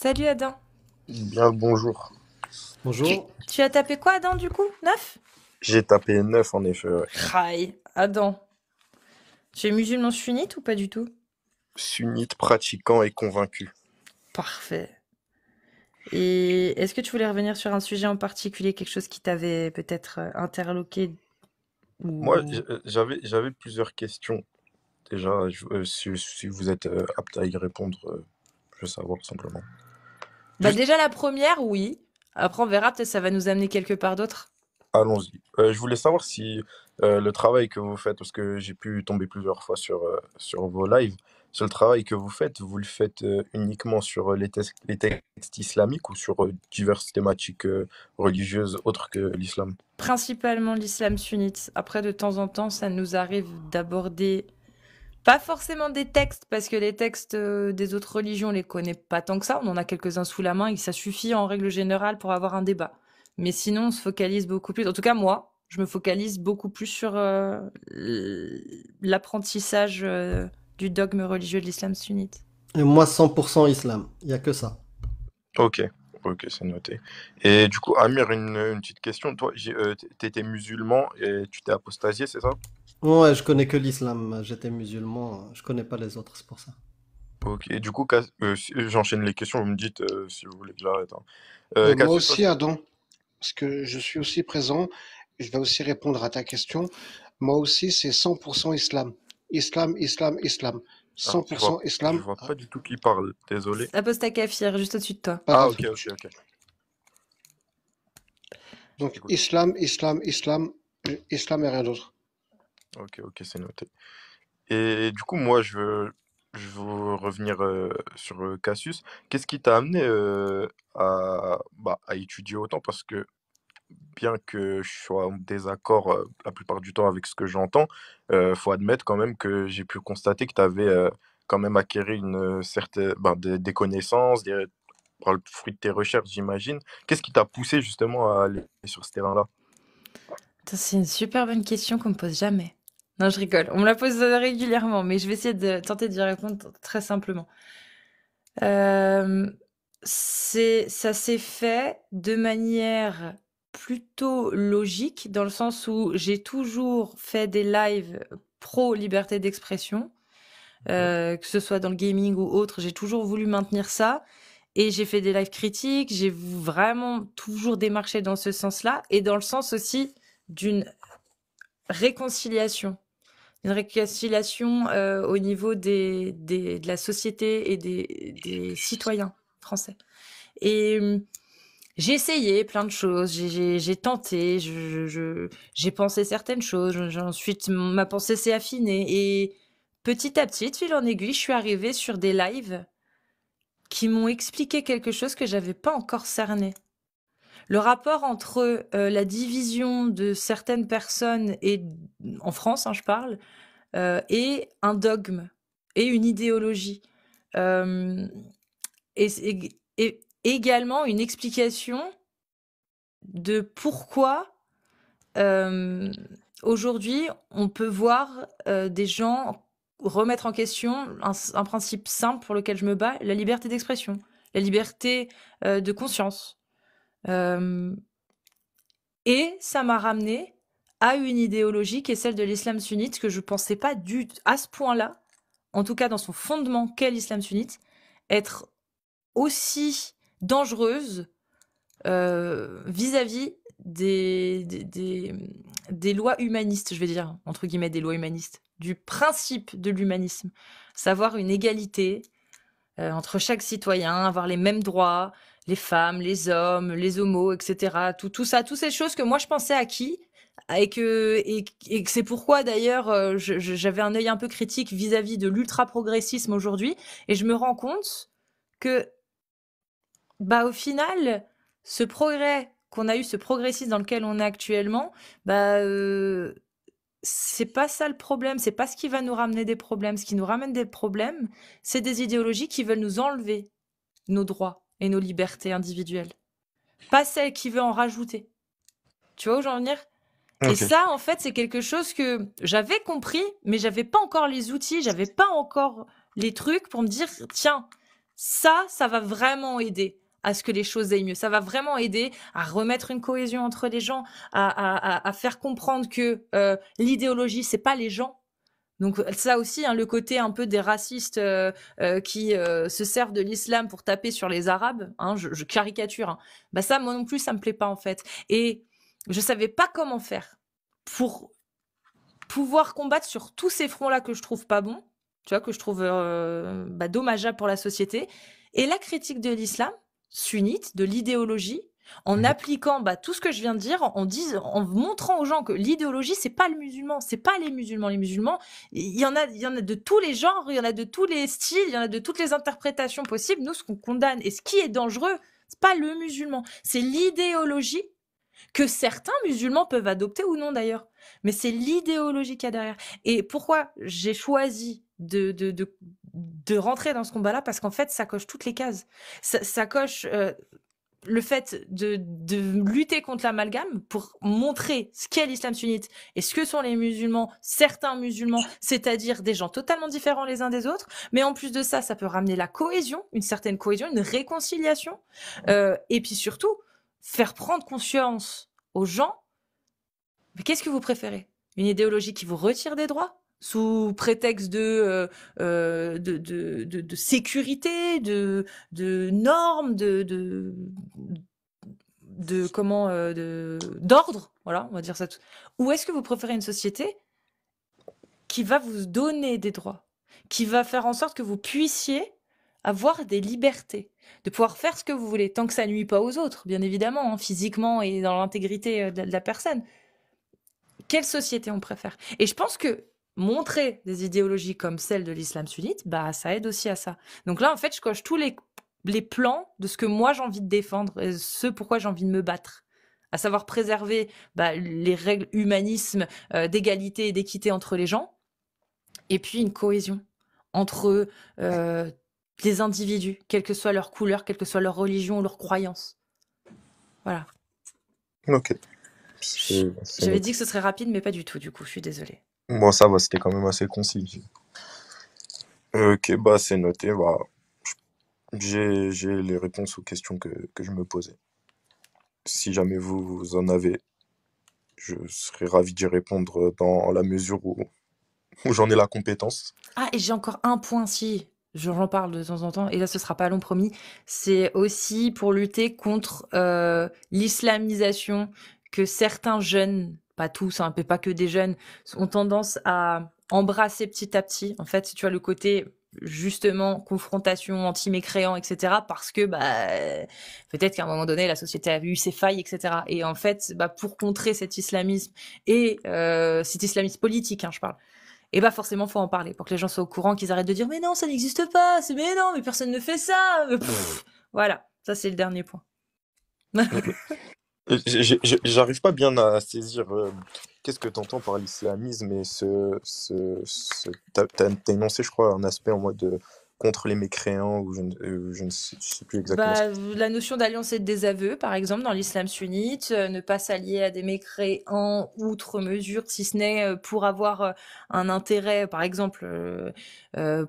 Salut Adam. Bien bonjour. Bonjour. Tu, as tapé quoi Adam du coup 9 J'ai tapé 9 en effet. Adam. Tu es musulman sunnite ou pas du tout Sunnite, pratiquant et convaincu. Parfait. Et est-ce que tu voulais revenir sur un sujet en particulier, quelque chose qui t'avait peut-être euh, interloqué Moi, j'avais, j'avais plusieurs questions. Déjà, euh, si, vous êtes euh, apte à y répondre, je veux savoir simplement. Bah, déjà la première, oui. Après, on verra, peut-être ça va nous amener quelque part d'autre. Allons-y. Euh, je voulais savoir si euh, le travail que vous faites, parce que j'ai pu tomber plusieurs fois sur, euh, sur vos lives, sur le travail que vous faites, vous le faites uniquement sur les, textes islamiques ou sur diverses thématiques religieuses autres que l'islam? Principalement l'islam sunnite. Après, de temps en temps, ça nous arrive d'aborder pas forcément des textes, parce que les textes euh, des autres religions, on les connaît pas tant que ça. On en a quelques-uns sous la main et ça suffit en règle générale pour avoir un débat. Mais sinon, on se focalise beaucoup plus. En tout cas, moi, je me focalise beaucoup plus sur euh, l'apprentissage euh, du dogme religieux de l'islam sunnite. moi, 100% islam. Il n'y a que ça. Ok. Ok, c'est noté. Et du coup, Amir, une, petite question. Toi, tu étais musulman et tu t'es apostasié, c'est ça Ouais, je connais que l'islam. J'étais musulman. Je connais pas les autres, c'est pour ça. Ok, du coup, euh, j'enchaîne les questions, vous me dites euh, si vous voulez que j'arrête. Hein. Euh, moi aussi, Adam, parce que je suis aussi présent, je vais aussi répondre à ta question. Moi aussi, c'est 100% islam. Islam, islam, islam. 100% ah, islam 100% je islam. vois pas du tout qui parle, désolé. ta Kafir, juste au-dessus de toi. Ah, ok, ok, ok. Donc, islam, islam, islam, islam et rien d'autre. Ok, ok, c'est noté. Et du coup, moi, je veux, je veux revenir euh, sur euh, Cassius. Qu'est-ce qui t'a amené euh, à, bah, à étudier autant? Parce que bien que je sois en désaccord la plupart du temps avec ce que j'entends, euh, faut admettre quand même que j'ai pu constater que tu avais quand même acquéré une certaine, ben, des, connaissances, des, par le fruit de tes recherches, j'imagine. Qu'est-ce qui t'a poussé justement à aller sur ce terrain-là? C'est une super bonne question qu'on me pose jamais. Non, je rigole. On me la pose régulièrement, mais je vais essayer de tenter d'y répondre très simplement. Euh, ça s'est fait de manière plutôt logique, dans le sens où j'ai toujours fait des lives pro liberté d'expression, euh, que ce soit dans le gaming ou autre, j'ai toujours voulu maintenir ça. Et j'ai fait des lives critiques, j'ai vraiment toujours démarché dans ce sens-là, et dans le sens aussi d'une réconciliation une réconciliation euh, au niveau de la société et des, citoyens français. Et euh, j'ai essayé plein de choses, j'ai tenté, j'ai pensé certaines choses, ensuite ma pensée s'est affinée et petit à petit, fil en aiguille, je suis arrivée sur des lives qui m'ont expliqué quelque chose que j'avais pas encore cerné le rapport entre euh, la division de certaines personnes et en France, hein, je parle, est euh, et un dogme et une idéologie, euh, et, également une explication de pourquoi aujourd'hui on peut voir des gens remettre en question un, principe simple pour lequel je me bats, la liberté d'expression, la liberté de conscience. Euh, et ça m'a ramené à une idéologie qui est celle de l'islam sunnite que je ne pensais pas du à ce point-là, en tout cas dans son fondement qu'est l'islam sunnite, être aussi dangereuse euh, vis-à-vis des, des, lois humanistes, je vais dire, entre guillemets, des lois humanistes, du principe de l'humanisme, savoir une égalité euh, entre chaque citoyen, avoir les mêmes droits, les femmes, les hommes, les homos, etc. Tout, tout ça, toutes ces choses que moi je pensais à qui et que, et, c'est pourquoi d'ailleurs euh, j'avais un œil un peu critique vis-à-vis de l'ultra-progressisme aujourd'hui et je me rends compte que bah au final ce progrès qu'on a eu, ce progressisme dans lequel on est actuellement, bah euh, c'est pas ça le problème, c'est pas ce qui va nous ramener des problèmes. Ce qui nous ramène des problèmes, c'est des idéologies qui veulent nous enlever nos droits et nos libertés individuelles. Pas celle qui veut en rajouter. Tu vois où j'en veux venir Et ça, en fait, c'est quelque chose que j'avais compris, mais j'avais pas encore les outils, j'avais pas encore les trucs pour me dire tiens, ça, ça va vraiment aider à ce que les choses aillent mieux. Ça va vraiment aider à remettre une cohésion entre les gens, à, faire comprendre que euh, l'idéologie, c'est pas les gens, donc euh, ça aussi, hein, le côté un peu des racistes euh, euh, qui se servent de l'islam pour taper sur les Arabes, hein, je, caricature, hein. bah ça, moi non plus, ça me plaît pas en fait. Et je savais pas comment faire pour pouvoir combattre sur tous ces fronts-là que je trouve pas bon, tu vois, que je trouve dommageable bah, dommageables pour la société. Et la critique de l'islam sunnite, de l'idéologie, en appliquant bah, tout ce que je viens de dire, en, en montrant aux gens que l'idéologie, c'est pas le musulman, c'est pas les musulmans. Les musulmans, il y, en a, il y en a de tous les genres, il y en a de tous les styles, il y en a de toutes les interprétations possibles. Nous, ce qu'on condamne et ce qui est dangereux, c'est pas le musulman, c'est l'idéologie que certains musulmans peuvent adopter ou non d'ailleurs. Mais c'est l'idéologie qu'il y a derrière. Et pourquoi j'ai choisi de, de, de, de, rentrer dans ce combat-là Parce qu'en fait, ça coche toutes les cases. Ça, coche... Euh, le fait de, lutter contre l'amalgame pour montrer ce qu'est l'islam sunnite et ce que sont les musulmans, certains musulmans, c'est-à-dire des gens totalement différents les uns des autres. Mais en plus de ça, ça peut ramener la cohésion, une certaine cohésion, une réconciliation. Euh, et puis surtout, faire prendre conscience aux gens, mais qu'est-ce que vous préférez Une idéologie qui vous retire des droits sous prétexte euh, euh, de, de, sécurité, de, de normes, de, de, comment euh, d'ordre, voilà, on va dire ça. Tout. Ou est-ce que vous préférez une société qui va vous donner des droits, qui va faire en sorte que vous puissiez avoir des libertés, de pouvoir faire ce que vous voulez, tant que ça nuit pas aux autres, bien évidemment, hein, physiquement et dans l'intégrité de la personne. Quelle société on préfère Et je pense que montrer des idéologies comme celle de l'islam sunnite, bah ça aide aussi à ça. Donc là, en fait, je coche tous les, les plans de ce que moi j'ai envie de défendre et ce pourquoi j'ai envie de me battre à savoir préserver bah, les règles humanisme euh, d'égalité et d'équité entre les gens, et puis une cohésion entre euh, les individus, quelle que soit leur couleur, quelle que soit leur religion ou leur croyance. Voilà. Ok. J'avais dit que ce serait rapide, mais pas du tout, du coup, je suis désolée. Moi ça va, c'était quand même assez concis. Euh, ok, bah c'est noté. Bah, j'ai, les réponses aux questions que, que je me posais. Si jamais vous, en avez, je serais ravi d'y répondre dans la mesure où, où j'en ai la compétence. Ah, et j'ai encore un point, si j'en parle de temps en temps, et là ce sera pas long promis, c'est aussi pour lutter contre euh, l'islamisation que certains jeunes pas tous, hein, pas que des jeunes, ont tendance à embrasser petit à petit. En fait, si tu vois, le côté justement confrontation anti-mécréant, etc. Parce que bah, peut-être qu'à un moment donné, la société a eu ses failles, etc. Et en fait, bah, pour contrer cet islamisme et euh, cet islamisme politique, hein, je parle. Et eh bah forcément, faut en parler pour que les gens soient au courant, qu'ils arrêtent de dire mais non, ça n'existe pas, c'est mais non, mais personne ne fait ça. Euh, voilà, ça c'est le dernier point. J'arrive pas bien à saisir euh, qu'est-ce que t'entends par l'islamisme et ce, ce, ce- énoncé, je crois, un aspect en mode euh, contre les mécréants ou je, ne, euh, sais, plus exactement. Bah, la notion d'alliance et de désaveu, par exemple, dans l'islam sunnite, euh, ne pas s'allier à des mécréants outre mesure, si ce n'est euh, pour avoir un intérêt, par exemple,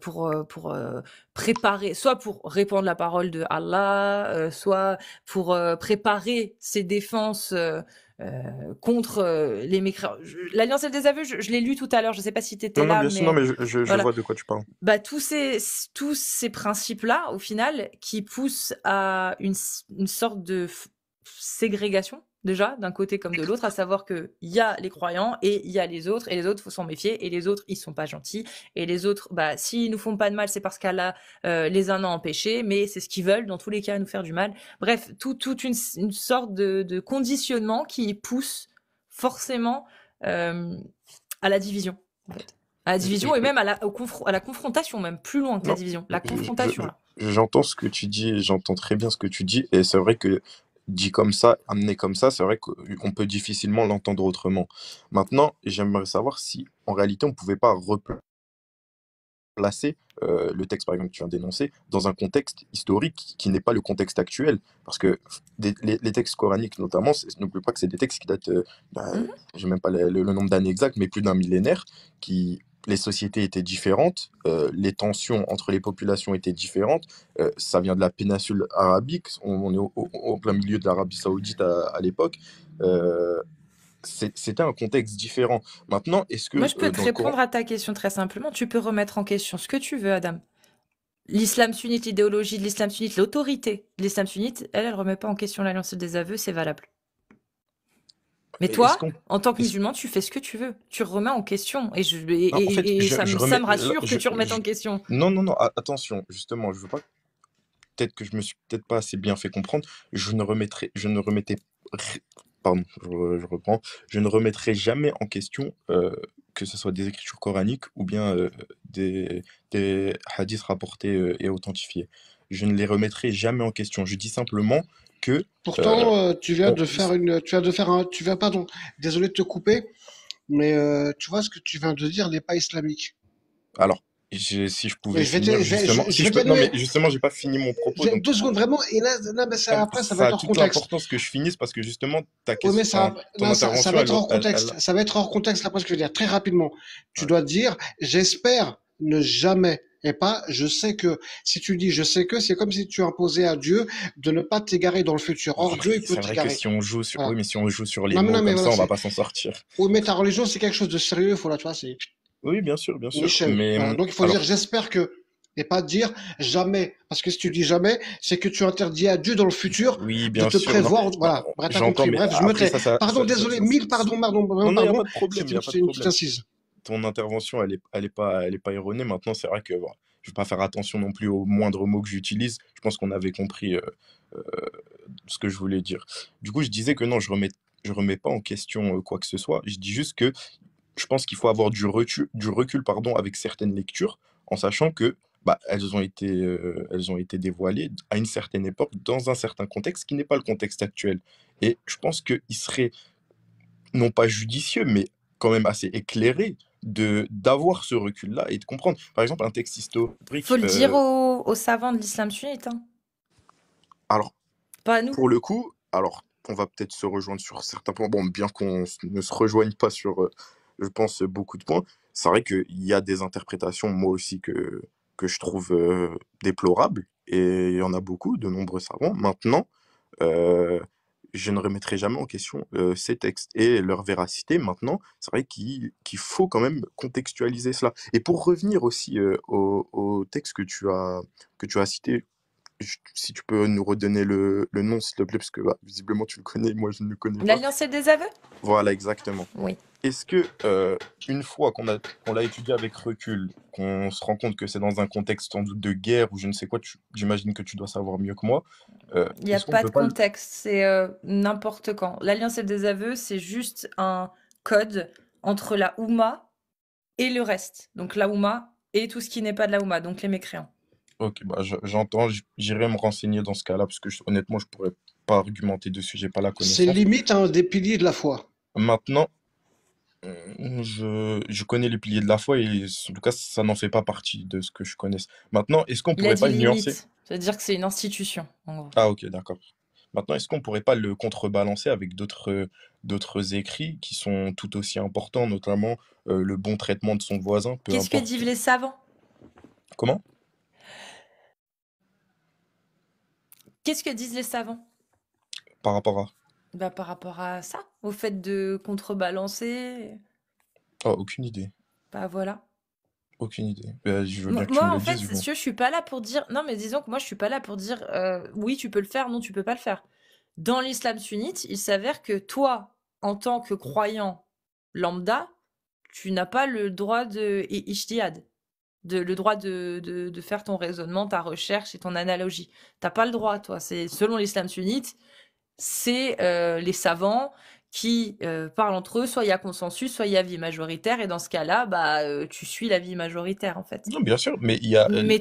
pour, pour préparer, soit pour répandre la parole de Allah, soit pour préparer ses défenses. Euh, contre euh, les mécréants. L'Alliance des aveux, je, l'ai lu tout à l'heure, je ne sais pas si tu étais là. Non, mais... mais je, je, vois de quoi tu parles. Bah, tous ces, tous ces principes-là, au final, qui poussent à une, une sorte de ségrégation déjà, d'un côté comme de l'autre, à savoir qu'il y a les croyants et il y a les autres, et les autres, faut s'en méfier, et les autres, ils sont pas gentils, et les autres, bah, s'ils nous font pas de mal, c'est parce qu'Allah euh, les en a empêchés, mais c'est ce qu'ils veulent, dans tous les cas, nous faire du mal. Bref, tout, toute une, sorte de, conditionnement qui pousse forcément euh, à la division, À la division et même à la, confrontation, même plus loin que la division. La confrontation, J'entends ce que tu dis, j'entends très bien ce que tu dis, et c'est vrai que dit comme ça, amené comme ça, c'est vrai qu'on peut difficilement l'entendre autrement. Maintenant, j'aimerais savoir si en réalité on ne pouvait pas replacer euh, le texte, par exemple, que tu viens d'énoncer, dans un contexte historique qui n'est pas le contexte actuel. Parce que les, textes coraniques, notamment, n'oublie pas que c'est des textes qui datent, euh, bah, mmh même pas le, le nombre d'années exactes, mais plus d'un millénaire, qui les sociétés étaient différentes, euh, les tensions entre les populations étaient différentes. Euh, ça vient de la péninsule arabique, on, est au, plein milieu de l'Arabie saoudite à, l'époque. Euh, c'était un contexte différent. Maintenant, est-ce que... Moi, je peux te répondre à ta question très simplement. Tu peux remettre en question ce que tu veux, Adam. L'islam sunnite, l'idéologie de l'islam sunnite, l'autorité de l'islam sunnite, elle, elle ne remet pas en question l'alliance des aveux, c'est valable. Mais toi, en tant que musulman, tu fais ce que tu veux. Tu remets en question. Et, ça, me euh, rassure que tu remettes en question. Non, non, non, attention, justement, je veux pas. Peut-être que je me suis peut-être pas assez bien fait comprendre. Je ne remettrai, je ne remettais, pardon, je, reprends. Je ne remettrai jamais en question euh, que ce soit des écritures coraniques ou bien euh, des, des hadiths rapportés et authentifiés. Je ne les remettrai jamais en question. Je dis simplement Pourtant, euh, euh, tu viens de euh, faire une, tu viens de faire un, tu viens, pardon, désolé de te couper, mais tu vois ce que tu viens de dire n'est pas islamique. Alors, si je pouvais. Je justement, je, je, justement, j'ai pas fini mon propos. Deux secondes vraiment, et là, ça, après, ça, va être hors contexte. C'est important que je finisse parce que justement, ta question. mais ça, hein, ton non, ça, va être hors contexte. Ça va être hors contexte après ce que je veux dire. Très rapidement, tu dois dire, j'espère ne jamais et pas je sais que. Si tu dis je sais que, c'est comme si tu imposais à Dieu de ne pas t'égarer dans le futur. Or, Dieu, il peut t'égarer. Si on joue sur, oui, mais si on joue sur les on va pas s'en sortir. Oui, mais ta religion, c'est quelque chose de sérieux, Il faut là, tu vois, c'est. Oui, bien sûr, bien sûr. Mais... Donc, il faut dire j'espère que et pas dire jamais. Parce que si tu dis jamais, c'est que tu interdis à Dieu dans le futur de te prévoir. voilà, bref, compris. bref je me tais. pardon, désolé, mille pardon, pardon, pardon. Non, pardon. C'est une petite incise ton intervention, elle n'est elle est pas, elle est pas erronée. Maintenant, c'est vrai que voilà, je ne vais pas faire attention non plus aux moindres mots que j'utilise. Je pense qu'on avait compris euh, euh, ce que je voulais dire. Du coup, je disais que non, je ne remets, je remets pas en question euh, quoi que ce soit. Je dis juste que je pense qu'il faut avoir du recul, du recul pardon, avec certaines lectures, en sachant que bah, elles, ont été, elles ont été dévoilées à une certaine époque, dans un certain contexte, qui n'est pas le contexte actuel. Et je pense qu'il serait, non pas judicieux, mais quand même assez éclairé de d'avoir ce recul-là et de comprendre. Par exemple, un texte historique. Faut le euh, dire aux, savants de l'islam sunnite. Hein. Alors, pas pour le coup, alors on va peut-être se rejoindre sur certains points. Bon, bien qu'on ne se rejoigne pas sur, euh, je pense, beaucoup de points, c'est vrai qu'il y a des interprétations, moi aussi, que, que je trouve euh, déplorables. Et il y en a beaucoup, de nombreux savants. Maintenant, je ne remettrai jamais en question euh, ces textes et leur véracité. Maintenant, c'est vrai qu'il faut quand même contextualiser cela. Et pour revenir aussi euh, au, texte que tu as, que tu as cité, si tu peux nous redonner le, nom, s'il te plaît, parce que bah, visiblement tu le connais, moi je ne le connais pas. L'Alliance des aveux Voilà, exactement. Oui. Est-ce que euh, une fois qu'on a qu'on l'a étudié avec recul, qu'on se rend compte que c'est dans un contexte sans doute de guerre ou je ne sais quoi, j'imagine que tu dois savoir mieux que moi. Euh, Il n'y a pas de contexte, c'est euh, n'importe quand. L'alliance des le c'est juste un code entre la Houma et le reste. Donc la Houma et tout ce qui n'est pas de la Houma, donc les mécréants. Ok, bah j'entends, j'irai me renseigner dans ce cas-là parce que honnêtement, je pourrais pas argumenter dessus, n'ai pas la connaissance. C'est limite un des piliers de la foi. Maintenant, je, connais les piliers de la foi et en tout cas, ça n'en fait pas partie de ce que je connaisse. Maintenant, est-ce qu'on pourrait pas nuancer? C'est-à-dire que c'est une institution, en gros. Ah ok, d'accord. Maintenant, est-ce qu'on pourrait pas le contrebalancer avec d'autres d'autres écrits qui sont tout aussi importants, notamment euh, le bon traitement de son voisin, Qu'est-ce que disent les savants? Comment? Qu'est-ce que disent les savants? Par rapport à... Bah, par rapport à ça au fait de contrebalancer Oh, aucune idée. Bah voilà. Aucune idée. Bah, je veux bien que tu moi en fait, je suis pas là pour dire. Non, mais disons que moi, je suis pas là pour dire euh, oui, tu peux le faire, non, tu peux pas le faire. Dans l'islam sunnite, il s'avère que toi, en tant que croyant lambda, tu n'as pas le droit de et ijtihad, de le droit de, faire ton raisonnement, ta recherche et ton analogie. Tu n'as pas le droit, toi. C'est selon l'islam sunnite, c'est euh, les savants, qui euh, parlent entre eux, soit il y a consensus, soit il y a vie majoritaire, et dans ce cas-là, bah, euh, tu suis la vie majoritaire en fait. Non, bien sûr, mais il y a. Euh, moi,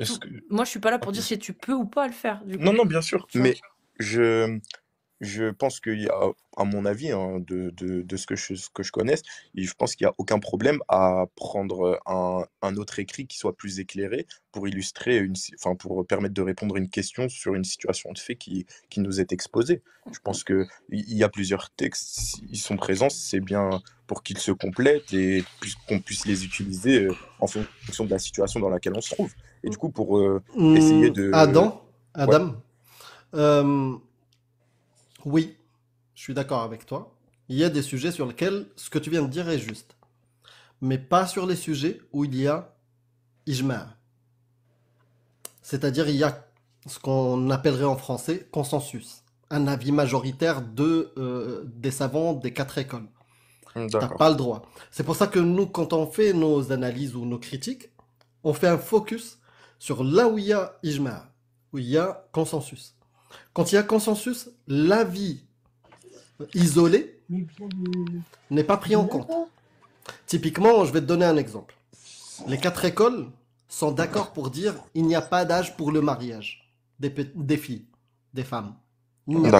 je ne suis pas là pour dire si tu peux ou pas le faire. Du Non, non, bien sûr. Mais je je pense qu'il y a, à mon avis, hein, de, de, de, ce que je, que je connaisse, je pense qu'il n'y a aucun problème à prendre euh, un, un, autre écrit qui soit plus éclairé pour illustrer, une, enfin, pour permettre de répondre à une question sur une situation de fait qui, qui nous est exposée. Je pense qu'il y a plusieurs textes, ils sont présents, c'est bien pour qu'ils se complètent et qu'on puisse les utiliser euh, en fonction de la situation dans laquelle on se trouve. Et du coup, pour euh, essayer hmm, de... Adam Adam oui, je suis d'accord avec toi. Il y a des sujets sur lesquels ce que tu viens de dire est juste. Mais pas sur les sujets où il y a ijma'. C'est-à-dire il y a ce qu'on appellerait en français consensus, un avis majoritaire de, euh, des savants des quatre écoles. Tu n'as pas le droit. C'est pour ça que nous, quand on fait nos analyses ou nos critiques, on fait un focus sur là où il y a ijma', où il y a consensus. Quand il y a consensus, l'avis isolé n'est pas pris en compte. Typiquement, je vais te donner un exemple. Les quatre écoles sont d'accord pour dire il n'y a pas d'âge pour le mariage des, filles, des femmes. Il n'y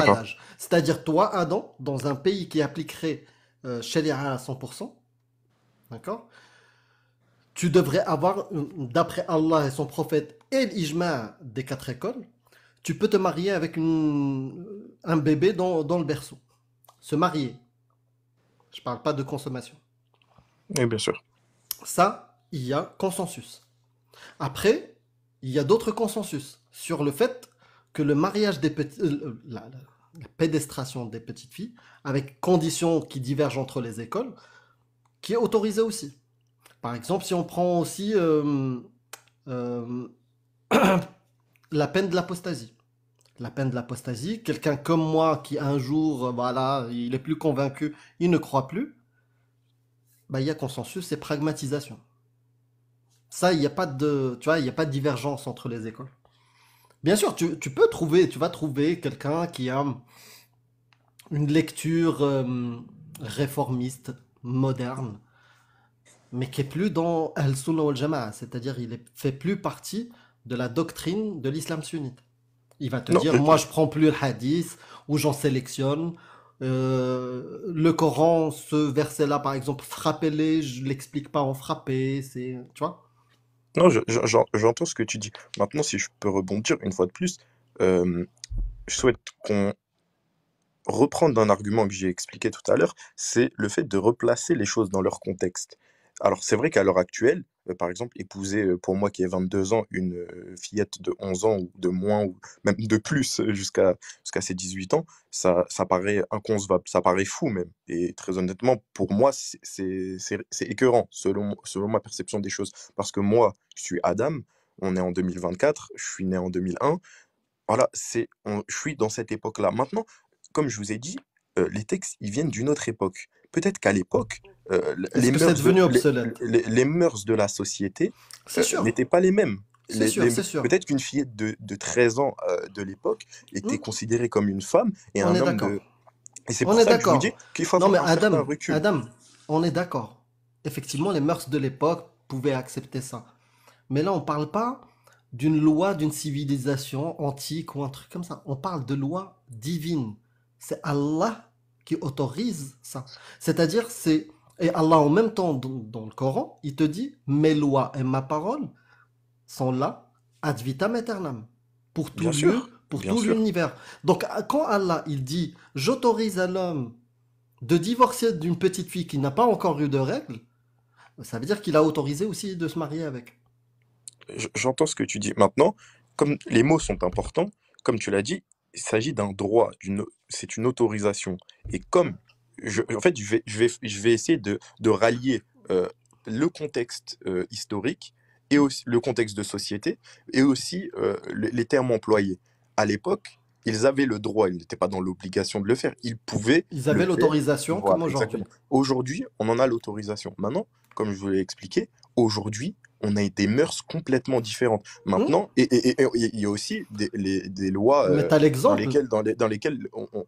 C'est-à-dire, toi, Adam, dans un pays qui appliquerait euh, Sharia à 100%, d'accord Tu devrais avoir, d'après Allah et son prophète, et l'ijma des quatre écoles, tu peux te marier avec une, un bébé dans, le berceau. Se marier. Je parle pas de consommation. Et bien sûr. Ça, il y a consensus. Après, il y a d'autres consensus sur le fait que le mariage des petites... Euh, la, pédestration des petites filles, avec conditions qui divergent entre les écoles, qui est autorisé aussi. Par exemple, si on prend aussi euh, euh, la peine de l'apostasie la peine de l'apostasie. Quelqu'un comme moi qui un jour, euh, voilà, il est plus convaincu, il ne croit plus. Bah, il y a consensus et pragmatisation. Ça, il n'y a pas de, tu vois, il a pas de divergence entre les écoles. Bien sûr, tu, peux trouver, tu vas trouver quelqu'un qui a une lecture euh, réformiste, moderne, mais qui est plus dans al-Sunnah al-Jama'a, c'est-à-dire il ne fait plus partie de la doctrine de l'islam sunnite. Il va te dire, moi je prends plus le hadith ou j'en sélectionne. Euh, le Coran, ce verset-là, par exemple, frappez-les, je l'explique pas en frappé, c'est, tu vois Non, j'entends ce que tu dis. Maintenant, si je peux rebondir une fois de plus, euh, je souhaite qu'on reprendre un argument que j'ai expliqué tout à l'heure, c'est le fait de replacer les choses dans leur contexte. Alors c'est vrai qu'à l'heure actuelle, euh, par exemple, épouser pour moi qui ai 22 ans une fillette de 11 ans ou de moins ou même de plus jusqu'à jusqu'à ses 18 ans, ça, ça paraît inconcevable, ça paraît fou même. Et très honnêtement, pour moi, c'est écœurant selon, ma perception des choses. Parce que moi, je suis Adam, on est en 2024, je suis né en 2001. Voilà, c'est je suis dans cette époque-là. Maintenant, comme je vous ai dit, les textes, ils viennent d'une autre époque peut-être qu'à l'époque, euh, les, mœurs de, la société euh, n'étaient pas les mêmes. Peut-être qu'une fillette de, 13 ans euh, de l'époque était hmm. considérée comme une femme et un homme de... Et c'est pour ça que je dis qu'il faut un recul. Adam, on est d'accord. Effectivement, les mœurs de l'époque pouvaient accepter ça. Mais là, on ne parle pas d'une loi d'une civilisation antique ou un truc comme ça. On parle de loi divine. C'est Allah autorise ça. C'est-à-dire, c'est. Et Allah, en même temps, dans, le Coran, il te dit Mes lois et ma parole sont là, ad vitam aeternam, pour tout, lieu, pour tout l'univers. Donc, quand Allah, il dit J'autorise à l'homme de divorcer d'une petite fille qui n'a pas encore eu de règles, ça veut dire qu'il a autorisé aussi de se marier avec. J'entends ce que tu dis. Maintenant, comme les mots sont importants, comme tu l'as dit, il s'agit d'un droit, d'une c'est une autorisation. Et comme, je, en fait, je vais, essayer de, rallier euh, le contexte euh, historique et aussi le contexte de société et aussi euh, les termes employés. À l'époque, ils avaient le droit, ils n'étaient pas dans l'obligation de le faire, ils pouvaient. Ils avaient l'autorisation, comme aujourd'hui. Aujourd'hui, on en a l'autorisation. Maintenant, comme je vous l'ai expliqué, aujourd'hui, on a des mœurs complètement différentes. Mmh. Maintenant, et il y a aussi des, lois euh, dans lesquelles, dans, lesquelles on, euh,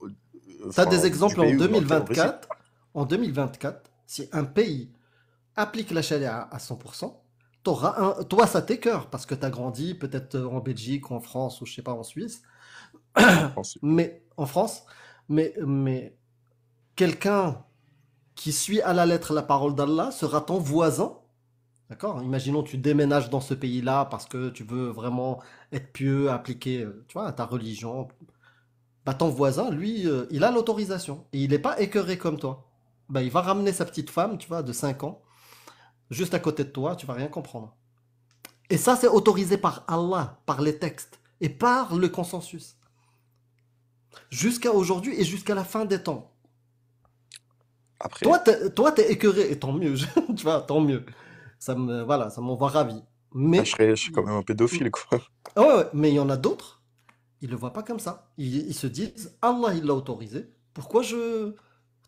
tu as des exemples en 2024. En 2024, si un pays applique la charia à 100%, un, toi, ça t'écœure parce que tu as grandi peut-être en Belgique ou en France ou je sais pas, en Suisse. En mais en France, mais, mais quelqu'un qui suit à la lettre la parole d'Allah sera ton voisin D'accord Imaginons tu déménages dans ce pays-là parce que tu veux vraiment être pieux, appliquer euh, tu vois, ta religion. Bah, ton voisin, lui, euh, il a l'autorisation. Et il n'est pas écœuré comme toi. Bah, il va ramener sa petite femme, tu vois, de 5 ans, juste à côté de toi, tu vas rien comprendre. Et ça, c'est autorisé par Allah, par les textes et par le consensus. Jusqu'à aujourd'hui et jusqu'à la fin des temps. Après... Toi, tu es, écœuré, et tant mieux, tu vois, tant mieux ça me voilà, ça m'envoie ravi. Mais ah, je, suis quand même un pédophile Oh, mais il y en a d'autres, ils le voient pas comme ça. Ils, se disent Allah il l'a autorisé, pourquoi je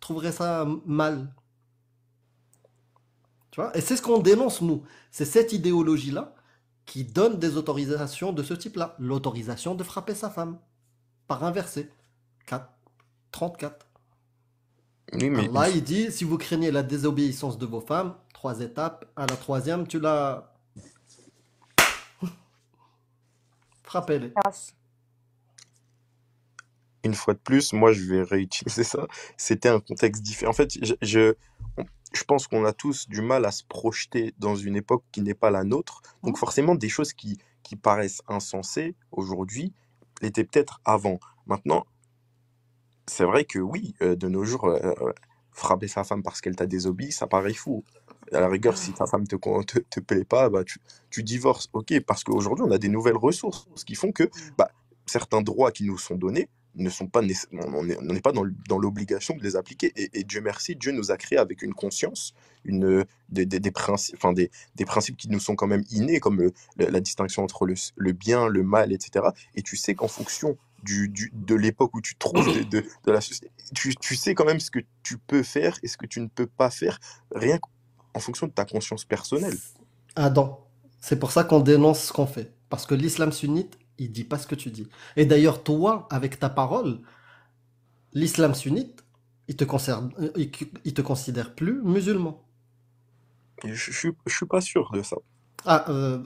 trouverais ça mal Tu vois Et c'est ce qu'on dénonce nous, c'est cette idéologie là qui donne des autorisations de ce type-là, l'autorisation de frapper sa femme par un verset 4 34. Allah, il dit si vous craignez la désobéissance de vos femmes, trois étapes. À la troisième, tu l'as frappé. Une fois de plus, moi je vais réutiliser ça. C'était un contexte différent. En fait, je, je, pense qu'on a tous du mal à se projeter dans une époque qui n'est pas la nôtre. Donc forcément, des choses qui, qui paraissent insensées aujourd'hui l'étaient peut-être avant. Maintenant, c'est vrai que oui, euh, de nos jours, euh, euh, frapper sa femme parce qu'elle t'a désobéi, ça paraît fou à la rigueur, si ta femme te, te, plaît pas, bah, tu, tu divorces. Ok, parce qu'aujourd'hui, on a des nouvelles ressources, ce qui font que bah, certains droits qui nous sont donnés ne sont pas on n'est pas dans l'obligation de les appliquer et, Dieu merci Dieu nous a créés avec une conscience une des, des, des principes enfin des, des, principes qui nous sont quand même innés comme la, distinction entre le, le, bien le mal etc et tu sais qu'en fonction du, du, de l'époque où tu trouves de, de, la tu, tu sais quand même ce que tu peux faire et ce que tu ne peux pas faire rien que en fonction de ta conscience personnelle. Adam, ah, c'est pour ça qu'on dénonce ce qu'on fait. Parce que l'islam sunnite, il dit pas ce que tu dis. Et d'ailleurs, toi, avec ta parole, l'islam sunnite, il te, euh, te considère plus musulman. Je, je, suis pas sûr de ça. Ah, euh,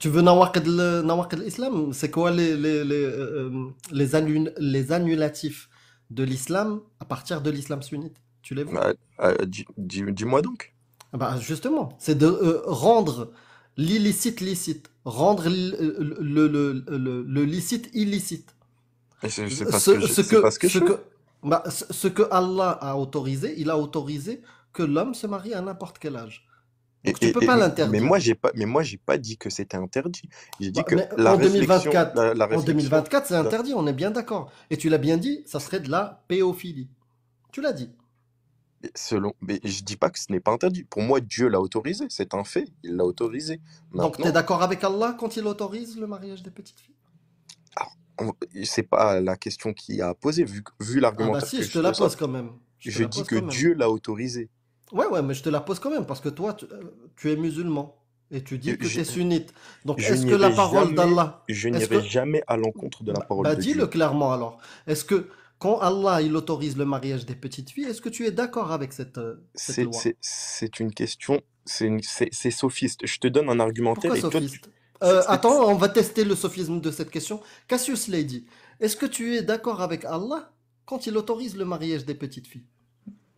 tu veux nawaqid l'islam C'est quoi les, les, euh, les, annulatifs de l'islam à partir de l'islam sunnite Tu les bah, Dis-moi donc. Ah bah, justement, c'est de euh, rendre l'illicite licite, rendre euh, le, le, le, licite illicite. C'est pas ce que, je, ce que, ce que, je... Bah, ce que Allah a autorisé, il a autorisé que l'homme se marie à n'importe quel âge. Donc et, tu peux pas l'interdire. Mais moi j'ai pas, mais moi j'ai pas dit que c'était interdit. J'ai dit bah, que la en, 2024, en 2024, c'est interdit, on est bien d'accord. Et tu l'as bien dit, ça serait de la péophilie. Tu l'as dit. Selon, mais je dis pas que ce n'est pas interdit. Pour moi, Dieu l'a autorisé. C'est un fait. Il l'a autorisé. Donc, tu es d'accord avec Allah quand il autorise le mariage des petites filles ah, c'est pas la question qui a posé, vu, vu ah bah l'argument. si, je te la pose quand même. Je, dis que Dieu l'a autorisé. Ouais, ouais, mais je te la pose quand même, parce que toi, tu, euh, es musulman et tu dis que tu es sunnite. Donc, est-ce que la parole d'Allah. Je n'irai jamais à l'encontre de la bah, parole d'Allah de Dis-le clairement alors. Est-ce que quand Allah il autorise le mariage des petites filles, est-ce que tu es d'accord avec cette, euh, loi C'est une question, c'est sophiste. Je te donne un argumentaire. Euh, sophiste Attends, on va tester le sophisme de cette question. Cassius Lady, est-ce que tu es d'accord avec Allah quand il autorise le mariage des petites filles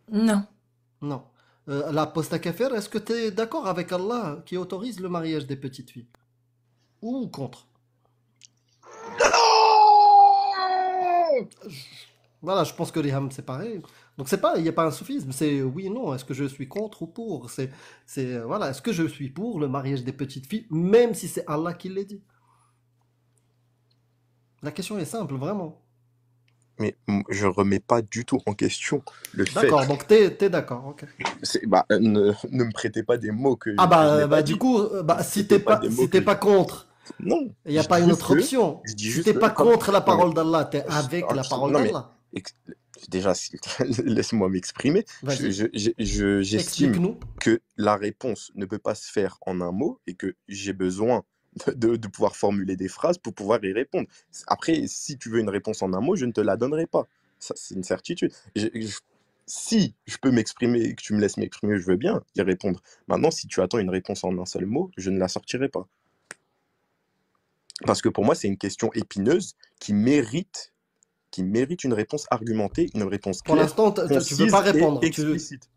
Non. Non. Euh, la la à kafir, est-ce que tu es d'accord avec Allah qui autorise le mariage des petites filles Ou contre voilà, je pense que les Ham, c'est pareil. Donc c'est pas, il n'y a pas un soufisme, c'est oui non. Est-ce que je suis contre ou pour C'est, c'est voilà, est-ce que je suis pour le mariage des petites filles, même si c'est Allah qui l'a dit La question est simple, vraiment. Mais je remets pas du tout en question le fait. D'accord, donc tu es, d'accord, Bah, ne, me prêtez pas des mots que. Ah bah, bah du coup, euh, bah, si t'es pas, pas si pas contre. Non. Il n'y a pas une autre option. Je tu si pas contre la parole d'Allah, es avec la parole d'Allah déjà, laisse-moi m'exprimer. J'estime que la réponse ne peut pas se faire en un mot et que j'ai besoin de, pouvoir formuler des phrases pour pouvoir y répondre. Après, si tu veux une réponse en un mot, je ne te la donnerai pas. Ça, c'est une certitude. si je peux m'exprimer et que tu me laisses m'exprimer, je veux bien y répondre. Maintenant, si tu attends une réponse en un seul mot, je ne la sortirai pas. Parce que pour moi, c'est une question épineuse qui mérite qui mérite une réponse argumentée, une réponse claire. Pour l'instant, tu ne veux pas répondre. Explicite.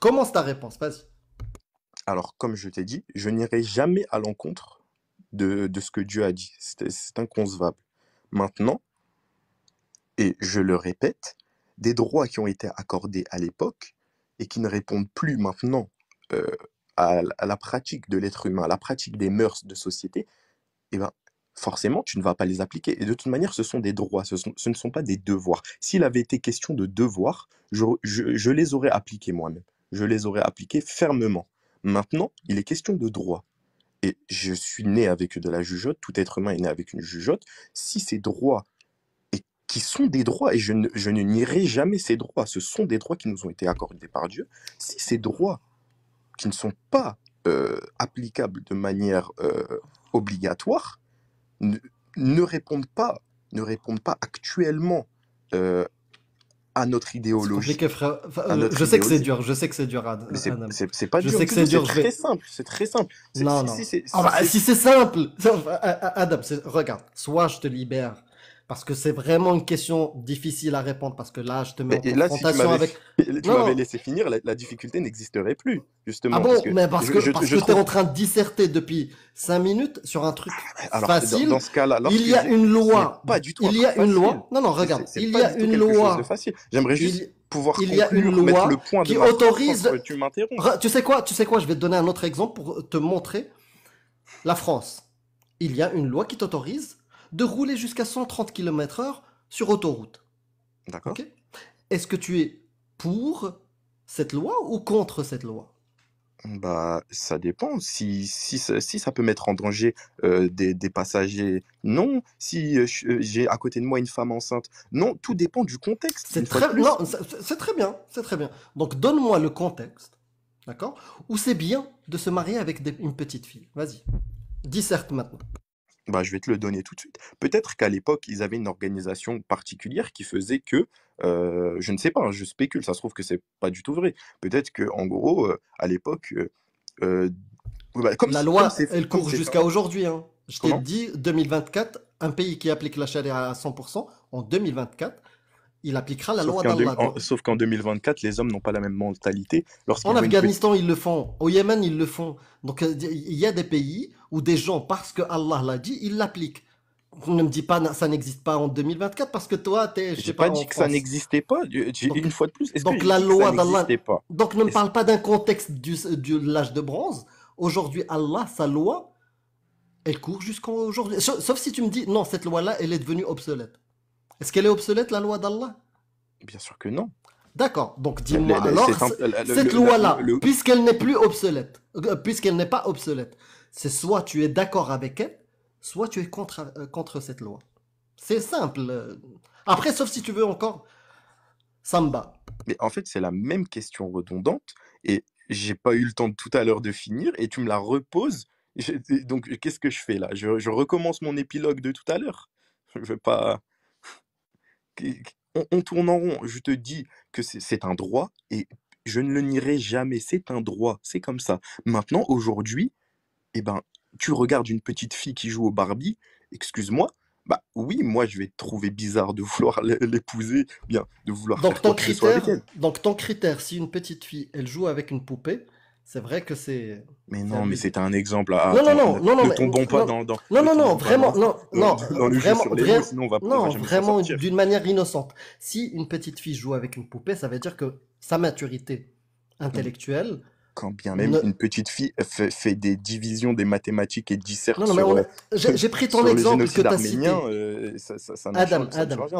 Commence ta réponse, vas-y. Alors, comme je t'ai dit, je n'irai jamais à l'encontre de, ce que Dieu a dit. C'est inconcevable. Maintenant, et je le répète, des droits qui ont été accordés à l'époque et qui ne répondent plus maintenant euh, à, la pratique de l'être humain, à la pratique des mœurs de société, eh ben, forcément, tu ne vas pas les appliquer. Et de toute manière, ce sont des droits, ce, ne sont pas des devoirs. S'il avait été question de devoirs, je, les aurais appliqués moi-même. Je les aurais appliqués fermement. Maintenant, il est question de droits. Et je suis né avec de la jugeote, tout être humain est né avec une jugeote. Si ces droits, et, qui sont des droits, et je ne, nierai jamais ces droits, ce sont des droits qui nous ont été accordés par Dieu, si ces droits qui ne sont pas euh, applicables de manière euh, obligatoire, ne, répondent pas, ne répondent pas actuellement euh, à notre idéologie. Euh, je sais que c'est dur, je sais que c'est dur, C'est pas je c'est très simple, c'est très simple. Ah bah, si c'est simple, Adam, regarde, soit je te libère parce que c'est vraiment une question difficile à répondre parce que là, je te mets en confrontation avec. Tu m'avais laissé finir, la, difficulté n'existerait plus, justement. Ah bon, parce que mais parce que, je, t'ai en train de disserter depuis 5 minutes sur un truc ah, facile. Dans, ce cas-là, il y a une loi. Pas du tout. Il y a une loi. Non, non, regarde. il y a une loi. J'aimerais juste. pouvoir il y a une loi qui autorise tu tu sais quoi tu sais quoi je vais te donner un autre exemple pour te montrer la France il y a une loi qui t'autorise de rouler jusqu'à 130 km/h sur autoroute. D'accord. Est-ce que tu es pour cette loi ou contre cette loi bah, ça dépend. Si, si, ça peut mettre en danger euh, des, passagers, non. Si euh, euh, j'ai à côté de moi une femme enceinte, non. Tout dépend du contexte. C'est très, bien. C'est très bien. Donc, donne-moi le contexte, d'accord Où c'est bien de se marier avec une petite fille. Vas-y. Disserte maintenant bah, je vais te le donner tout de suite. Peut-être qu'à l'époque, ils avaient une organisation particulière qui faisait que, je ne sais pas, hein, je spécule, ça se trouve que c'est pas du tout vrai. Peut-être que, gros, à l'époque, bah, comme la loi, elle court jusqu'à aujourd'hui. Hein. Je t'ai dit, 2024, un pays qui applique la charia à 100%, en 2024, il appliquera la loi d'Allah. En, sauf qu'en 2024, les hommes n'ont pas la même mentalité. En Afghanistan, ils le font. Au Yémen, ils le font. Donc, il y a des pays ou des gens, parce que Allah l'a dit, ils l'appliquent. Ne me dis pas ça n'existe pas en 2024 parce que toi, tu es. Je n'ai pas, dit que ça n'existait pas. une fois de plus, donc la loi d'Allah. Donc ne me parle pas d'un contexte du, de l'âge de bronze. Aujourd'hui, Allah, sa loi, elle court jusqu'à aujourd'hui. Sauf si tu me dis non, cette loi-là, elle est devenue obsolète. Est-ce qu'elle est obsolète, la loi d'Allah Bien sûr que non. D'accord. Donc dis-moi alors, cette loi-là, puisqu'elle n'est plus obsolète, euh, puisqu'elle n'est pas obsolète, c'est soit tu es d'accord avec elle, soit tu es contre, euh, cette loi. C'est simple. Euh. Après, sauf si tu veux encore samba. Mais en fait, c'est la même question redondante et j'ai pas eu le temps tout à l'heure de finir et tu me la reposes. Donc, qu'est-ce que je fais là je, recommence mon épilogue de tout à l'heure. Je veux pas. on, tourne en rond. Je te dis que c'est un droit et je ne le nierai jamais. C'est un droit. C'est comme ça. Maintenant, aujourd'hui, eh ben, tu regardes une petite fille qui joue au Barbie, excuse-moi, bah oui, moi je vais te trouver bizarre de vouloir l'épouser, bien, de vouloir donc, faire ton critère, Donc ton critère, si une petite fille, elle joue avec une poupée, c'est vrai que c'est. Mais non, mais c'est un exemple. À... non, non, non, non, ne, tombons pas dans, dans. Non, non, non, vraiment, non, non, vraiment, on va, non, vraiment d'une manière innocente. Si une petite fille joue avec une poupée, ça veut dire que sa maturité intellectuelle quand bien même une petite fille fait, des divisions des mathématiques et disserte non, mais euh, j'ai pris ton exemple que tu as cité. Euh, ça, Adam,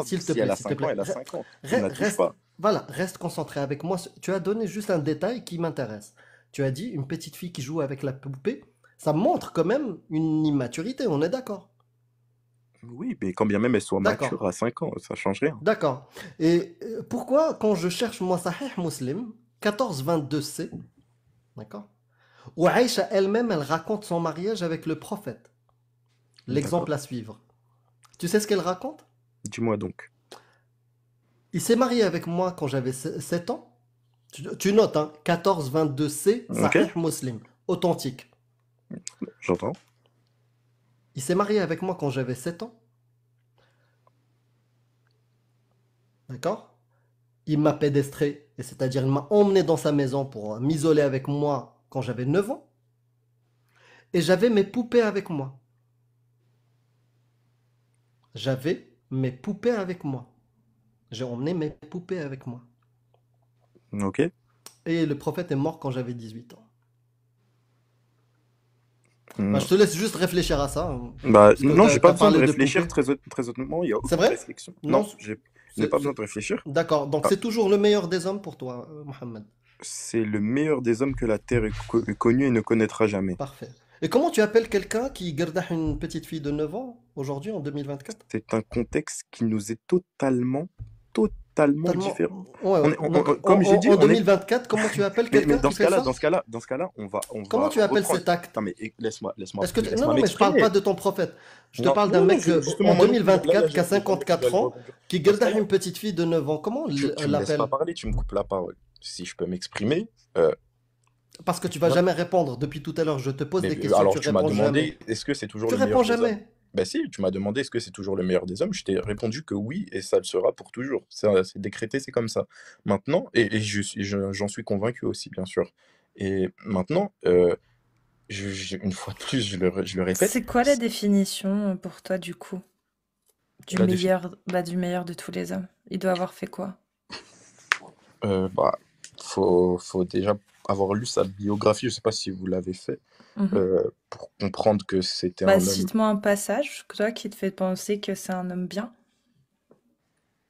s'il te plaît, s'il te plaît. elle a 5 ans. Reste, Voilà, reste concentré avec moi. Tu as donné juste un détail qui m'intéresse. Tu as dit une petite fille qui joue avec la poupée, ça montre quand même une immaturité, on est d'accord. Oui, mais quand bien même elle soit mature à 5 ans, ça change rien. D'accord. Et euh, pourquoi, quand je cherche moi Sahih Muslim, 22 c D'accord Ou Aïcha elle-même, elle raconte son mariage avec le prophète. L'exemple à suivre. Tu sais ce qu'elle raconte Dis-moi donc. Il s'est marié avec moi quand j'avais 7 ans. Tu, notes, hein, 14 22 c Sahih Muslim, authentique. J'entends. Il s'est marié avec moi quand j'avais 7 ans. D'accord il m'a pédestré, c'est-à-dire il m'a emmené dans sa maison pour euh, m'isoler avec moi quand j'avais 9 ans. Et j'avais mes poupées avec moi. J'avais mes poupées avec moi. J'ai emmené mes poupées avec moi. Ok. Et le prophète est mort quand j'avais 18 ans. Bah, je te laisse juste réfléchir à ça. Hein. Bah, non, j'ai pas besoin de réfléchir très, très honnêtement. Il y a vrai non j'ai pas besoin de réfléchir. D'accord. Donc, ah. c'est toujours le meilleur des hommes pour toi, euh, Mohamed C'est le meilleur des hommes que la Terre ait connu et ne connaîtra jamais. Parfait. Et comment tu appelles quelqu'un qui garda une petite fille de 9 ans aujourd'hui, en 2024 C'est un contexte qui nous est totalement totalement, différent. comme j'ai dit, en 2024, comment tu appelles quelqu'un dans, ce cas-là, dans ce cas-là, dans ce cas-là, on va, Comment tu appelles cet acte Non mais laisse-moi, laisse-moi. que je parle pas de ton prophète. Je te parle d'un mec en 2024 qui a 54 ans, qui gueule une petite fille de 9 ans. Comment l'appelle on sais pas parler, tu me coupes la parole. Si je peux m'exprimer. Euh, Parce que tu vas jamais répondre. Depuis tout à l'heure, je te pose des euh, questions. Alors tu m'as demandé, est-ce que c'est toujours le meilleur réponds jamais. Bah si, tu m'as demandé est-ce que c'est toujours le meilleur des hommes. Je t'ai répondu que oui, et ça le sera pour toujours. C'est décrété, c'est comme ça. Maintenant, et, j'en suis convaincu aussi, bien sûr. Et maintenant, euh, une fois de plus, je le, répète. C'est quoi la définition euh, pour toi du coup du meilleur, bah, du meilleur de tous les hommes Il doit avoir fait quoi euh, bah, faut, faut déjà avoir lu sa biographie. Je sais pas si vous l'avez fait. Mhm. Euh, pour comprendre que c'était bah, un homme. Cite-moi un passage, toi, qui te fait penser que c'est un homme bien.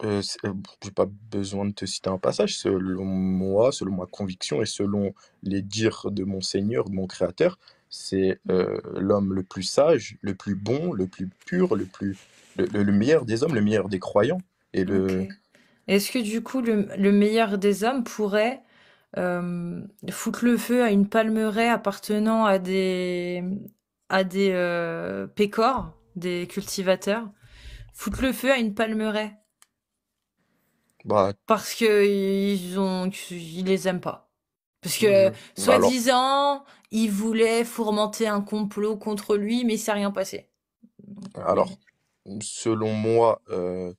Je euh, euh, n'ai j'ai pas besoin de te citer un passage. Selon moi, selon ma conviction et selon les dires de mon Seigneur, mon Créateur, c'est mhm. l'homme le plus sage, le plus bon, le plus pur, le plus le, meilleur des hommes, le meilleur des croyants. Et le. Est-ce que du coup, le meilleur des hommes pourrait euh, le feu à une palmeraie appartenant à des à des euh, pécores, des cultivateurs, foutre le feu à une palmeraie. Bah. Parce que ils ont, les aiment pas. Parce que, mmh, bah soi-disant, ils voulaient fourmenter un complot contre lui, mais il s'est rien passé. Alors, mmh. selon moi, euh,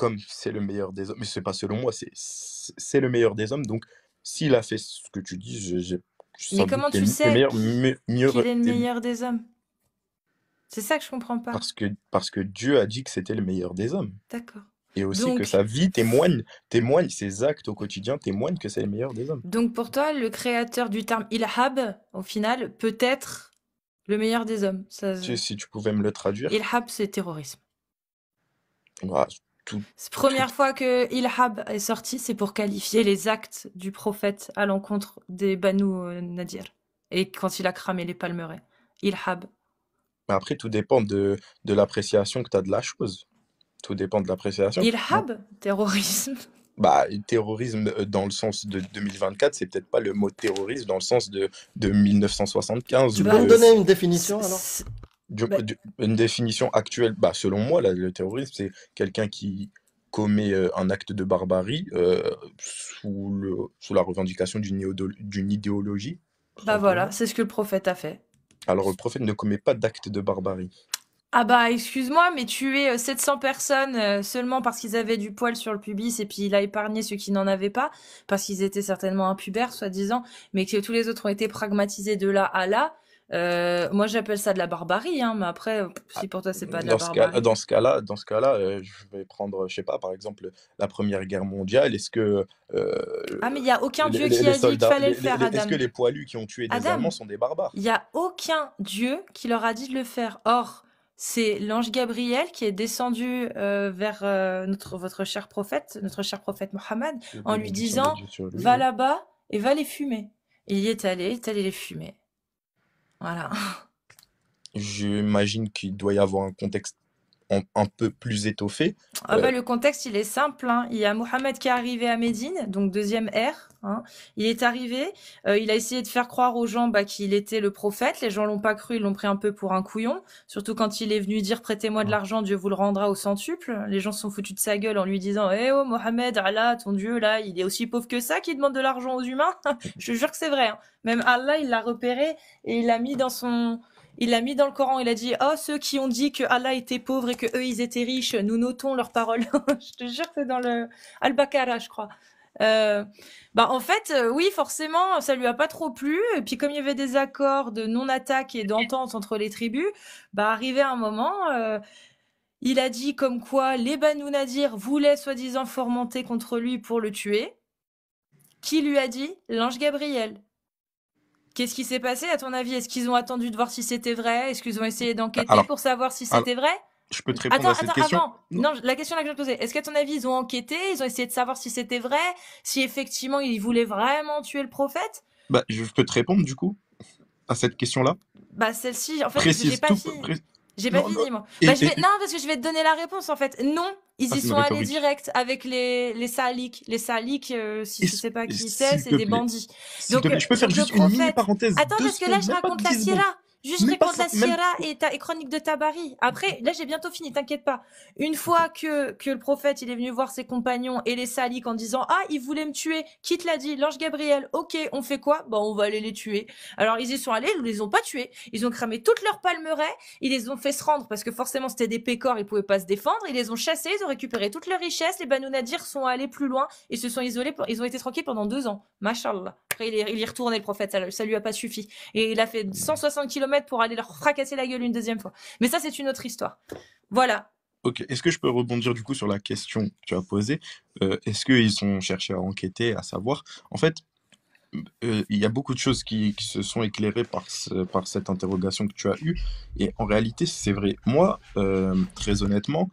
comme c'est le meilleur des hommes, mais c'est pas selon moi, c'est le meilleur des hommes. Donc, s'il a fait ce que tu dis, j'ai. Mais comment tu sais qu'il est le meilleur des hommes C'est ça que je comprends pas. Parce que, parce que Dieu a dit que c'était le meilleur des hommes. D'accord. Et aussi que sa vie témoigne, témoigne, ses actes au quotidien témoignent que c'est le meilleur des hommes. Donc pour toi, le créateur du terme Ilhab, au final, peut être le meilleur des hommes. Ça... Si, tu pouvais me le traduire. Ilhab, c'est terrorisme. Ah, Première fois que Ilhab est sorti, c'est pour qualifier les actes du prophète à l'encontre des Banous Nadir. Et quand il a cramé les il Ilhab. Après, tout dépend de, de l'appréciation que tu as de la chose. Tout dépend de l'appréciation. Ilhab, terrorisme. Bah, terrorisme euh, dans le sens de 2024, c'est peut-être pas le mot terrorisme dans le sens de, de 1975. Tu peux donner une définition alors bah une définition actuelle, bah, selon moi, le terrorisme, c'est quelqu'un qui commet euh, un acte de barbarie euh, sous, la revendication d'une, idéologie. Bah voilà, c'est ce que le prophète a fait. Alors le prophète ne commet pas d'acte de barbarie. Ah bah excuse-moi, mais tuer 700 euh, personnes seulement parce qu'ils avaient du poil sur le pubis et puis il a épargné ceux qui n'en avaient pas, parce qu'ils étaient certainement impubères, soi-disant, mais que tous les autres ont été pragmatisés de là à là, euh, moi, j'appelle ça de la barbarie, hein, mais après, si pour toi, c'est pas de la barbarie. dans ce cas-là, dans ce cas-là, euh, je vais prendre, je sais pas, par exemple, la Première Guerre mondiale. Est-ce que euh, ah, mais il y a aucun dieu qui a dit qu'il fallait le faire, Adam. Est-ce que les poilus qui ont tué des Allemands sont des barbares Il y a aucun dieu qui leur a dit de le faire. Or, c'est l'ange Gabriel qui est descendu vers notre votre cher prophète, notre cher prophète Mohammed, en lui disant va hein. là-bas et va les fumer. Il y est allé, il est allé les fumer. Voilà. J'imagine qu'il doit y avoir un contexte un, peu plus étoffé. Ah bah, euh, le contexte, il est simple. Hein. Il y a Mohamed qui est arrivé à Médine, donc deuxième R. Hein. Il est arrivé, euh, il a essayé de faire croire aux gens bah, qu'il était le prophète. Les gens l'ont pas cru, ils l'ont pris un peu pour un couillon. Surtout quand il est venu dire prêtez-moi de l'argent, Dieu vous le rendra au centuple. Les gens se sont foutus de sa gueule en lui disant eh oh Mohamed, Allah, ton Dieu là, il est aussi pauvre que ça qui demande de l'argent aux humains. Je jure que c'est vrai. Hein. Même Allah, il l'a repéré et il l'a mis dans son il l'a mis dans le Coran. Il a dit Oh, ceux qui ont dit que Allah était pauvre et que eux ils étaient riches, nous notons leurs paroles. je te jure que c'est dans le al bakara je crois. Euh, bah en fait, euh, oui, forcément, ça lui a pas trop plu. Et puis comme il y avait des accords de non-attaque et d'entente entre les tribus, bah arrivé un moment, euh, il a dit comme quoi les Banu Nadir voulaient soi-disant fomenter contre lui pour le tuer. Qui lui a dit L'ange Gabriel. Qu'est-ce qui s'est passé à ton avis Est-ce qu'ils ont attendu de voir si c'était vrai Est-ce qu'ils ont essayé d'enquêter pour savoir si c'était vrai Je peux te répondre à cette attends, question. Avant. Non. la question là que je te posais, est-ce qu'à ton avis ils ont enquêté Ils ont essayé de savoir si c'était vrai Si effectivement ils voulaient vraiment tuer le prophète bah, je peux te répondre du coup à cette question-là. Bah celle-ci, en fait, j'ai pas fini. J'ai pas fini, moi. Bah, non, parce que je vais te donner la réponse, en fait. Non, ils ah, y sont allés direct avec les, les Saliks. Les Saliks, euh, si je ne sais pas qui c'est, c'est des bandits. Donc, je peux euh, faire juste une mini parenthèse. Attends, parce que là, je raconte la Sierra. Juste les raconte Sierra et, ta, chronique de Tabari. Après, là j'ai bientôt fini, t'inquiète pas. Une fois que, que le prophète il est venu voir ses compagnons et les saliques en disant Ah, ils voulaient me tuer, qui te l'a dit L'ange Gabriel, ok, on fait quoi Bon, bah, on va aller les tuer. Alors ils y sont allés, ils les ont pas tués. Ils ont cramé toutes leurs palmeraies, ils les ont fait se rendre parce que forcément c'était des pécores, ils pouvaient pas se défendre. Ils les ont chassés, ils ont récupéré toutes leurs richesses. Les Banu Nadir sont allés plus loin et se sont isolés. Ils ont été tranquilles pendant deux ans. Machallah. Après il est, il retourné le prophète, ça, ça lui a pas suffi. Et il a fait 160 km pour aller leur fracasser la gueule une deuxième fois. Mais ça, c'est une autre histoire. Voilà. Ok, est-ce que je peux rebondir du coup sur la question que tu as posée euh, Est-ce qu'ils ont cherché à enquêter, à savoir En fait, euh, il y a beaucoup de choses qui, se sont éclairées par, par cette interrogation que tu as eue. Et en réalité, c'est vrai. Moi, euh, très honnêtement,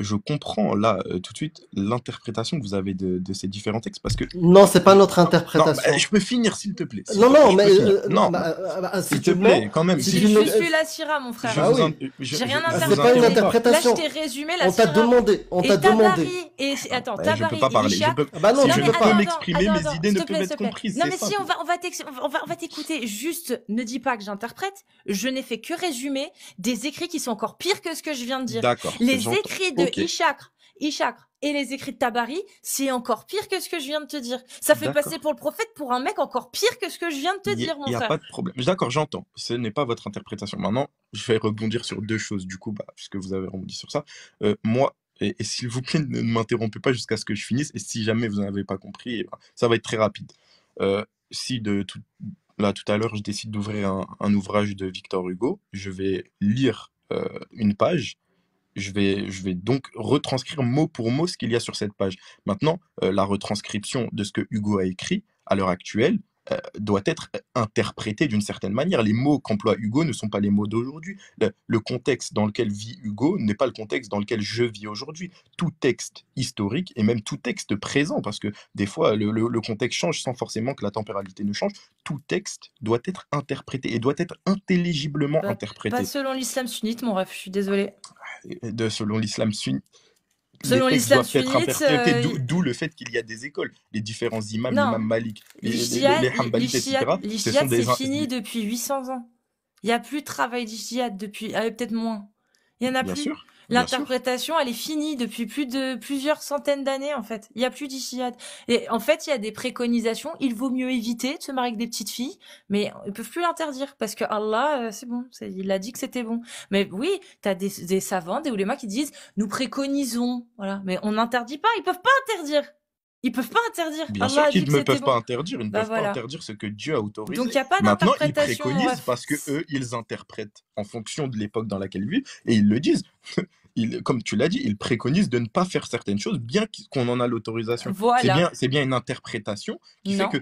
je comprends là euh, tout de suite l'interprétation que vous avez de, ces différents textes parce que non, c'est pas notre interprétation. je peux finir s'il te plaît. Non, non, mais euh, non, bah, euh, bah, s'il te plaît, quand même. je, suis la Syrah, mon frère. Ah, oui. J'ai rien interprété. C'est pas une interprétation. Là, je t'ai résumé On t'a demandé. On t'a demandé. Et ah, attends, bah, Je peux pas parler. Je ne je peux pas m'exprimer. Mes idées ne peuvent être comprises. Non, mais si on va, on va t'écouter. Juste, ne dis pas que j'interprète. Je n'ai fait que résumer des écrits qui sont encore pires que ce que je viens de dire. Les écrits de okay. Ishakr, et les écrits de Tabari, c'est encore pire que ce que je viens de te dire. Ça fait passer pour le prophète pour un mec encore pire que ce que je viens de te dire, mon frère. Il n'y a pas de problème. D'accord, j'entends. Ce n'est pas votre interprétation. Maintenant, je vais rebondir sur deux choses, du coup, bah, puisque vous avez rebondi sur ça. Euh, moi, et, s'il vous plaît, ne, m'interrompez pas jusqu'à ce que je finisse. Et si jamais vous n'avez pas compris, eh ben, ça va être très rapide. Euh, si de tout, là, tout à l'heure, je décide d'ouvrir un, ouvrage de Victor Hugo, je vais lire euh, une page je vais, donc retranscrire mot pour mot ce qu'il y a sur cette page. Maintenant, euh, la retranscription de ce que Hugo a écrit, à l'heure actuelle, euh, doit être euh, interprété d'une certaine manière. Les mots qu'emploie Hugo ne sont pas les mots d'aujourd'hui. Le, contexte dans lequel vit Hugo n'est pas le contexte dans lequel je vis aujourd'hui. Tout texte historique et même tout texte présent, parce que des fois le, contexte change sans forcément que la tempéralité ne change, tout texte doit être interprété et doit être intelligiblement interprété. Pas selon l'islam sunnite, mon rêve, je suis désolé. De, selon l'islam sunnite Selon l'islam sunnite, euh, d'où le fait qu'il y a des écoles, les différents imams, l'imam Malik, les, les, etc. L'islam, c'est fini depuis 800 ans. Il n'y a plus de travail d'islam depuis, euh, peut-être moins. Il n'y en a plus. L'interprétation, elle est finie depuis plus de plusieurs centaines d'années, en fait. Il n'y a plus d'Ishiad. Et en fait, il y a des préconisations. Il vaut mieux éviter de se marier avec des petites filles, mais ils peuvent plus l'interdire parce que Allah, euh, c'est bon. Il a dit que c'était bon. Mais oui, t'as des, des savants, des oulémas qui disent, nous préconisons. Voilà. Mais on n'interdit pas. Ils peuvent pas interdire. Ils peuvent pas interdire. Bien ah bah, ne peuvent pas interdire. Ils ne bah peuvent pas interdire ce que Dieu a autorisé. Donc il n'y a pas Maintenant, ils préconisent parce que eux, ils interprètent en fonction de l'époque dans laquelle ils vivent et ils le disent. comme tu l'as dit, ils préconisent de ne pas faire certaines choses, bien qu'on en a l'autorisation. C'est bien, une interprétation qui fait que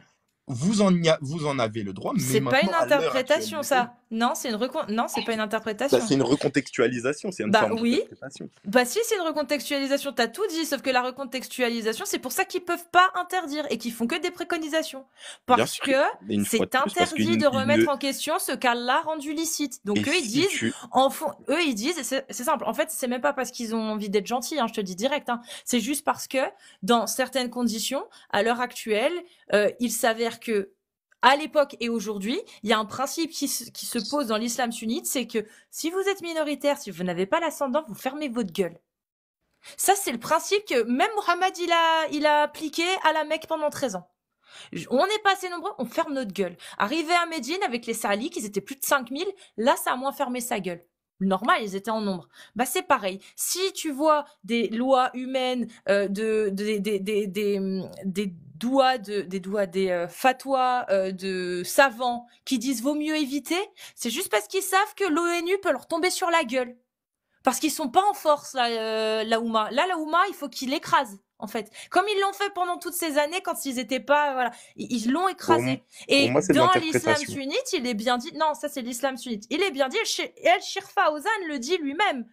vous en, a, vous en avez le droit. C'est pas une interprétation, ça. Non, c'est une non, c'est pas une interprétation. Bah, c'est une recontextualisation, c'est une bah, oui. Bah si, c'est une recontextualisation, t'as tout dit, sauf que la recontextualisation, c'est pour ça qu'ils peuvent pas interdire et qu'ils font que des préconisations. Parce que c'est interdit de remettre en question ce qu'a rendu licite. Donc eux, ils disent, en eux, ils disent, c'est simple, en fait, c'est même pas parce qu'ils ont envie d'être gentils, hein, je te dis direct, hein. c'est juste parce que dans certaines conditions, à l'heure actuelle, euh, il s'avère que à l'époque et aujourd'hui, il y a un principe qui se, pose dans l'islam sunnite, c'est que si vous êtes minoritaire, si vous n'avez pas l'ascendant, vous fermez votre gueule. Ça, c'est le principe que même Mohammed il a, appliqué à la Mecque pendant 13 ans. On n'est pas assez nombreux, on ferme notre gueule. Arrivé à Médine, avec les Salis, ils étaient plus de 5000, là, ça a moins fermé sa gueule normal, ils étaient en nombre. Bah c'est pareil. Si tu vois des lois humaines, euh, de, des, des doigts de, des doigts des euh, fatwas euh, de savants qui disent vaut mieux éviter, c'est juste parce qu'ils savent que l'ONU peut leur tomber sur la gueule. Parce qu'ils sont pas en force, là, euh, la Houma. Là, la Houma, il faut qu'ils l'écrasent, en fait. Comme ils l'ont fait pendant toutes ces années quand ils étaient pas, euh, voilà. Ils l'ont écrasé. Et dans l'islam sunnite, il est bien dit, non, ça c'est l'islam sunnite. Il est bien dit, El Shirfa Ozan le dit lui-même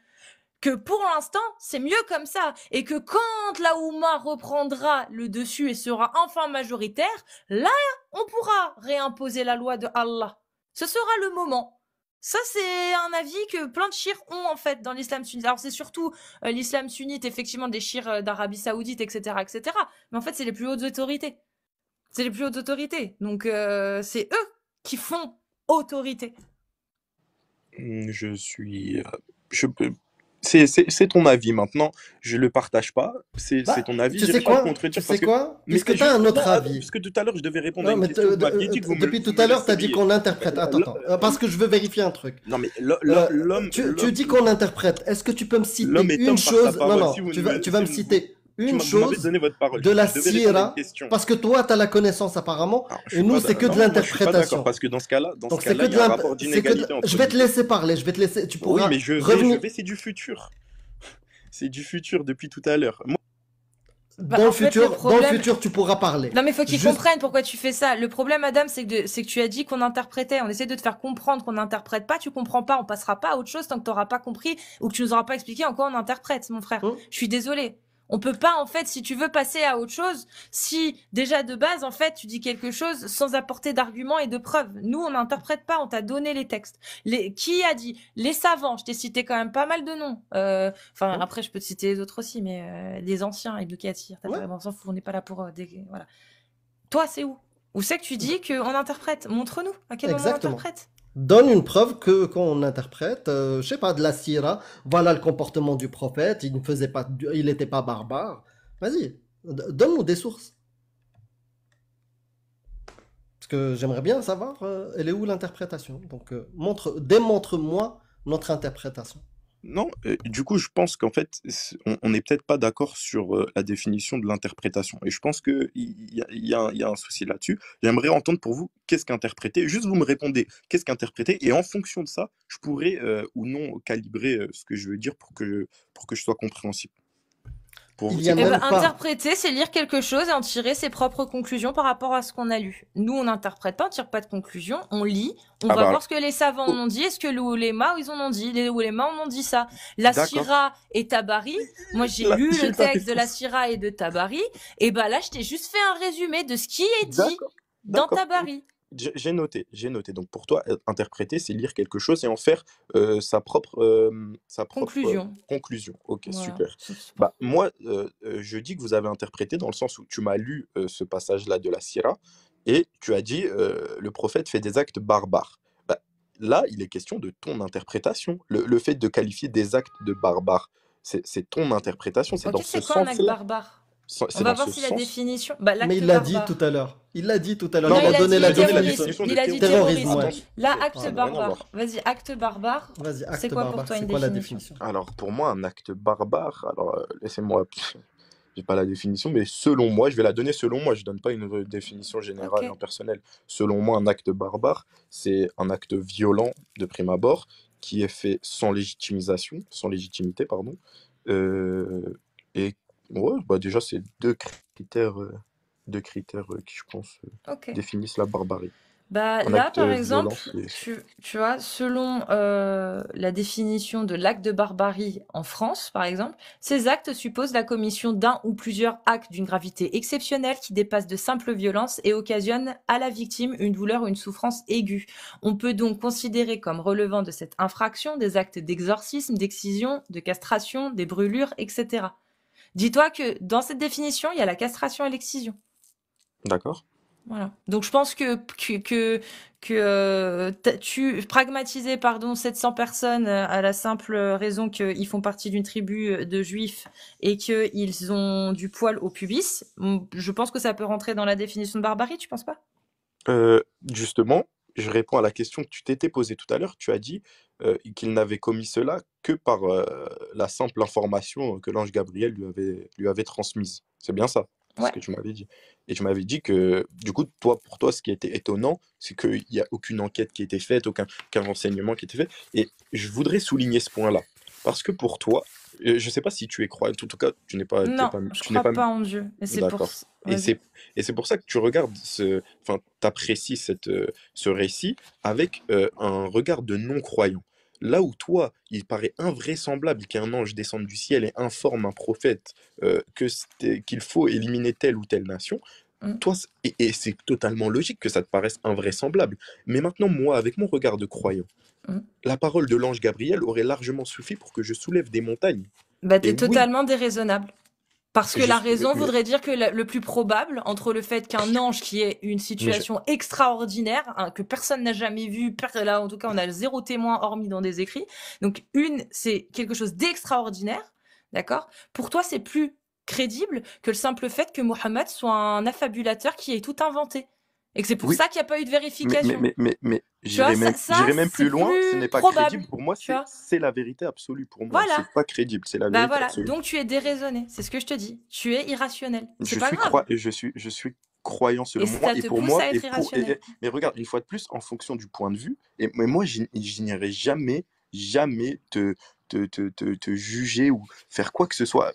que pour l'instant, c'est mieux comme ça. Et que quand la Ouma reprendra le dessus et sera enfin majoritaire, là, on pourra réimposer la loi de Allah. Ce sera le moment. Ça, c'est un avis que plein de chirs ont, en fait, dans l'islam sunnite. Alors, c'est surtout euh, l'islam sunnite, effectivement, des chirs euh, d'Arabie Saoudite, etc., etc. Mais en fait, c'est les plus hautes autorités. C'est les plus hautes autorités. Donc, euh, c'est eux qui font autorité. Je suis. Je peux c'est ton avis maintenant. Je le partage pas. C'est bah, ton avis. Tu sais quoi contredire tu sais parce quoi que... tu as un autre avis. Parce que tout à l'heure, je devais répondre une question. depuis tout à l'heure, tu as dit qu'on interprète. Bah, attends, attends. Parce que je veux vérifier un truc. Non, mais euh, l'homme. Tu, dis qu'on interprète. Est-ce que tu peux me citer une chose Non, non. Tu vas me citer une chose de la sierra, parce que toi, tu as la connaissance apparemment, et nous, c'est que de l'interprétation. parce que dans ce cas-là, dans Donc, ce cas que il y a un rapport d'inégalité. Je vais te laisser parler, je vais te laisser, tu pourras mais je vais, revenir. c'est du futur. C'est du futur depuis tout à l'heure. Bah, dans, le futur, dans le futur, tu pourras parler. Non, mais faut qu'ils comprennent pourquoi tu fais ça. Le problème, Adam, c'est que, c'est que tu as dit qu'on interprétait. On essaie de te faire comprendre qu'on n'interprète pas. Tu comprends pas. On passera pas à autre chose tant que t'auras pas compris ou que tu nous auras pas expliqué en quoi on interprète, mon frère. Hein je suis désolé. On peut pas, en fait, si tu veux passer à autre chose, si déjà de base, en fait, tu dis quelque chose sans apporter d'arguments et de preuves. Nous, on n'interprète pas, on t'a donné les textes. qui a dit Les savants, je t'ai cité quand même pas mal de noms. Euh, enfin, après, je peux te citer les autres aussi, mais des euh, les anciens, et vraiment s'en fout, on n'est pas là pour. Euh, des, voilà. Toi, c'est où Où c'est que tu dis bah. qu'on interprète Montre-nous à quel moment on interprète donne une preuve que quand interprète, euh, je sais pas, de la sira, voilà le comportement du prophète, il ne faisait pas, n'était pas barbare. Vas-y, donne-nous des sources. Parce que j'aimerais bien savoir, euh, elle est où l'interprétation Donc euh, montre, démontre-moi notre interprétation. Non, du coup, je pense qu'en fait, on n'est peut-être pas d'accord sur euh, la définition de l'interprétation. Et je pense qu'il y, y, y, a un souci là-dessus. J'aimerais entendre pour vous, qu'est-ce qu'interpréter Juste vous me répondez, qu'est-ce qu'interpréter Et en fonction de ça, je pourrais euh, ou non calibrer euh, ce que je veux dire pour que, pour que je sois compréhensible. Eh ben, interpréter, c'est lire quelque chose et en tirer ses propres conclusions par rapport à ce qu'on a lu. Nous, on n'interprète pas, on tire pas de conclusion, on lit, on ah va bah voir ce que les savants ont oh. dit, est-ce que le Oulema ils en ont dit, les les en ont dit ça. La Syrah et Tabari, moi j'ai lu le texte de la Syrah et de Tabari, et bah là, je t'ai juste fait un résumé de ce qui est dit dans Tabari. J'ai noté, j'ai noté. Donc pour toi, euh, interpréter, c'est lire quelque chose et en faire euh, sa propre, sa propre conclusion. conclusion. Ok, super. Bah, moi, euh, je dis que vous avez interprété dans le sens où tu m'as lu ce passage-là de la Sierra et tu as dit le prophète fait des actes barbares. Bah, là, il est question de ton interprétation. Le, fait de qualifier des actes de barbares, c'est ton interprétation. C'est dans ce sens-là. un acte barbare on va voir si la définition. Bah, mais il l'a dit bah- tout à l'heure. Il l'a dit tout à l'heure. il, a donné la définition. Il dit terrorisme. Là, acte barbare. Vas-y, acte barbare. C'est quoi pour toi une définition, Alors, pour moi, un acte barbare. Alors, euh, laissez-moi. J'ai pas la définition, mais selon moi, je vais la donner selon moi. Je donne pas une définition générale en personnel. Selon moi, un acte barbare, c'est un acte violent de prime abord qui est fait sans légitimisation, sans légitimité, pardon, euh, et Ouais, bah déjà, c'est deux critères, euh, deux critères euh, qui, je pense, euh, définissent la barbarie. Bah, là, par exemple, tu, vois, selon la définition de l'acte de barbarie en France, par exemple, ces actes supposent la commission d'un ou plusieurs actes d'une gravité exceptionnelle qui dépasse de simples violences et occasionnent à la victime une douleur ou une souffrance aiguë. On peut donc considérer comme relevant de cette infraction des actes d'exorcisme, d'excision, de castration, des brûlures, etc. Dis-toi que dans cette définition, il y a la castration et l'excision. D'accord. Voilà. Donc je pense que que que, euh, tu pragmatiser pardon 700 personnes euh, à la simple raison qu'ils font partie d'une tribu euh, de juifs et qu'ils ont du poil au pubis. Je pense que ça peut rentrer dans la définition de barbarie. Tu penses pas Justement, je réponds à la question que tu t'étais posée tout à l'heure. Tu as dit euh, qu'il n'avait commis cela que par euh, la simple information que l'ange Gabriel lui avait, lui avait transmise. C'est bien ça, ce que tu m'avais dit. Et tu m'avais dit que, du coup, toi, pour toi, ce qui était étonnant, c'est qu'il n'y a aucune enquête qui a été faite, aucun, aucun renseignement qui a été fait. Et je voudrais souligner ce point-là. Parce que pour toi, euh, je ne sais pas si tu es croyant, en tout cas, tu n'es pas. je crois pas... en Dieu. Et c'est pour... ça que tu regardes, ce... enfin, t'apprécies cette... Euh, ce récit avec euh, un regard de non-croyant. Là où toi, il paraît invraisemblable qu'un ange descende du ciel et informe un prophète qu'il faut éliminer telle ou telle nation, mm. toi, et c'est totalement logique que ça te paraisse invraisemblable. Mais maintenant, moi, avec mon regard de croyant, Mm. La parole de l'ange Gabriel aurait largement suffi pour que je soulève des montagnes. Bah, t'es totalement déraisonnable. Parce que la raison voudrait dire que le plus probable entre le fait qu'un ange qui est une situation extraordinaire, hein, que personne n'a jamais vu, là en tout cas on a zéro témoin hormis dans des écrits, donc une c'est quelque chose d'extraordinaire, d'accord Pour toi c'est plus crédible que le simple fait que Mohammed soit un affabulateur qui ait tout inventé. Et que c'est pour ça qu'il n'y a pas eu de vérification. mais, J'irai même, plus loin, ce n'est pas crédible pour moi, c'est la vérité absolue pour moi. C'est pas crédible, c'est la bah absolue. Donc tu es déraisonné, c'est ce que je te dis. Tu es irrationnel. Je pas suis, je suis, croyant selon moi pour moi. mais regarde, une fois de plus, en fonction du point de vue, et mais moi, je n'irai jamais, jamais te, te, te, te, te, juger ou faire quoi que ce soit.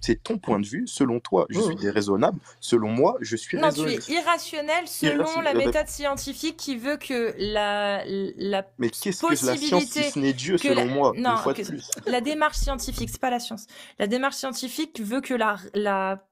C'est ton point de vue, selon toi, je mmh. suis déraisonnable, selon moi, je suis Non, tu es irrationnel selon la ah bah, méthode scientifique qui veut que la, la Mais qu'est-ce que la science si ce n'est Dieu, selon moi, non, une fois plus La démarche scientifique, c'est pas la science. La démarche scientifique veut que la, la,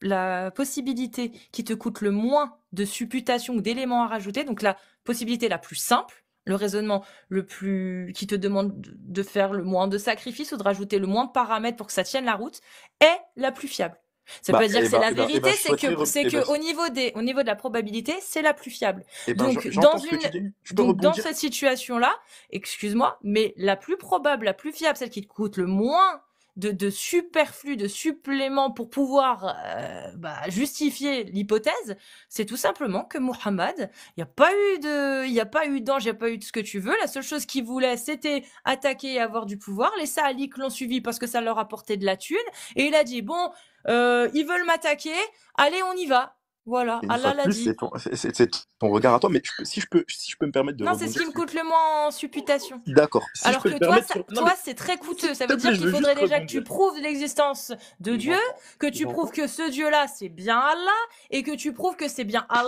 la possibilité qui te coûte le moins de supputation ou d'éléments à rajouter, donc la possibilité la plus simple, le raisonnement le plus qui te demande de faire le moins de sacrifices ou de rajouter le moins de paramètres pour que ça tienne la route est la plus fiable. Ça bah, veut dire eh que c'est ben, la eh ben, vérité, eh ben, c'est que c'est que au niveau des au niveau de la probabilité, c'est la plus fiable. donc dans une donc, dans cette situation là, excuse-moi, mais la plus probable, la plus fiable, celle qui te coûte le moins de, superflu, de supplément pour pouvoir euh, bah, justifier l'hypothèse, c'est tout simplement que Mohammed, il n'y a pas eu de, il n'y a pas eu d'ange, il n'y a pas eu de ce que tu veux. La seule chose qu'il voulait, c'était attaquer et avoir du pouvoir. Les saliques l'ont suivi parce que ça leur apportait de la thune. Et il a dit, bon, euh, ils veulent m'attaquer, allez, on y va. Voilà, Allah l'a dit. C'est ton, regard à toi, mais si, je peux, si je peux me permettre de. Non, c'est ce qui me coûte le moins en supputation. D'accord. Alors que toi, c'est très coûteux. Ça veut dire qu'il faudrait déjà que tu prouves l'existence de Dieu, que tu prouves que ce Dieu-là, c'est bien Allah, et que tu prouves que c'est bien Allah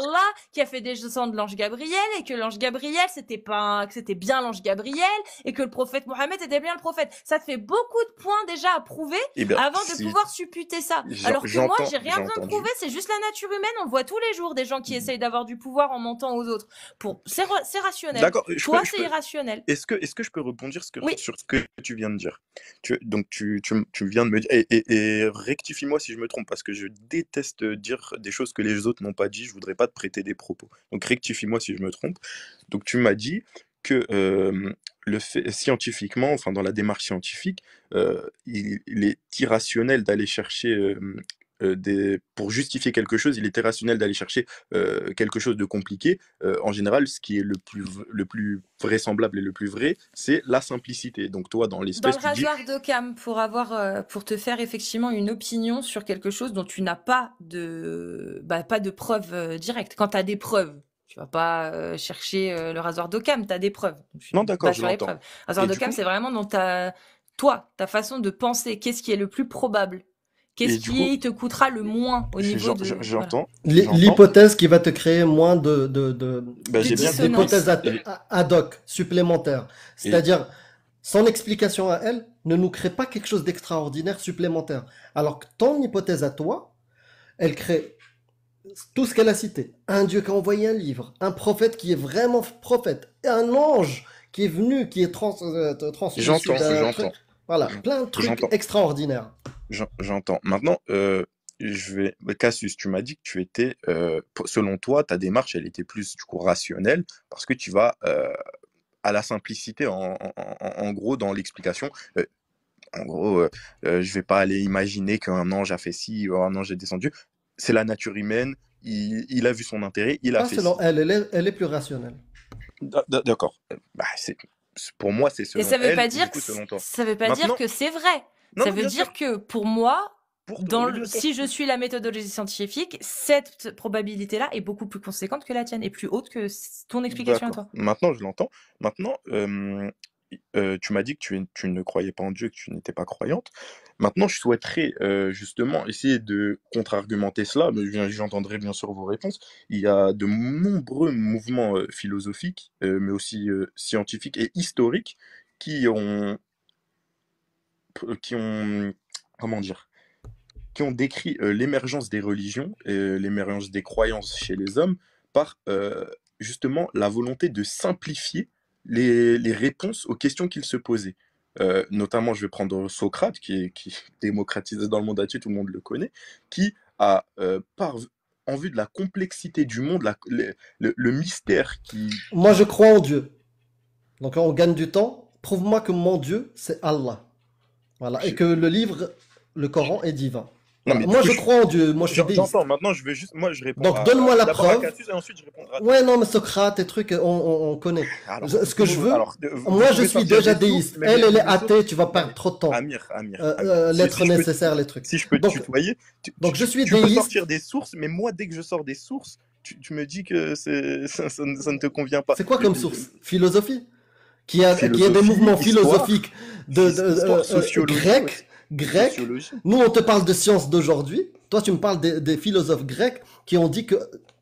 qui a fait descendre l'ange Gabriel, et que l'ange Gabriel, c'était pas, c'était bien l'ange Gabriel, et que le prophète Mohammed était bien le prophète. Ça te fait beaucoup de points déjà à prouver eh avant de pouvoir supputer ça. Alors que moi, j'ai rien besoin prouver, c'est juste la nature humaine on voit tous les jours des gens qui mhm. essayent d'avoir du pouvoir en montant aux autres. Pour... C'est, rationnel. D'accord, Toi, c'est irrationnel. Est-ce que, est que je peux rebondir ce sur ce que tu viens de dire tu, Donc, tu, tu, tu, viens de me dire. Et, rectifie-moi si je me trompe, parce que je déteste dire des choses que les autres n'ont pas dit. Je voudrais pas te prêter des propos. Donc, rectifie-moi si je me trompe. Donc, tu m'as dit que. Euh, le scientifiquement, enfin dans la démarche scientifique, euh, il, est irrationnel d'aller chercher euh, euh, pour justifier quelque chose, il était rationnel d'aller chercher euh, quelque chose de compliqué. Euh, en général, ce qui est le plus, le plus vraisemblable et le plus vrai, c'est la simplicité. Donc toi, dans l'espèce... Dans le rasoir d'ocam, pour, avoir, pour te faire effectivement une opinion sur quelque chose dont tu n'as pas de, bah, pas de preuve directe. Quand tu as des preuves, tu vas pas chercher le rasoir d'Occam, tu as des preuves. non, d'accord, je Rasoir d'Occam, c'est vraiment dans ta toi, ta façon de penser, qu'est-ce qui est le plus probable Qu'est-ce qui te coûtera le moins au niveau de. J'entends. L'hypothèse qui va te créer moins de. de, de, bah, ad, hoc supplémentaires. C'est-à-dire, son explication à elle ne nous crée pas quelque chose d'extraordinaire supplémentaire. Alors que ton hypothèse à toi, elle crée tout ce qu'elle a cité. Un Dieu qui a envoyé un livre, un prophète qui est vraiment prophète, et un ange qui est venu, qui est trans, euh, J'entends, j'entends. Voilà, plein de trucs extraordinaires. J'entends. Maintenant, euh, je vais... Bah, Cassius, tu m'as dit que tu étais, euh, selon toi, ta démarche, elle était plus du coup rationnelle parce que tu vas euh, à la simplicité en, gros dans l'explication. en gros, je vais pas aller imaginer qu'un ange a fait ci, un ange est descendu. C'est la nature humaine. Il, a vu son intérêt, il a fait. Selon elle, elle est, elle est plus rationnelle. D'accord. Bah, pour moi, c'est selon Et ça veut elle, pas dire Ça veut pas dire que c'est vrai. ça veut dire que pour moi, dans si je suis la méthodologie scientifique, cette probabilité-là est beaucoup plus conséquente que la tienne et plus haute que ton explication à toi. Maintenant, je l'entends. Maintenant, euh, tu m'as dit que tu, ne croyais pas en Dieu, que tu n'étais pas croyante. Maintenant, je souhaiterais justement essayer de contre-argumenter cela, mais j'entendrai bien sûr vos réponses. Il y a de nombreux mouvements philosophiques, mais aussi scientifiques et historiques, qui ont, qui ont, comment dire, qui ont décrit l'émergence des religions et l'émergence des croyances chez les hommes par justement la volonté de simplifier les, réponses aux questions qu'il se posait. Euh, notamment, je vais prendre Socrate, qui est, dans le monde entier, tout le monde le connaît, qui a, euh, par, en vue de la complexité du monde, le, mystère qui... Moi, je crois en Dieu. Donc, on gagne du temps. Prouve-moi que mon Dieu, c'est Allah. Voilà. Et que le livre, le Coran, est divin. Ah, moi, je crois en Dieu. Moi, je suis J'entends. Maintenant, je vais juste. Moi, je réponds. Donc, donne-moi la preuve. Ouais, non, mais Socrate, et trucs, on, connaît. Ah, ce que je veux. moi, je suis déjà déiste. Elle, elle est athée. Tu vas perdre trop de temps. Amir, Amir. Euh, euh, L'être nécessaire, les trucs. Si je peux te tutoyer. Donc, je suis déiste. Tu peux sortir des sources, mais moi, dès que je sors des sources, tu me dis que ça ne te convient pas. C'est quoi comme source Philosophie Qui a des mouvements philosophiques de euh, grecs grec, Nous, on te parle de science d'aujourd'hui. Toi, tu me parles des, philosophes grecs qui ont dit que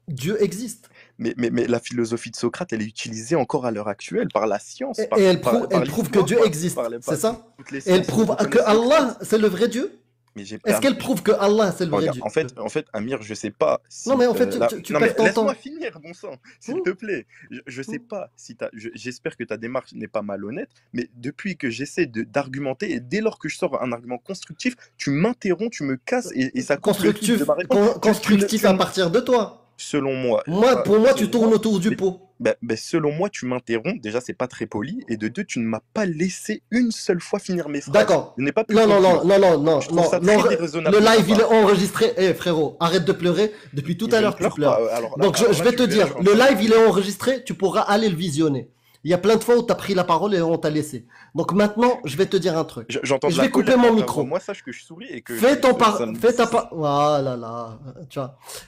Dieu existe. Mais, mais, mais, la philosophie de Socrate, elle est utilisée encore à l'heure actuelle par la science. Et, elle, prouve que Dieu existe, c'est ça elle prouve que Allah, c'est le vrai Dieu est-ce qu'elle prouve que Allah, c'est le vrai Dieu En fait, en fait, Amir, je sais pas. non, mais en fait, tu, Laisse-moi finir, bon sang, s'il te plaît. Je, sais pas si J'espère que ta démarche n'est pas malhonnête, mais depuis que j'essaie d'argumenter, et dès lors que je sors un argument constructif, tu m'interromps, tu me casses et, ça constructif. de constructif à partir de toi selon moi. Moi, pour moi, tu tournes autour du pot. Ben, selon moi, tu m'interromps. Déjà, c'est pas très poli. Et de deux, tu ne m'as pas laissé une seule fois finir mes phrases. D'accord. Non, non, non, non, non, non, Le live, il est enregistré. Eh, frérot, arrête de pleurer. Depuis tout à l'heure, tu pleures. Donc, je, vais te dire, le live, il est enregistré. Tu pourras aller le visionner. Il y a plein de fois où tu as pris la parole et on t'a laissé. Donc maintenant, je vais te dire un truc. J'entends Je vais couper mon micro. Moi, sache que je souris Fais ton par... Fais ta Voilà, là. Tu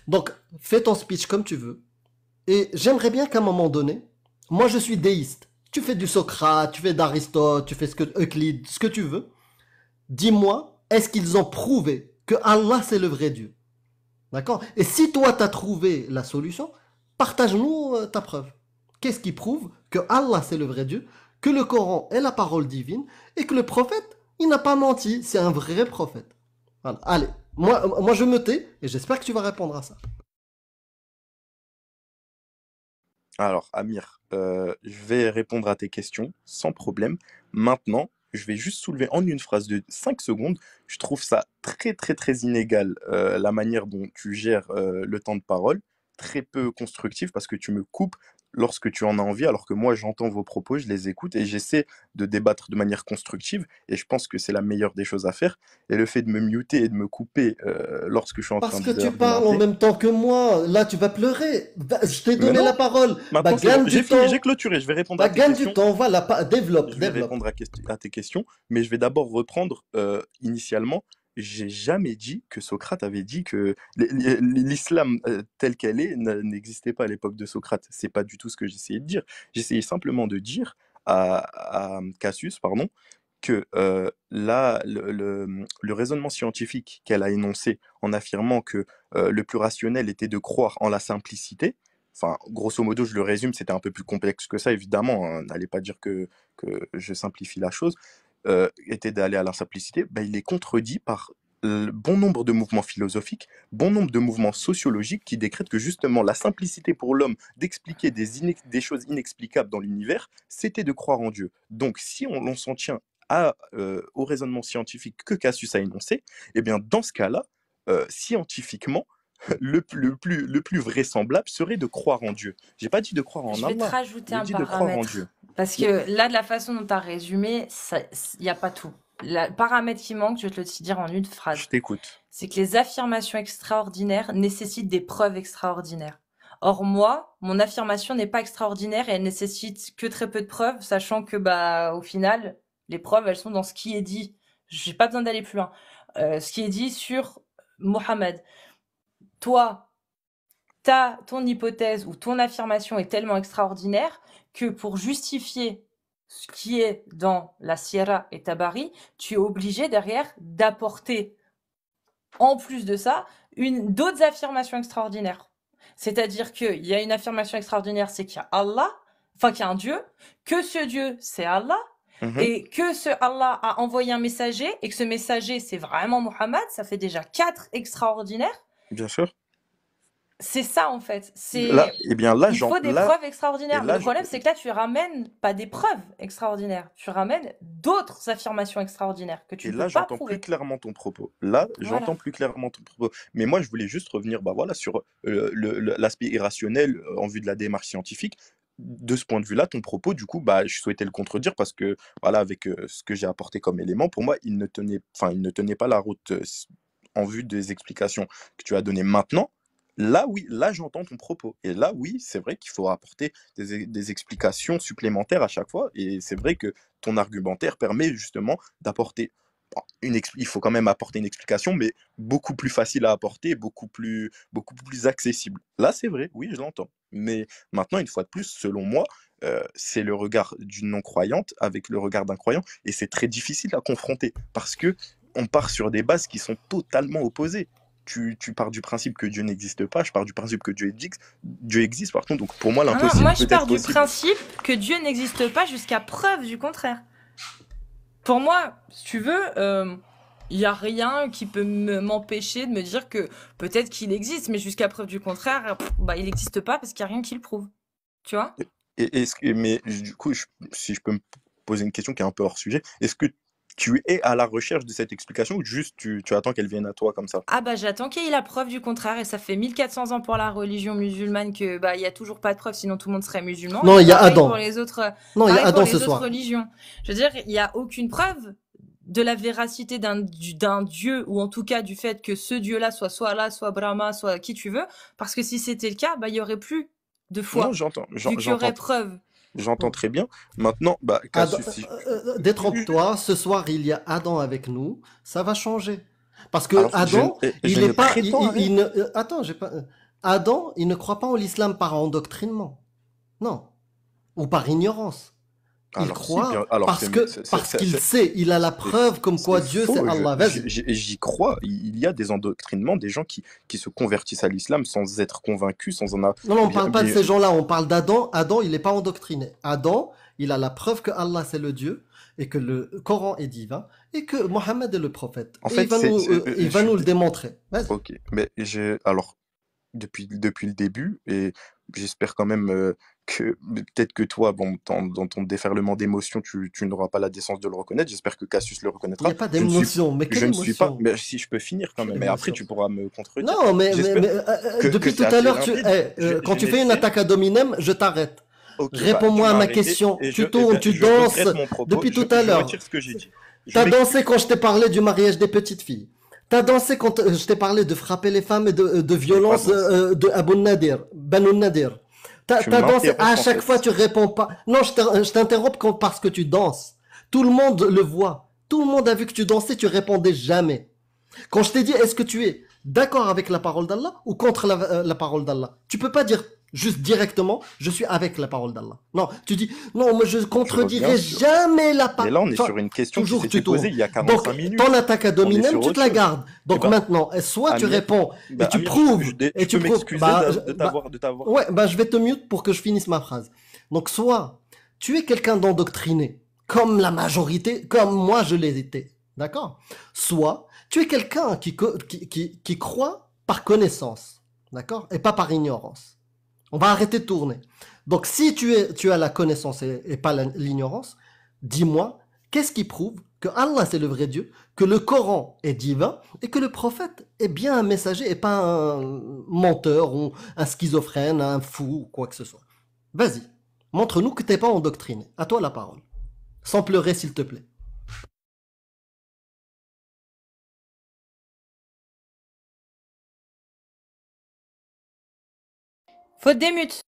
Donc, fais ton speech comme tu veux. Et j'aimerais bien qu'à un moment donné, moi, je suis déiste. Tu fais du Socrate, tu fais d'Aristote, tu fais ce que Euclide, ce que tu veux. Dis-moi, est-ce qu'ils ont prouvé que Allah c'est le vrai Dieu D'accord Et si toi, tu as trouvé la solution, partage-nous euh, ta preuve. Qu'est-ce qui prouve que Allah c'est le vrai Dieu, que le Coran est la parole divine et que le prophète, il n'a pas menti, c'est un vrai prophète. Allez, moi, je me tais et j'espère que tu vas répondre à ça. Alors, Amir, euh, je vais répondre à tes questions sans problème. Maintenant, je vais juste soulever en une phrase de 5 secondes. Je trouve ça très, très, très inégal, euh, la manière dont tu gères euh, le temps de parole très peu constructif parce que tu me coupes lorsque tu en as envie, alors que moi j'entends vos propos, je les écoute et j'essaie de débattre de manière constructive. Et je pense que c'est la meilleure des choses à faire. Et le fait de me muter et de me couper euh, lorsque je suis en train de... Parce que tu parles en même temps que moi. Là, tu vas pleurer. je t'ai donné la parole. Bah, j'ai clôturé. Je vais répondre bah, à tes questions. du temps, voilà, développe. Je vais répondre à, tes questions, mais je vais d'abord reprendre euh, initialement j'ai jamais dit que Socrate avait dit que l'islam euh, tel qu'elle est n'existait pas à l'époque de Socrate. C'est pas du tout ce que j'essayais de dire. J'essayais simplement de dire à, Cassius, pardon, que euh, là, le, raisonnement scientifique qu'elle a énoncé en affirmant que euh, le plus rationnel était de croire en la simplicité, enfin, grosso modo, je le résume, c'était un peu plus complexe que ça, évidemment, hein. n'allez pas dire que, que je simplifie la chose, euh, était d'aller à la simplicité, ben, il est contredit par bon nombre de mouvements philosophiques, bon nombre de mouvements sociologiques qui décrètent que justement la simplicité pour l'homme d'expliquer des, choses inexplicables dans l'univers, c'était de croire en Dieu. Donc si on, s'en tient à, euh, au raisonnement scientifique que Cassius a énoncé, eh bien dans ce cas-là, euh, scientifiquement, le, plus, vraisemblable serait de croire en Dieu. J'ai pas dit de croire en Je Allah, je de croire en Dieu. Parce que là, de la façon dont tu as résumé, il n'y a pas tout. Le paramètre qui manque, je vais te le dire en une phrase. Je t'écoute. C'est que les affirmations extraordinaires nécessitent des preuves extraordinaires. Or moi, mon affirmation n'est pas extraordinaire et elle nécessite que très peu de preuves, sachant que bah au final, les preuves elles sont dans ce qui est dit. J'ai pas besoin d'aller plus loin. Euh, ce qui est dit sur Mohamed. Toi, ton hypothèse ou ton affirmation est tellement extraordinaire que pour justifier ce qui est dans la Sierra et Tabari, tu es obligé derrière d'apporter en plus de ça d'autres affirmations extraordinaires. C'est-à-dire qu'il y a une affirmation extraordinaire, c'est qu'il y a Allah, enfin qu'il y a un Dieu, que ce Dieu c'est Allah, mhm. et que ce Allah a envoyé un messager et que ce messager c'est vraiment Mohammed, ça fait déjà quatre extraordinaires. Bien sûr. C'est ça en fait. C'est là, eh bien là, il faut des preuves extraordinaires. le problème, c'est que là, tu ramènes pas des preuves extraordinaires, tu ramènes d'autres affirmations extraordinaires que tu et peux là, j'entends plus clairement ton propos. Là, j'entends plus clairement ton propos. Mais moi, je voulais juste revenir, bah voilà, sur euh, l'aspect irrationnel euh, en vue de la démarche scientifique de ce point de vue-là, ton propos, du coup, bah, je souhaitais le contredire parce que, voilà, avec euh, ce que j'ai apporté comme élément, pour moi, il ne tenait, enfin, il ne tenait pas la route en vue des explications que tu as données maintenant. Là, oui, là, j'entends ton propos. Et là, oui, c'est vrai qu'il faut apporter des, explications supplémentaires à chaque fois. Et c'est vrai que ton argumentaire permet justement d'apporter une il faut quand même apporter une explication, mais beaucoup plus facile à apporter, beaucoup plus, beaucoup plus accessible. Là, c'est vrai, oui, je l'entends. Mais maintenant, une fois de plus, selon moi, euh, c'est le regard d'une non-croyante avec le regard d'un croyant, et c'est très difficile à confronter parce que on part sur des bases qui sont totalement opposées tu, pars du principe que Dieu n'existe pas, je pars du principe que Dieu existe, Dieu existe contre donc pour moi l'impossible. moi je pars du principe que Dieu n'existe pas jusqu'à preuve du contraire. Pour moi, si tu veux, il euh, n'y a rien qui peut m'empêcher de me dire que peut-être qu'il existe, mais jusqu'à preuve du contraire, bah, il n'existe pas parce qu'il n'y a rien qui le prouve. Tu vois et, que mais du coup, si je peux me poser une question qui est un peu hors sujet, est-ce que tu es à la recherche de cette explication ou juste tu, attends qu'elle vienne à toi comme ça Ah bah j'attends qu'il y ait la preuve du contraire et ça fait 1400 ans pour la religion musulmane que bah il y a toujours pas de preuve sinon tout le monde serait musulman. Non, il y a Adam. les autres euh, Non, il y a Adam ce soir. religions. Je veux dire, il y a aucune preuve de la véracité d'un dieu ou en tout cas du fait que ce dieu-là soit soit Allah, soit Brahma, soit qui tu veux parce que si c'était le cas, bah il y aurait plus de foi. Non, j'entends. Vu qu'il y aurait preuve J'entends très bien. Maintenant, bah, euh, euh, euh, Détrompe-toi, ce soir, il y a Adam avec nous. Ça va changer. Parce que Adam, il n'est pas. ne, attends, Adam, il ne croit pas en l'islam par endoctrinement. Non. Ou par ignorance. Il croit parce que parce qu'il sait, il a la preuve comme quoi Dieu c'est Allah. J'y crois. Il y a des endoctrinements, des gens qui, se convertissent à l'islam sans être convaincus, sans en avoir. Non, non, on parle pas de ces gens-là. On parle d'Adam. Adam, il n'est pas endoctriné. Adam, il a la preuve que Allah c'est le Dieu et que le Coran est divin et que Mohammed est le prophète. il va nous, euh, euh, il euh, va nous le démontrer. Ok, mais j'ai alors depuis depuis le début et j'espère quand même euh, que peut-être que toi, bon, dans ton déferlement d'émotions, tu, n'auras pas la décence de le reconnaître. J'espère que Cassius le reconnaîtra. Il n'y a pas d'émotion, mais quelle je ne suis pas, mais si je peux finir quand même, mais après tu pourras me contredire. Non, mais, euh, euh, depuis tout à l'heure, eh, quand tu fais une attaque à Dominem, je t'arrête. Bah, Réponds-moi à ma question. tu tournes, tu danses depuis tout à l'heure. Tu as dansé quand je t'ai parlé du mariage des petites filles. T'as dansé quand euh, je t'ai parlé de frapper les femmes et de, euh, de violence euh, euh, de Abou Nadir, Banu Nadir. T'as dansé, à chaque fois tu réponds pas. Non, je t'interromps parce que tu danses. Tout le monde le voit. Tout le monde a vu que tu dansais, tu répondais jamais. Quand je t'ai dit, est-ce que tu es d'accord avec la parole d'Allah ou contre la, la parole d'Allah Tu peux pas dire Juste directement, je suis avec la parole d'Allah. Non, tu dis, non, moi je contredirai jamais la parole. Et là, on est sur une question que tu s'est posée il y a 45 Donc, Ton attaque à Dominem, tu te la gardes. Donc bah, maintenant, soit tu réponds et bah, tu prouves. et tu peux prouves. Bah, de, t'avoir, Ouais, ben je vais te mute pour que je finisse ma phrase. Donc soit tu es quelqu'un d'endoctriné, comme la majorité, comme moi je l'ai été. D'accord Soit tu es quelqu'un qui, qui, qui croit par connaissance. D'accord Et pas par ignorance. On va arrêter de tourner. Donc, si tu, es, tu as la connaissance et, pas l'ignorance, dis-moi, qu'est-ce qui prouve que Allah c'est le vrai Dieu, que le Coran est divin et que le prophète est bien un messager et pas un menteur ou un schizophrène, un fou ou quoi que ce soit. Vas-y, montre-nous que tu n'es pas endoctriné. À toi la parole. Sans pleurer s'il te plaît. Faut des mutes.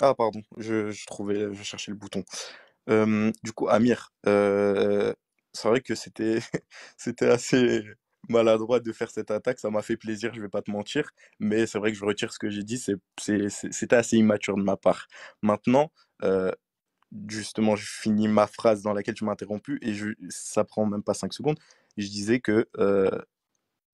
Ah, pardon, je, trouvais, je cherchais le bouton. du coup, Amir, euh, c'est vrai que c'était, assez maladroit de faire cette attaque. Ça m'a fait plaisir, je vais pas te mentir. Mais c'est vrai que je retire ce que j'ai dit. c'était assez immature de ma part. Maintenant, euh, justement, je finis ma phrase dans laquelle tu m'as interrompu et je, ça prend même pas 5 secondes. Je disais que euh,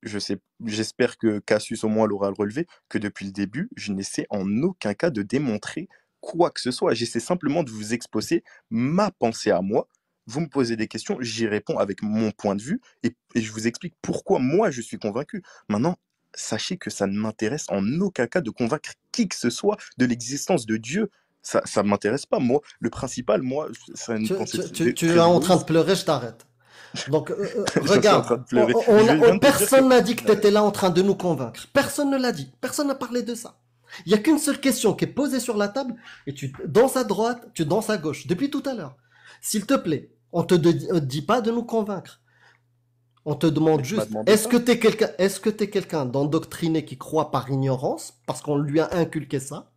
sais, j'espère que Cassius au moins l'aura relevé, que depuis le début, je n'essaie en aucun cas de démontrer quoi que ce soit. J'essaie simplement de vous exposer ma pensée à moi. Vous me posez des questions, j'y réponds avec mon point de vue et, je vous explique pourquoi moi je suis convaincu. Maintenant, sachez que ça ne m'intéresse en aucun cas de convaincre qui que ce soit de l'existence de Dieu ça ne m'intéresse pas. Moi, le principal, moi, ça une tu es en train de pleurer, je t'arrête. Donc, euh, euh, regarde, personne n'a dit que tu étais là en train de nous convaincre. Personne ne l'a dit. Personne n'a parlé de ça. Il n'y a qu'une seule question qui est posée sur la table et tu danses à droite, tu danses à gauche depuis tout à l'heure. S'il te plaît, on te dit pas de nous convaincre. On te demande juste, est-ce que tu es quelqu'un, que quelqu'un d'endoctriné qui croit par ignorance parce qu'on lui a inculqué ça,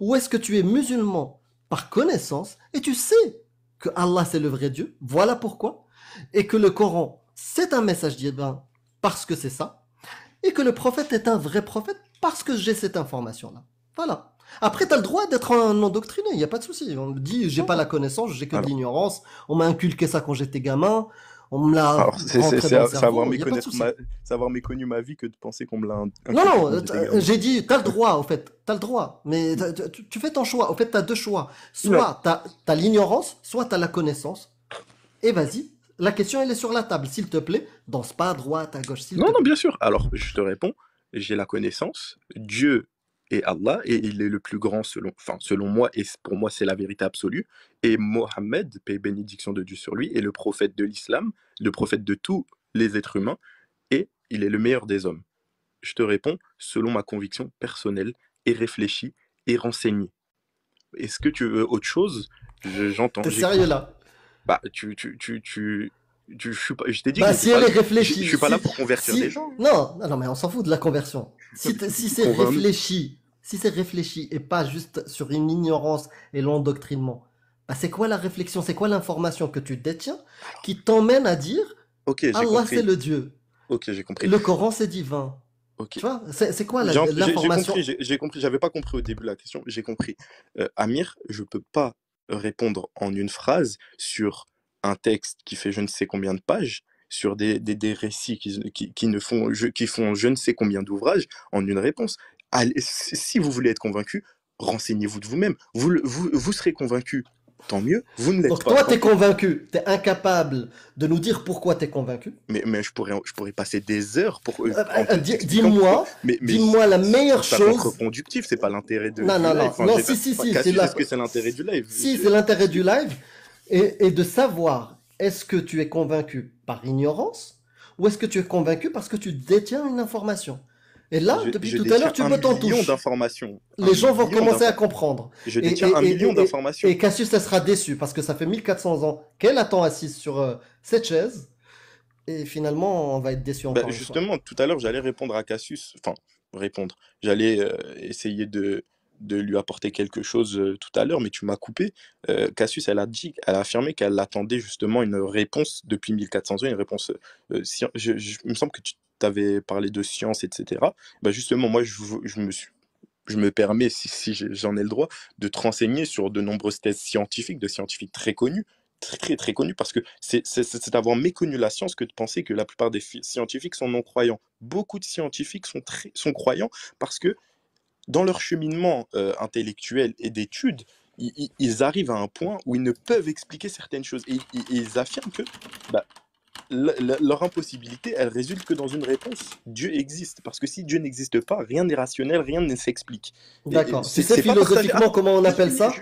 ou est-ce que tu es musulman par connaissance et tu sais que Allah c'est le vrai Dieu. Voilà pourquoi et que le Coran, c'est un message divin parce que c'est ça, et que le prophète est un vrai prophète parce que j'ai cette information-là. Voilà. Après, tu as le droit d'être un non il n'y a pas de souci. On me dit, j'ai pas la connaissance, j'ai que de l'ignorance, on m'a inculqué ça quand j'étais gamin, on me l'a. C'est avoir, méconnu ma vie que de penser qu'on me l'a. Non, non, j'ai dit, tu as le droit, au fait, tu as le droit, mais tu, fais ton choix. Au fait, tu as deux choix. Soit tu as l'ignorance, soit tu as la connaissance, et vas-y, la question, elle est sur la table, s'il te plaît. Danse pas à droite, à gauche, s'il Non, te non, bien sûr. Alors, je te réponds, j'ai la connaissance. Dieu est Allah et il est le plus grand selon, enfin, selon moi, et pour moi, c'est la vérité absolue. Et Mohammed, paix et bénédiction de Dieu sur lui, est le prophète de l'islam, le prophète de tous les êtres humains, et il est le meilleur des hommes. Je te réponds selon ma conviction personnelle et réfléchie et renseignée. Est-ce que tu veux autre chose J'entends. T'es sérieux là bah, tu, tu, tu, tu, je pas, je t'ai dit bah, si elle je, suis pas là pour convertir les gens. Non, non, mais on s'en fout de la conversion. Si, si c'est réfléchi, si c'est réfléchi et pas juste sur une ignorance et l'endoctrinement, bah c'est quoi la réflexion, c'est quoi l'information que tu détiens qui t'emmène à dire okay, Allah c'est le Dieu. Ok, j'ai compris. Le Coran c'est divin. ok Tu vois, c'est quoi l'information J'ai compris, j'avais pas compris au début la question, j'ai compris. Euh, Amir, je peux pas répondre en une phrase sur un texte qui fait je ne sais combien de pages, sur des, récits qui, ne font, je, qui font je ne sais combien d'ouvrages en une réponse. si vous voulez être convaincu, renseignez-vous de vous-même. vous, vous serez convaincu tant mieux. Vous ne l'êtes Donc Toi, tu es convaincu, tu es incapable de nous dire pourquoi tu es convaincu. Mais, je, pourrais, passer des heures pour. Euh, euh, euh, dis-moi mais, dis-moi la meilleure chose. C'est contre-conductif, c'est pas l'intérêt de. Non, non, non. non si, si, si. C'est la... que c'est l'intérêt du live Si, c'est l'intérêt du live. et de savoir, est-ce que tu es convaincu par ignorance ou est-ce que tu es convaincu parce que tu détiens une information et là, depuis tout à l'heure, tu peux t'en toucher. d'informations. Les gens vont commencer à comprendre. Je détiens et, un million d'informations. Et, Cassius, elle sera déçu parce que ça fait 1400 ans qu'elle attend assise sur euh, cette chaise. Et finalement, on va être déçu bah, encore. justement, tout à l'heure, j'allais répondre à Cassius. Enfin, répondre. J'allais euh, essayer de, de lui apporter quelque chose euh, tout à l'heure, mais tu m'as coupé. Cassius, elle a dit, elle a affirmé qu'elle attendait justement une réponse depuis 1400 ans, une réponse. si, je, me semble que tu tu avais parlé de science, etc. Bah justement, moi, je, me je me permets, si, j'en ai le droit, de te renseigner sur de nombreuses thèses scientifiques, de scientifiques très connus, très très connus, parce que c'est d'avoir méconnu la science que de penser que la plupart des scientifiques sont non-croyants. Beaucoup de scientifiques sont, très, sont croyants parce que dans leur cheminement euh, intellectuel et d'études, ils, arrivent à un point où ils ne peuvent expliquer certaines choses. Et, ils, affirment que bah, leur impossibilité, elle résulte que dans une réponse. Dieu existe. Parce que si Dieu n'existe pas, rien n'est rationnel, rien ne s'explique. D'accord. C'est philosophiquement ah, comment on appelle ça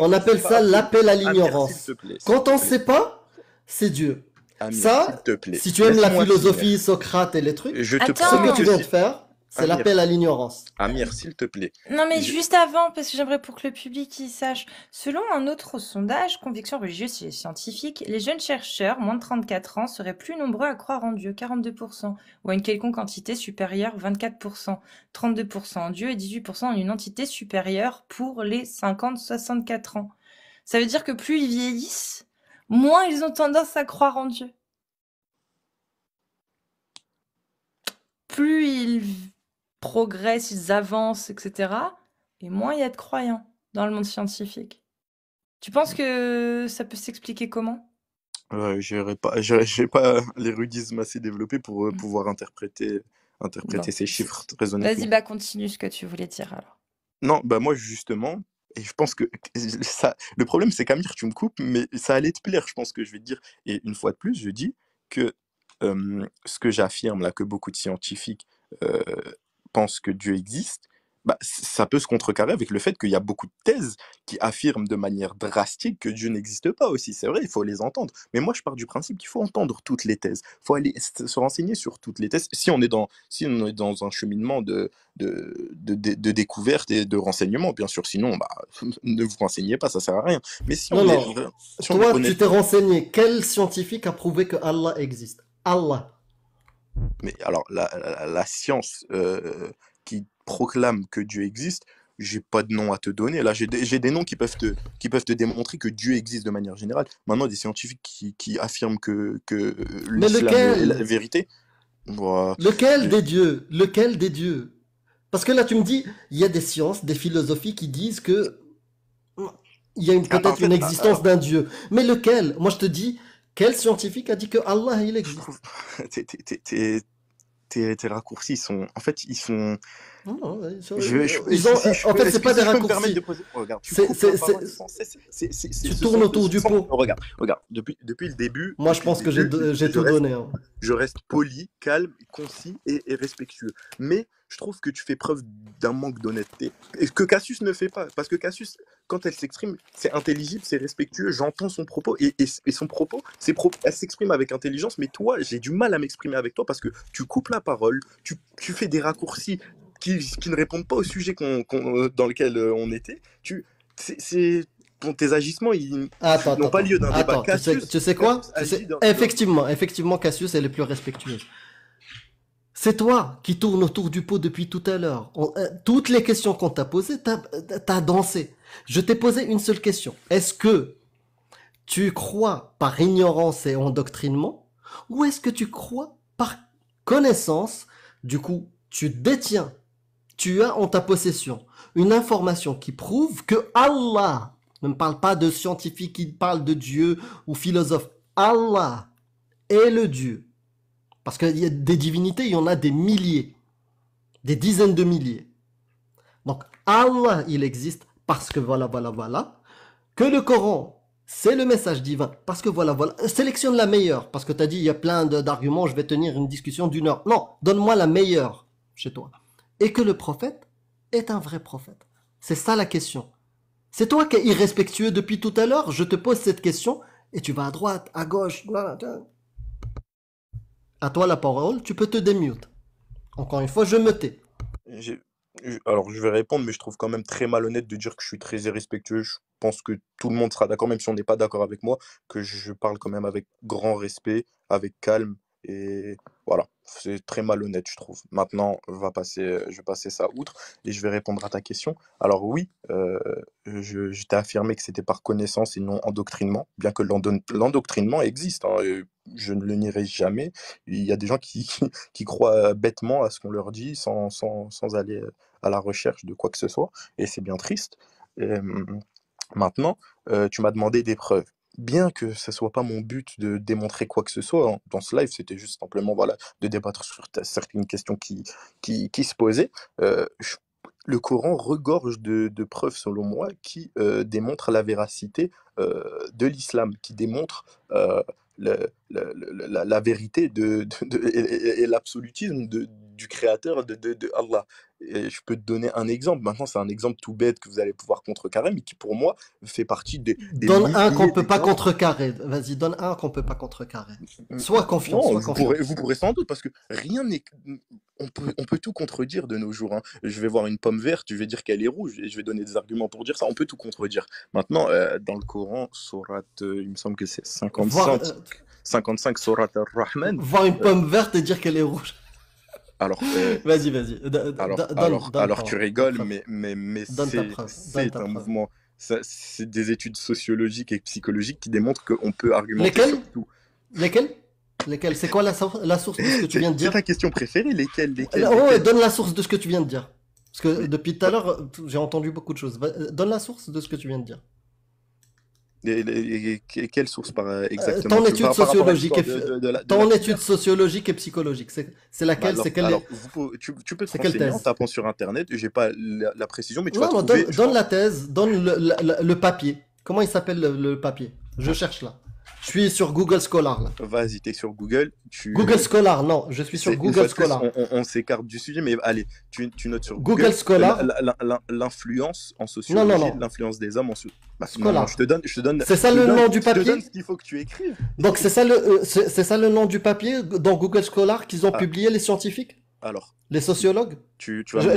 On appelle ça l'appel à l'ignorance. Quand on ne sait pas, c'est Dieu. ça, si tu aimes la philosophie, Socrate et les trucs, je te ce que tu viens de faire, c'est l'appel à l'ignorance. Amir, s'il te plaît. Non, mais juste avant, parce que j'aimerais pour que le public y sache. Selon un autre sondage, Conviction religieuse et scientifique, les jeunes chercheurs, moins de 34 ans, seraient plus nombreux à croire en Dieu, 42%, ou à une quelconque entité supérieure, 24%, 32% en Dieu et 18% en une entité supérieure pour les 50-64 ans. Ça veut dire que plus ils vieillissent, moins ils ont tendance à croire en Dieu. Plus ils progressent, ils avancent, etc. Et moins il y a de croyants dans le monde scientifique. Tu penses que ça peut s'expliquer comment Je pas, pas l'érudisme assez développé pour euh, mm. pouvoir interpréter, interpréter ces chiffres raisonnables. Vas-y, bah continue ce que tu voulais dire alors. Non, bah moi justement, et je pense que ça, le problème c'est qu'Amir, tu me coupes, mais ça allait te plaire, je pense que je vais te dire. Et une fois de plus, je dis que euh, ce que j'affirme là, que beaucoup de scientifiques euh, pense que Dieu existe, bah, ça peut se contrecarrer avec le fait qu'il y a beaucoup de thèses qui affirment de manière drastique que Dieu n'existe pas aussi. C'est vrai, il faut les entendre. Mais moi, je pars du principe qu'il faut entendre toutes les thèses. Il faut aller se renseigner sur toutes les thèses. Si on est dans, si on est dans un cheminement de, de, de, découverte et de renseignement, bien sûr. Sinon, bah, ne vous renseignez pas, ça sert à rien. Mais si on est, Toi, tu t'es renseigné. Quel scientifique a prouvé que Allah existe Allah mais alors, la, science qui proclame que Dieu existe, j'ai pas de nom à te donner. Là, j'ai des, des, noms qui peuvent, te, qui peuvent te démontrer que Dieu existe de manière générale. Maintenant, des scientifiques qui, qui affirment que, que l'islam est la vérité. lequel des dieux Lequel des dieux Parce que là, tu me dis, il y a des sciences, des philosophies qui disent que il y a ah, bah, peut-être une bah, existence d'un dieu. Mais lequel Moi, je te dis, quel scientifique a dit que Allah il existe tes, tes, raccourcis sont. En fait, ils sont. Non, non, ils ont, en fait, c'est pas des raccourcis. tu, tu tournes autour du pot. regarde, regarde. Depuis, depuis le début. Moi, je pense que j'ai tout donné. Hein. Je reste poli, calme, concis et, respectueux. Mais je trouve que tu fais preuve d'un manque d'honnêteté. Et que Cassius ne fait pas. Parce que Cassius, quand elle s'exprime, c'est intelligible, c'est respectueux, j'entends son propos et, son propos, c'est elle s'exprime avec intelligence, mais toi, j'ai du mal à m'exprimer avec toi parce que tu coupes la parole, tu, fais des raccourcis qui, ne répondent pas au sujet euh, dans lequel euh, on était. Tu, tes agissements, n'ont pas lieu d'un débat. Cassius, tu sais, quoi Effectivement, effectivement, Cassius, elle est plus respectueuse. C'est toi qui tournes autour du pot depuis tout à l'heure. Euh, toutes les questions qu'on t'a posées, t'as dansé. Je t'ai posé une seule question. Est-ce que tu crois par ignorance et endoctrinement ou est-ce que tu crois par connaissance Du coup, tu détiens, tu as en ta possession une information qui prouve que Allah, ne me parle pas de scientifique qui parle de Dieu ou philosophe, Allah est le Dieu parce qu'il y a des divinités, il y en a des milliers, des dizaines de milliers. Donc Allah, il existe parce que voilà, voilà, voilà. Que le Coran, c'est le message divin parce que voilà, voilà. Sélectionne la meilleure parce que tu as dit il y a plein d'arguments, je vais tenir une discussion d'une heure. Non, donne-moi la meilleure chez toi. Et que le prophète est un vrai prophète. C'est ça la question. C'est toi qui es irrespectueux depuis tout à l'heure. Je te pose cette question et tu vas à droite, à gauche. Blablabla. À toi la parole, tu peux te démute. Encore une fois, je me tais. Alors, je vais répondre, mais je trouve quand même très malhonnête de dire que je suis très irrespectueux. Je pense que tout le monde sera d'accord, même si on n'est pas d'accord avec moi, que je parle quand même avec grand respect, avec calme, et voilà, c'est très malhonnête, je trouve. Maintenant, va passer, je vais passer ça outre et je vais répondre à ta question. Alors oui, euh, je, t'ai affirmé que c'était par connaissance et non endoctrinement, bien que l'endoctrinement existe. Hein, je ne le nierai jamais. Il y a des gens qui, croient bêtement à ce qu'on leur dit sans, aller à la recherche de quoi que ce soit. Et c'est bien triste. maintenant, euh, tu m'as demandé des preuves bien que ce soit pas mon but de démontrer quoi que ce soit hein. dans ce live, c'était juste simplement voilà, de débattre sur certaines questions qui, qui, se posaient. Euh, le Coran regorge de, preuves, selon moi, qui euh, démontrent la véracité euh, de l'islam, qui démontrent la, vérité de, et, et l'absolutisme du Créateur de, Allah je peux te donner un exemple. Maintenant, c'est un exemple tout bête que vous allez pouvoir contrecarrer, mais qui pour moi fait partie des. donne un qu'on peut pas contrecarrer. Vas-y, donne un qu'on peut pas contrecarrer. Mmh, mmh. Sois confiant. vous, confiant. Pourrez, vous, pourrez, sans doute, parce que rien n'est. Mmh, on peut, tout contredire de nos jours. Hein. Je vais voir une pomme verte, je vais dire qu'elle est rouge, et je vais donner des arguments pour dire ça. On peut tout contredire. Maintenant, euh, dans le Coran, Sourate, euh, il me semble que c'est 55, 55 Sourate Ar-Rahman. Voir une euh, pomme verte et dire qu'elle est rouge alors euh, Vas-y, vas-y. Alors, tu rigoles, mais, mais, mais c'est un mouvement. C'est des études sociologiques et psychologiques qui démontrent qu'on peut argumenter lesquelles C'est quoi la, la, source de ce que tu viens de dire C'est ta question préférée, lesquelles, oh, donne la source de ce que tu viens de dire. Parce que depuis tout à l'heure, euh, j'ai entendu beaucoup de choses. Euh, donne la source de ce que tu viens de dire. Et, quelle source par euh, euh, exactement Ton étude, sociologique, et, sociologique et psychologique, c'est bah, laquelle C'est quelle tu, peux te renseigner en tapant sur Internet, j'ai pas la, précision, mais tu non, vas Donne, la thèse, donne le, papier. Comment il s'appelle le, papier Je cherche là. Je suis sur Google Scholar Vas-y, t'es sur Google. Google Scholar, non, je suis sur Google Scholar. on, s'écarte du sujet, mais allez, tu, notes sur Google, Google Scholar. L'influence en sociologie, l'influence des hommes en sociologie. Bah, je te donne, je te donne. C'est ça le nom du papier. Je te donne qu'il faut que tu écrives. Donc c'est ça le, euh, c'est ça le nom du papier dans Google Scholar qu'ils ont ah. publié les scientifiques. Alors. Les sociologues. Tu, vas je,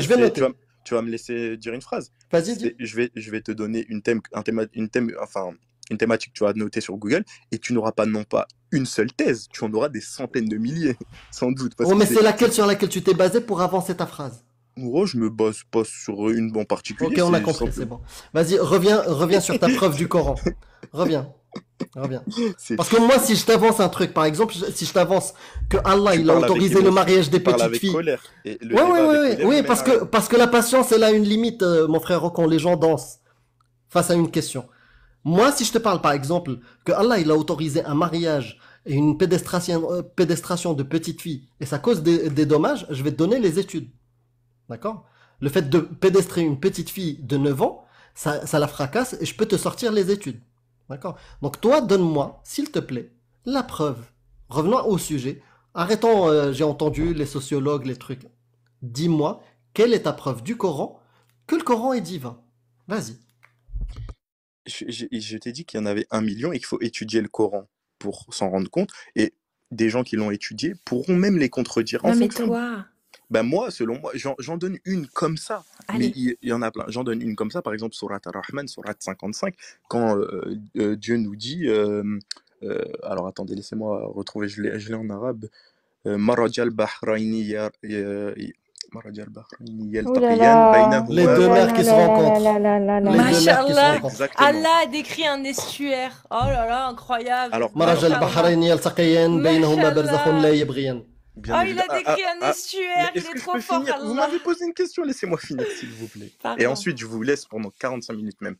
Tu vas, me laisser dire une phrase. Vas-y. Je vais, je vais te donner une thème, un une thème, enfin une thématique que tu vas noter sur Google, et tu n'auras pas non pas une seule thèse, tu en auras des centaines de milliers, sans doute. Parce oh, mais c'est laquelle sur laquelle tu t'es basé pour avancer ta phrase Moi, je me base pas sur une bonne partie Ok, on a compris, c'est bon. Vas-y, reviens, reviens sur ta preuve du Coran. Reviens. Reviens. Parce que moi, si je t'avance un truc, par exemple, si je t'avance que Allah, il a autorisé le mariage des petites filles. ouais, oui, parce que, parce que la patience, elle a une limite, euh, mon frère, quand les gens dansent face à une question. Moi, si je te parle par exemple que Allah il a autorisé un mariage et une pédestration, euh, de petite fille, et ça cause des, dommages, je vais te donner les études. D'accord Le fait de pédestrer une petite fille de 9 ans, ça, la fracasse et je peux te sortir les études. D'accord Donc toi, donne-moi, s'il te plaît, la preuve. Revenons au sujet. Arrêtons, euh, j'ai entendu les sociologues, les trucs. Dis-moi, quelle est ta preuve du Coran que le Coran est divin Vas-y je, t'ai dit qu'il y en avait un million et qu'il faut étudier le Coran pour s'en rendre compte. Et des gens qui l'ont étudié pourront même les contredire non en mais Toi. Ben moi, selon moi, j'en donne une comme ça. Mais il, y, en a plein. J'en donne une comme ça, par exemple, Surat Ar-Rahman, Surat 55, quand euh, euh, Dieu nous dit. Euh, alors attendez, laissez-moi retrouver, je l'ai en arabe. Marajal Bahraini les deux mers qui se rencontrent. Allah a décrit un estuaire. Oh là là, incroyable. Alors, Maraj barzakhun ah, il a décrit ah, un ah, estuaire, il est, trop fort. Vous m'avez posé une question, laissez-moi finir, s'il vous plaît. Et ensuite, je vous laisse pendant 45 minutes même.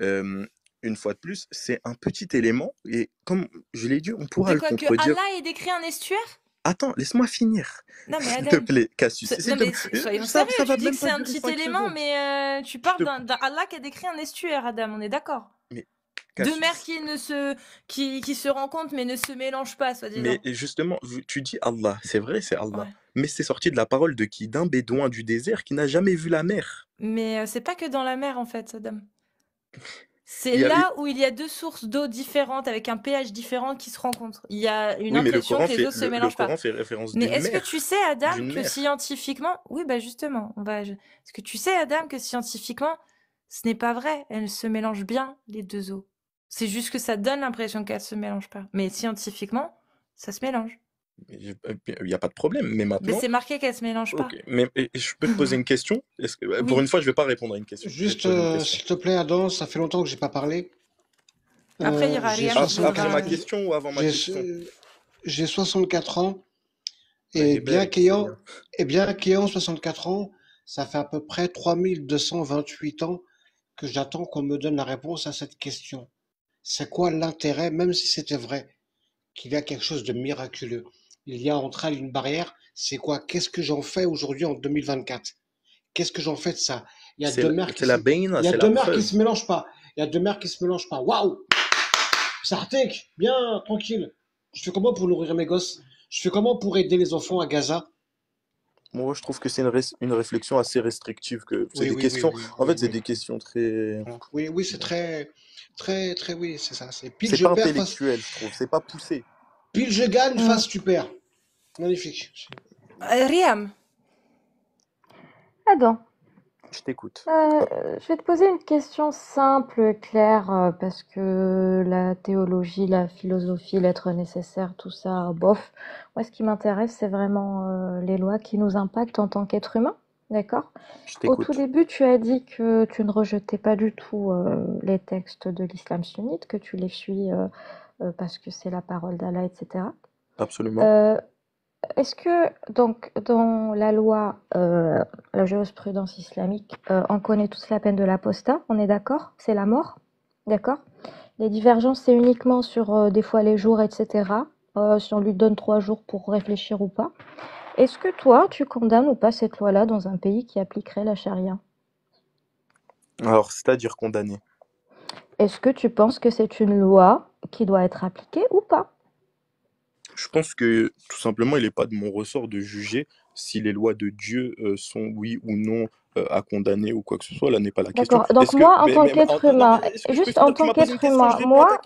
Euh, une fois de plus, c'est un petit élément, et comme je l'ai dit, on pourra le contredire. Que Allah ait décrit un estuaire Attends, laisse-moi finir. S'il te plaît, Cassius. tu dis que c'est un petit élément, mais euh, tu parles d'allah d'un, qui a décrit un estuaire, Adam, on est d'accord. Deux mers qui, ne se, qui, se rencontrent mais ne se mélangent pas, soi-disant. Mais justement, tu dis Allah, c'est vrai, c'est Allah. Mais c'est sorti de la parole de qui D'un bédouin du désert qui n'a jamais vu la mer. Mais euh, c'est pas que dans la mer, en fait, Adam. C'est là où il y a deux sources d'eau différentes avec un pH différent qui se rencontrent. Il y a une impression que les eaux se mélangent pas. mais est-ce que tu sais, Adam, que scientifiquement, oui, bah justement, on va. Est-ce que tu sais, Adam, que scientifiquement, ce n'est pas vrai. Elles se mélangent bien les deux eaux. C'est juste que ça donne l'impression qu'elles se mélangent pas. Mais scientifiquement, ça se mélange. Il n'y a pas de problème. Mais maintenant. Mais c'est marqué qu'elle se mélange pas. je peux te poser une question Pour une fois, je ne vais pas répondre à une question. Juste, euh, s'il te plaît, Adam, ça fait longtemps que je n'ai pas parlé. Après, il y aura euh, rien. Après ma question ou avant ma question J'ai 64 ans. Bah, eh ben, et, bien qu'ayant et bien qu'ayant 64 ans, ça fait à peu près 3228 ans que j'attends qu'on me donne la réponse à cette question. C'est quoi l'intérêt, même si c'était vrai, qu'il y a quelque chose de miraculeux il y a entre elles une barrière. C'est quoi Qu'est-ce que j'en fais aujourd'hui en 2024 Qu'est-ce que j'en fais de ça Il y a deux mères qui, la se... deux qui se mélangent pas. Il y a deux mères qui se mélangent pas. Waouh Sartek, bien, tranquille. Je fais comment pour nourrir mes gosses Je fais comment pour aider les enfants à Gaza moi, je trouve que c'est une, une, réflexion assez restrictive. Que c'est des questions. en fait, c'est des questions très. Oui, oui, c'est très, très, très. Oui, c'est ça. C'est pas intellectuel, je trouve. C'est pas poussé. Pile je gagne, mm. face tu perds. Magnifique. Euh, Riam. Adam. Je t'écoute. Euh, je vais te poser une question simple, Claire, euh, parce que la théologie, la philosophie, l'être nécessaire, tout ça, bof. Moi, ce qui m'intéresse, c'est vraiment les lois qui nous impactent en tant qu'être humain. D'accord Au tout début, tu as dit que tu ne rejetais pas du tout les textes de l'islam sunnite, que tu les suis euh, parce que c'est la parole d'Allah, etc. Absolument. Euh, est-ce que, donc, dans la loi, euh, la jurisprudence islamique, on connaît tous la peine de l'apostat, on est d'accord C'est la mort D'accord Les divergences, c'est uniquement sur des fois les jours, etc. si on lui donne trois jours pour réfléchir ou pas. Est-ce que toi, tu condamnes ou pas cette loi-là dans un pays qui appliquerait la charia Alors, c'est-à-dire condamner. Est-ce que tu penses que c'est une loi qui doit être appliqué ou pas Je pense que tout simplement, il n'est pas de mon ressort de juger si les lois de Dieu euh, sont oui ou non euh, à condamner ou quoi que ce soit. Là n'est pas la question. D'accord. Donc moi, en tant qu'être humain, juste en tant qu'être humain, moi,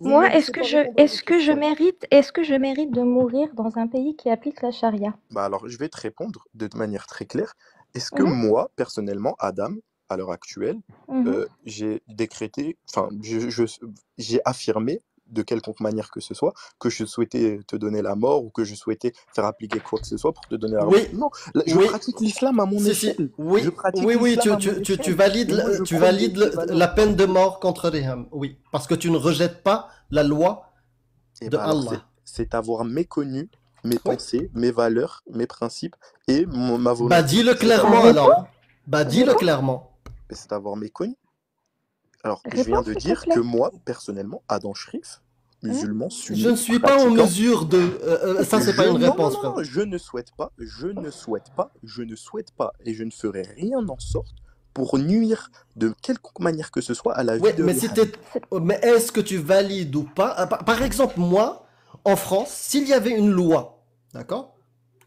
moi, est-ce que je, est-ce que je mérite, est-ce que je mérite de mourir dans un pays qui applique la charia Bah alors, je vais te répondre de manière très claire. Est-ce que mhm. moi, personnellement, Adam, à l'heure actuelle, mmh euh, j'ai décrété, enfin, j'ai affirmé de quelque manière que ce soit, que je souhaitais te donner la mort ou que je souhaitais faire appliquer quoi que ce soit pour te donner la mort. Oui. Non, je pratique l'islam à mon échelle. Oui, oui, oui, tu, valides, tu valides la peine de mort contre Riham, oui, parce que tu ne rejettes pas la loi eh de ben, Allah. C'est avoir méconnu mes pensées, mes valeurs, mes principes et ma volonté. Bah dis-le clairement alors. Bah dis-le clairement c'est d'avoir mes Alors je viens de dire que moi, personnellement, Adam Shrif, musulman hein suis Je ne suis pas en mesure de. Euh, euh, ça, c'est pas une réponse. je ne souhaite pas, je ne souhaite pas, je ne souhaite pas, et je ne ferai rien en sorte pour nuire de quelque manière que ce soit à la vie de mais, mais est-ce que tu valides ou pas ah, Par exemple, moi, en France, s'il y avait une loi, d'accord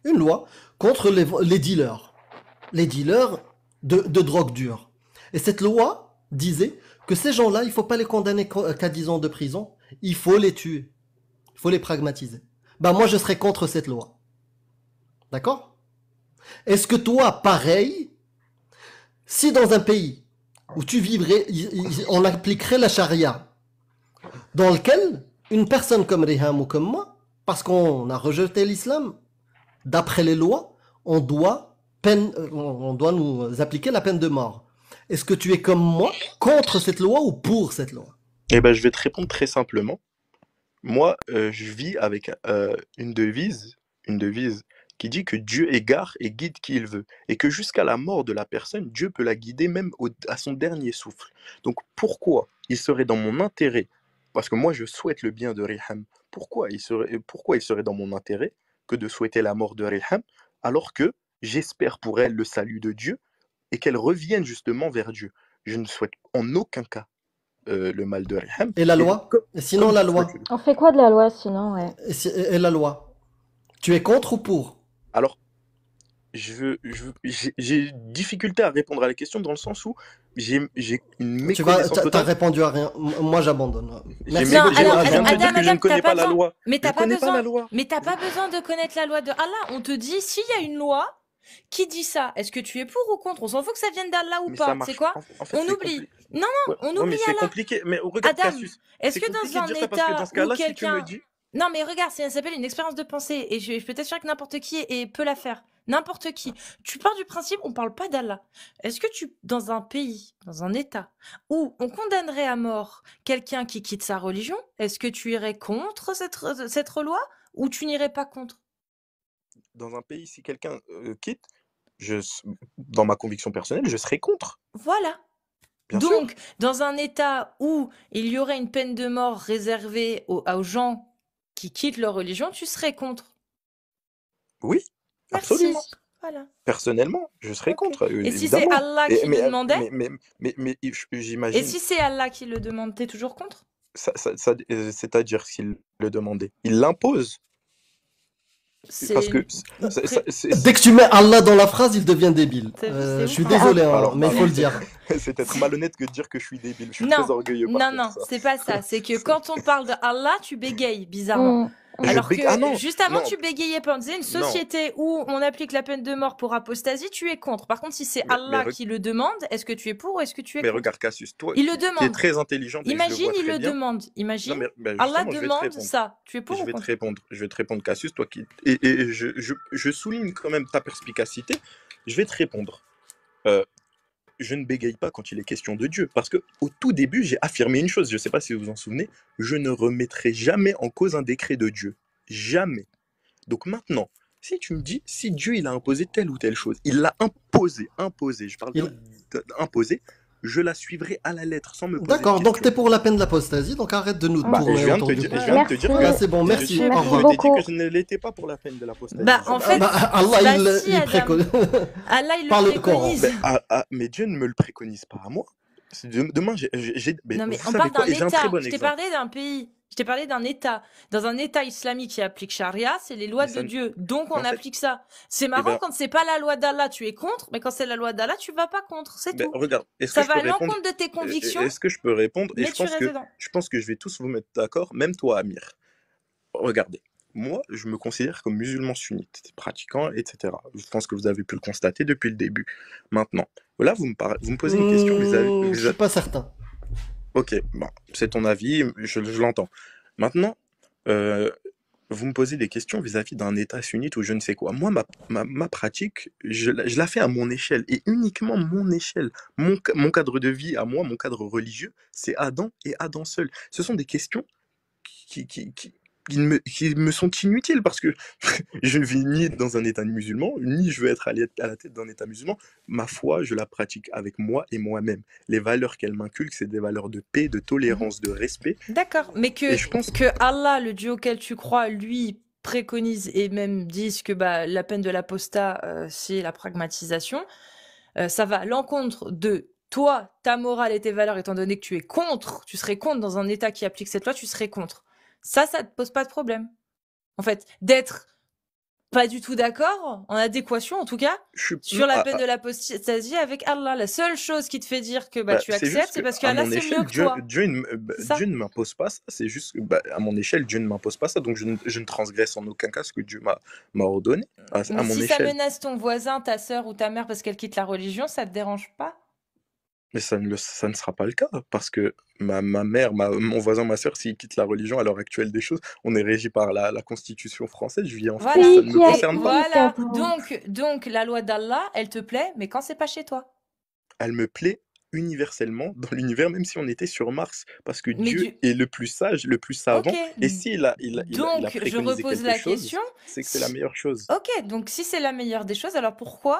Une loi contre les, dealers. Les dealers de, de drogue dure. Et cette loi disait que ces gens-là, il faut pas les condamner euh, qu'à 10 ans de prison, il faut les tuer. Il faut les pragmatiser. Ben moi, je serais contre cette loi. D'accord Est-ce que toi, pareil, si dans un pays où tu vivrais, on appliquerait la charia, dans lequel une personne comme Riham ou comme moi, parce qu'on a rejeté l'islam, d'après les lois, on doit, peine, euh, on doit nous appliquer la peine de mort. Est-ce que tu es comme moi contre cette loi ou pour cette loi Eh ben, je vais te répondre très simplement. Moi, euh, je vis avec euh, une devise, une devise qui dit que Dieu égare et guide qui il veut, et que jusqu'à la mort de la personne, Dieu peut la guider même à son dernier souffle. Donc pourquoi il serait dans mon intérêt, parce que moi je souhaite le bien de Riham, pourquoi il serait, euh, pourquoi il serait dans mon intérêt que de souhaiter la mort de Riham, alors que j'espère pour elle le salut de Dieu et qu'elle revienne justement vers Dieu. Je ne souhaite en aucun cas euh, le mal de Raham. Et la loi Sinon, la loi. On fait quoi de la loi sinon et, la loi Tu es contre ou pour Alors, j'ai je, j'ai difficulté à répondre à la question dans le sens où j'ai une méconnaissance Tu n'as as, répondu à rien. Moi, j'abandonne. alors, que je ne connais pas la loi. Mais tu pas pas besoin de connaître la loi de Allah. On te dit s'il y a une loi, qui dit ça Est-ce que tu es pour ou contre On s'en fout que ça vienne d'Allah ou pas. C'est quoi On oublie. Non, non, on oublie. c'est compliqué. Mais oh, regarde, Adam, est-ce que dans un état que Non, mais regarde, ça s'appelle une expérience de pensée. Et je, peux peux t'assurer que n'importe qui et peut la faire. N'importe qui. Tu pars du principe, on parle pas d'Allah. Est-ce que tu, dans un pays, dans un État, où on condamnerait à mort quelqu'un qui quitte sa religion, est-ce que tu irais contre cette, cette loi ou tu n'irais pas contre dans un pays, si quelqu'un euh, quitte, je, dans ma conviction personnelle, je serais contre. Voilà. Donc, dans un État où il y aurait une peine de mort réservée aux, gens qui quittent leur religion, tu serais contre. Oui, absolument. Voilà. Personnellement, je serais contre. Et si c'est Allah qui le demandait mais, mais, j'imagine. Et si c'est Allah qui le demande, t'es toujours contre euh, C'est-à-dire s'il le demandait. Il l'impose. Parce dès que tu mets Allah dans la phrase, il devient débile. Euh, je suis désolé, hein, mais il faut le dire. c'est être malhonnête que de dire que je suis débile. Je suis non, très orgueilleux. non, non, c'est pas ça. C'est que quand on parle de Allah, tu bégayes bizarrement. Mm. Alors que ah juste avant, tu bégayais pour une société où on applique la peine de mort pour apostasie, tu es contre. Par contre, si c'est Allah qui le demande, est-ce que tu es pour ou est-ce que tu es mais contre Mais regarde Cassius, toi, il le demande. es très intelligent. Imagine, il le demande. Imagine, ben, Allah demande ça. Tu es pour je vais te répondre. Je vais te répondre, Cassius, toi qui et, je, souligne quand même ta perspicacité. Je vais te répondre. Euh, je ne bégaye pas quand il est question de Dieu. Parce que au tout début, j'ai affirmé une chose, je ne sais pas si vous vous en souvenez, je ne remettrai jamais en cause un décret de Dieu. Jamais. Donc maintenant, si tu me dis, si Dieu il a imposé telle ou telle chose, il l'a imposé, imposé, je parle bien il... imposé, je la suivrai à la lettre sans me poser D'accord, donc t'es pour la peine de l'apostasie, donc arrête de nous bah, tourner je viens autour du pot. Merci, de te dire que... c'est bon, merci. Je, t'ai dit que je ne l'étais pas pour la peine de l'apostasie. Bah, en fait, bah, Allah, il, si, il préconise. Allah, il le préconise. à, bah, ah, ah, mais Dieu ne me le préconise pas à moi. Demain, j'ai... Non, mais on parle d'un État. Bon je t'ai parlé d'un pays. Je t'ai parlé d'un État. Dans un État islamique qui applique charia, c'est les lois de Dieu. Donc on applique ça. C'est marrant eh ben quand c'est pas la loi d'Allah, tu es contre, mais quand c'est la loi d'Allah, tu vas pas contre. C'est ben, tout. Regarde, ça va à l'encontre de tes eh, eh, convictions. Est-ce que je peux répondre Et je pense, que, je pense que je vais tous vous mettre d'accord, même toi, Amir. Regardez. Moi, je me considère comme musulman sunnite, pratiquant, etc. Je pense que vous avez pu le constater depuis le début. Maintenant, là, vous me, vous posez une question mmh, Je ne suis pas certain. Ok, bon, c'est ton avis, je, l'entends. Maintenant, euh, vous me posez des questions vis-à-vis d'un État sunnite ou je ne sais quoi. Moi, ma, pratique, je, je, la fais à mon échelle et uniquement mon échelle. Mon, mon cadre de vie à moi, mon cadre religieux, c'est Adam et Adam seul. Ce sont des questions qui, qui, qui, qui me, sont inutiles parce que je ne vis ni dans un État musulman, ni je veux être à la tête d'un État musulman. Ma foi, je la pratique avec moi et moi-même. Les valeurs qu'elle m'inculque, c'est des valeurs de paix, de tolérance, de respect. D'accord, mais que, je pense... que Allah, le Dieu auquel tu crois, lui préconise et même dit que bah, la peine de l'apostat, euh, c'est la pragmatisation. Euh, ça va à l'encontre de toi, ta morale et tes valeurs, étant donné que tu es contre, tu serais contre dans un État qui applique cette loi, tu serais contre. Ça, ça ne te pose pas de problème. En fait, d'être pas du tout d'accord, en adéquation en tout cas, sur la ah, peine de ah. l'apostasie avec Allah. La seule chose qui te fait dire que bah, bah tu acceptes, c'est parce qu'Allah c'est mieux que toi. Dieu, ne, m'impose pas ça. C'est juste bah, à mon échelle, Dieu ne m'impose pas ça. Donc je ne, transgresse en aucun cas ce que Dieu m'a ordonné. si ça menace ton voisin, ta soeur ou ta mère parce qu'elle quitte la religion, ça te dérange pas mais ça ne, sera pas le cas, parce que ma, mère, ma, mon voisin, ma soeur, s'ils quittent la religion à l'heure actuelle des choses, on est régi par la, Constitution française, je vis en France, ça ne me concerne pas. donc, donc la loi d'Allah, elle te plaît, mais quand c'est pas chez toi Elle me plaît universellement dans l'univers, même si on était sur Mars, parce que Dieu est le plus sage, le plus savant. Et s'il a, il, a, je repose la question. C'est que c'est la meilleure chose. Ok, donc si c'est la meilleure des choses, alors pourquoi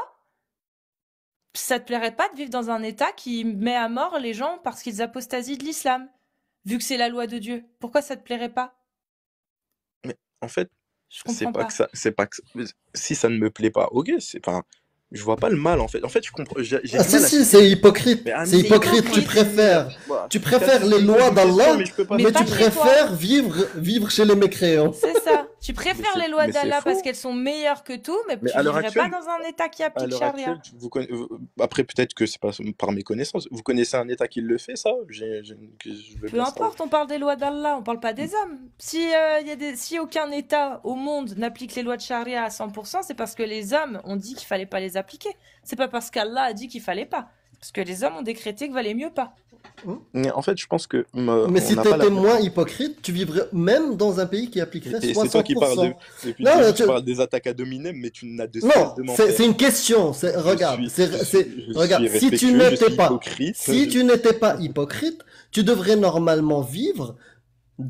ça te plairait pas de vivre dans un État qui met à mort les gens parce qu'ils apostasient de l'islam, vu que c'est la loi de Dieu Pourquoi ça te plairait pas Mais en fait, c'est pas, pas, que ça, c'est pas que si ça ne me plaît pas, ok, c'est enfin, je vois pas le mal en fait. En fait, je comprends. ah, si, si, c'est hypocrite. c'est hypocrite. Tu préfères, bah, tu préfères les lois d'Allah, mais, tu préfères vivre, vivre chez les mécréants. C'est ça. Tu préfères les lois d'Allah parce qu'elles sont meilleures que tout, mais, tu ne vivrais pas dans un état qui applique Sharia. Après, peut-être que c'est pas par mes connaissances. Vous connaissez un état qui le fait, ça Peu importe, on parle des lois d'Allah, on parle pas des mm. hommes. Euh, si, aucun état au monde n'applique les lois de charia à 100%, c'est parce que les hommes ont dit qu'il ne fallait pas les appliquer. C'est pas parce qu'Allah a dit qu'il fallait pas. Parce que les hommes ont décrété que valait mieux pas. Mais en fait, je pense que. mais si tu étais moins hypocrite, tu vivrais même dans un pays qui appliquerait 60%. C'est toi qui de... des attaques à dominer, mais tu n'as de Non, c'est une question. Regarde, regarde si tu n'étais pas, si pas hypocrite, tu devrais normalement vivre.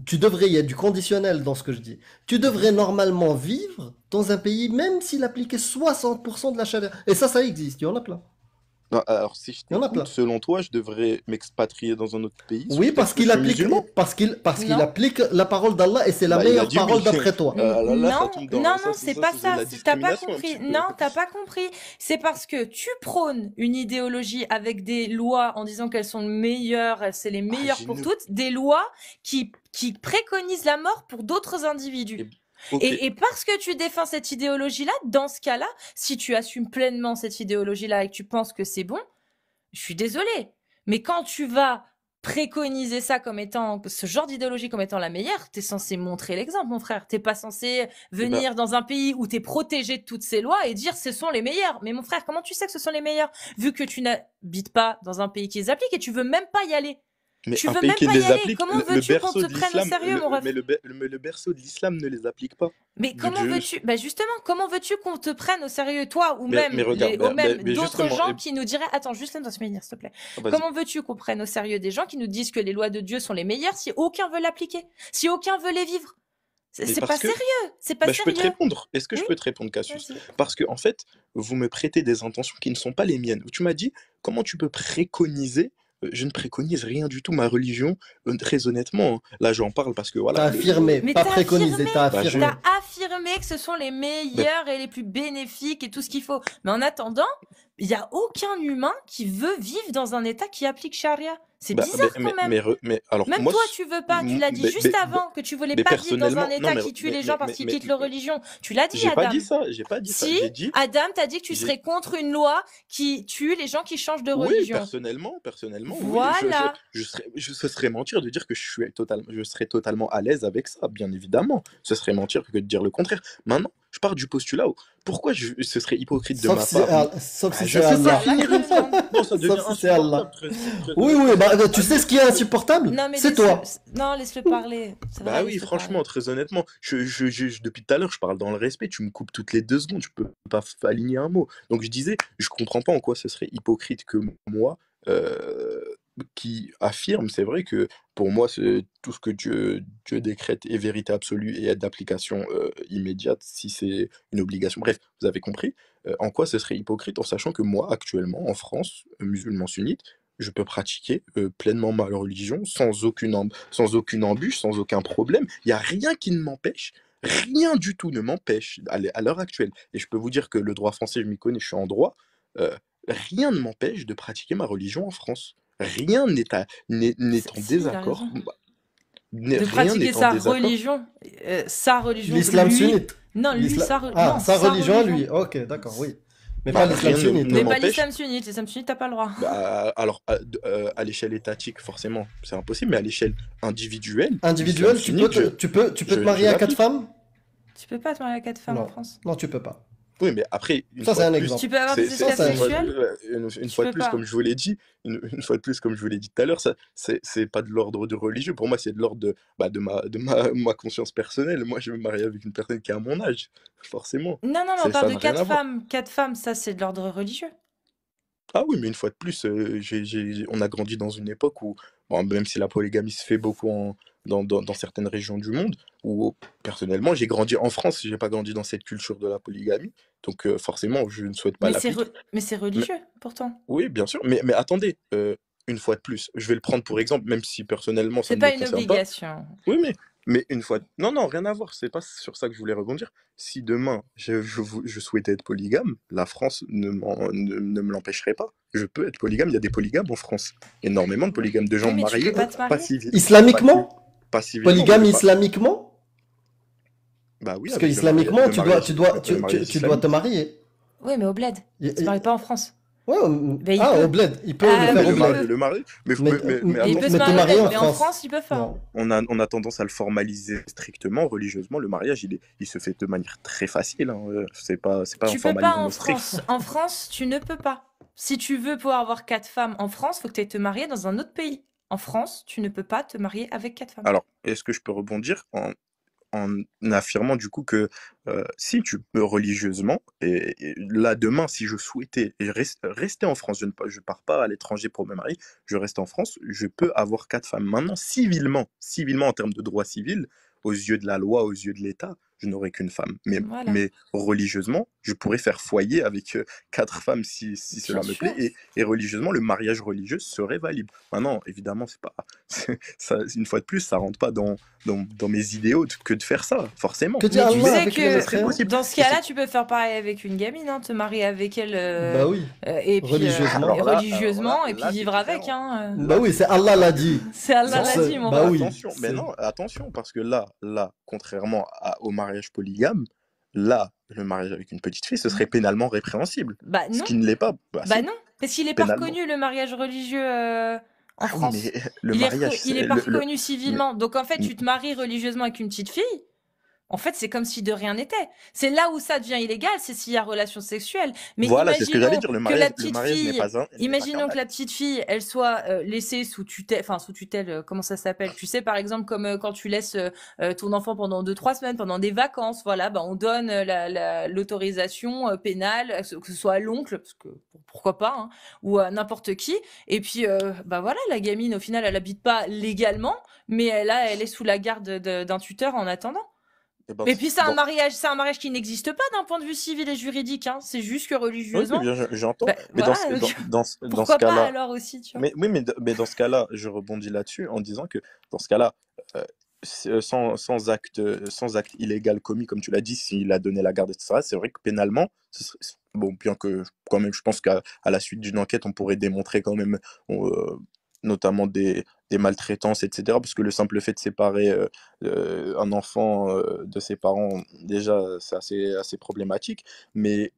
Tu devrais, il y a du conditionnel dans ce que je dis. Tu devrais normalement vivre dans un pays, même s'il appliquait 60% de la chaleur. Et ça, ça existe, il y en a plein alors si selon toi, je devrais m'expatrier dans un autre pays Oui, parce qu'il applique, parce qu'il, parce qu'il applique la parole d'Allah et c'est la bah, meilleure parole d'après toi. Ah non, non, c'est pas ça. T'as pas compris. Non, t'as pas compris. C'est parce que tu prônes une idéologie avec des lois en disant qu'elles sont les meilleures, c'est les ah, meilleures pour toutes, des lois qui qui préconisent la mort pour d'autres individus. Eh et, parce que tu défends cette idéologie-là, dans ce cas-là, si tu assumes pleinement cette idéologie-là et que tu penses que c'est bon, je suis désolée. Mais quand tu vas préconiser ça comme étant ce genre d'idéologie comme étant la meilleure, t'es censé montrer l'exemple, mon frère. T'es pas censé eh ben venir dans un pays où t'es protégé de toutes ces lois et dire ce sont les meilleurs. Mais mon frère, comment tu sais que ce sont les meilleurs vu que tu n'habites pas dans un pays qui les applique et tu veux même pas y aller mais tu veux même les applique, Comment veux-tu qu'on te prenne au sérieux, mais, le, berceau de l'islam ne les applique pas. Mais comment veux-tu bah Justement, comment veux-tu qu'on te prenne au sérieux, toi, ou même, d'autres gens qui nous diraient Attends, juste là, dans ce s'il te plaît. Ah, comment veux-tu qu'on prenne au sérieux des gens qui nous disent que les lois de Dieu sont les meilleures si aucun veut l'appliquer Si aucun veut les vivre c'est pas sérieux, c'est pas sérieux. Je peux te répondre. Est-ce que je mmh. peux te répondre, Cassius Parce que en fait, vous me prêtez des intentions qui ne sont pas les miennes. Tu m'as dit comment tu peux préconiser euh, je ne préconise rien du tout ma religion, euh, très honnêtement. Hein. Là, j'en parle parce que voilà. T'as affirmé, pas préconisé, affirmé. Bah, t'as affirmé que ce sont les meilleurs et les plus bénéfiques et tout ce qu'il faut. Mais en attendant, il n'y a aucun humain qui veut vivre dans un État qui applique charia. C'est bah, bizarre quand même. Mais, alors, même toi, tu veux pas. Tu l'as dit juste avant que tu voulais pas vivre dans un État qui tue les gens parce qu'ils quittent leur religion. Tu l'as dit, Adam. J'ai pas dit ça. pas dit ça. Si, dit, Adam, t'as dit que tu serais contre une loi qui tue les gens qui changent de religion. Oui, personnellement, personnellement. Voilà. je, serais, ce serait mentir de dire que je suis totalement, je serais totalement à l'aise avec ça, bien évidemment. Ce serait mentir que de dire le contraire. Maintenant, je pars du postulat pourquoi ce serait hypocrite de ma part ça Allah. Oui, oui, bah, euh, tu sais ce qui est insupportable C'est toi. Non, laisse-le parler. Bah oui, franchement, très honnêtement, je, depuis tout à l'heure, je parle dans le respect, tu me coupes toutes les deux secondes, je peux pas aligner un mot. Donc je disais, je comprends pas en quoi ce serait hypocrite que moi, euh, qui affirme, c'est vrai que pour moi, tout ce que Dieu, décrète est vérité absolue et est d'application euh, immédiate si c'est une obligation. Bref, vous avez compris euh, en quoi ce serait hypocrite en sachant que moi, actuellement, en France, musulman sunnite, je peux pratiquer euh, pleinement ma religion sans aucune, sans aucune embûche, sans aucun problème. Il n'y a rien qui ne m'empêche rien du tout ne m'empêche à l'heure actuelle, et je peux vous dire que le droit français, je m'y connais, je suis en droit, rien ne m'empêche de pratiquer ma religion en France rien n'est en désaccord. Bah, de pratiquer sa religion, euh, sa religion. L'islam sunnite. Non, lui, sa, ah, sa, religion, sa lui. Ok, d'accord, oui. Mais bah, pas l'islam sunnite. Mais pas l'islam sunnite. L'islam sunnite, t'as pas le droit. Bah, alors, euh, à, l'échelle étatique, forcément, c'est impossible, mais à l'échelle individuelle. Individuelle, tu, peux te, tu peux, tu peux, te marier à quatre femmes Tu peux pas te marier à quatre femmes en France Non, tu peux pas. Oui, mais après, une ça, fois un plus, exemple. tu peux avoir des Une, fois de plus, comme je vous l'ai dit, une, fois de plus, comme je vous l'ai dit tout à l'heure, ça, c'est pas de l'ordre du religieux. Pour moi, c'est de l'ordre de, bah, de, ma, de ma, conscience personnelle. Moi, je me marier avec une personne qui est à mon âge, forcément. Non, non, on parle de quatre femmes. Quatre femmes, ça, c'est de l'ordre religieux. Ah oui, mais une fois de plus, euh, on a grandi dans une époque où, même si la polygamie se fait beaucoup dans, certaines régions du monde, où personnellement j'ai grandi en France, j'ai pas grandi dans cette culture de la polygamie, donc euh, forcément je ne souhaite pas mais la. Mais c'est religieux pourtant. Oui, bien sûr, mais, attendez, euh, une fois de plus, je vais le prendre pour exemple, même si personnellement ça ne me pas. C'est pas une obligation. Oui, mais mais une fois. Non, non, rien à voir. C'est pas sur ça que je voulais rebondir. Si demain, je, je, je souhaitais être polygame, la France ne, ne, me l'empêcherait pas. Je peux être polygame. Il y a des polygames en France. Énormément de polygames, de gens mariés. Pas, civils. Islamiquement Pas, Polygame islamiquement Bah oui. Parce que islamiquement, tu, dois, tu, dois, tu, dois te marier. Oui, mais au bled. Tu ne maries pas en France ah, bled, il peut le mais, en France. On a, on a tendance à le formaliser strictement, religieusement. Le mariage, il, est, il se fait de manière très facile. Hein. Euh, c'est pas, c'est pas en France. En France, tu ne peux pas. Si tu veux pouvoir avoir quatre femmes en France, faut que tu ailles te marier dans un autre pays. En France, tu ne peux pas te marier avec quatre femmes. Alors, est-ce que je peux rebondir en, en affirmant du coup que si tu peux religieusement, et, là demain, si je souhaitais rester en France, je ne je pars pas à l'étranger pour me marier, je reste en France, je peux avoir quatre femmes. Maintenant, civilement, civilement en termes de droit civil, aux yeux de la loi, aux yeux de l'État, je n'aurai qu'une femme. Mais, mais religieusement, je pourrais faire foyer avec euh, quatre femmes si, si cela me plaît. Et, et, religieusement, le mariage religieux serait valide. Maintenant, évidemment, c'est pas ça, une fois de plus, ça rentre pas dans, dans, dans mes idéaux que de faire ça, forcément. Que tu sais que dans ce cas-là, tu peux faire pareil avec une gamine, hein, te marier avec elle. Euh, bah oui. Euh, et puis, religieusement, et puis vivre avec. Hein, bah oui, c'est Allah l'a dit. C'est Allah l'a dit, mon bah Attention, mais non, attention, parce que là, là, contrairement à, au mariage polygame, là, le mariage avec une petite fille, ce serait mmh. pénalement répréhensible. Bah ce qui ne l'est pas. Bah, bah non, parce qu'il n'est pas reconnu le mariage religieux euh, en ah France. le il mariage, il est pas reconnu civilement. Donc en fait, tu te maries religieusement avec une petite fille, en fait, c'est comme si de rien n'était. C'est là où ça devient illégal, c'est s'il y a relation sexuelle. Mais voilà, que j'allais dire. Le Imaginons que la petite fille, elle soit euh, laissée sous tutelle, enfin sous tutelle, euh, comment ça s'appelle Tu sais, par exemple, comme euh, quand tu laisses ton enfant pendant deux, trois semaines, pendant des vacances, voilà, bah, on donne l'autorisation la, pénale, que ce soit à l'oncle, parce que pourquoi pas, hein, ou à n'importe qui. Et puis, bah voilà, la gamine, au final, elle habite pas légalement, mais elle, elle est sous la garde d'un tuteur en attendant. Et puis c'est un mariage, c'est un mariage qui n'existe pas d'un point de vue civil et juridique. Hein. C'est juste que religieusement. Oui, j'entends. Bah, mais dans, ce, dans, ce cas-là, alors aussi. Mais oui, mais, mais dans ce cas-là, je rebondis là-dessus en disant que dans ce cas-là, euh, euh, sans, sans, acte, sans acte illégal commis, comme tu l'as dit, s'il a donné la garde, etc. C'est vrai que pénalement, bon, bien que quand même, je pense qu'à la suite d'une enquête, on pourrait démontrer quand même. Euh, notamment des, maltraitances, etc. Parce que le simple fait de séparer euh, euh, un enfant euh, de ses parents, déjà, c'est assez, assez problématique. Mais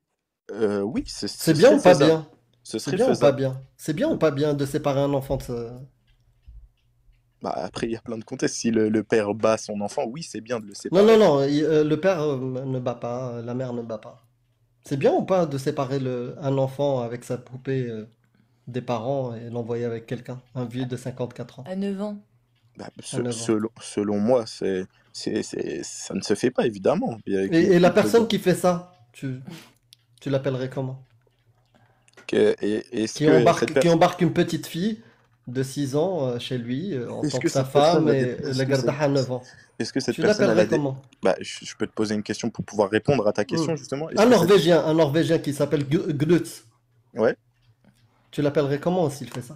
oui, c'est bien ou pas bien C'est ce bien ou pas bien C'est bien ou pas bien de séparer un enfant de. Bah, après, il y a plein de contextes. Si le, père bat son enfant, oui, c'est bien de le séparer. Non, non, non. le père ne bat pas, la mère ne bat pas. C'est bien ou pas de séparer le, un enfant avec sa poupée des parents et l'envoyer avec quelqu'un, un vieux de 54 ans. À 9 bah, ans. Selon, selon, moi, c'est, c'est, c'est, ça ne se fait pas, évidemment. et, la personne qui fait ça, tu, tu l'appellerais comment qui, embarque, une petite fille de 6 ans euh, chez lui euh, en tant que, sa femme et la garde à 9 ans. Est-ce que cette tu l'appellerais comment bah, je, peux te poser une question pour pouvoir répondre à ta euh, question justement. un Norvégien, un Norvégien qui s'appelle Glutz. Ouais. Tu l'appellerais comment s'il fait ça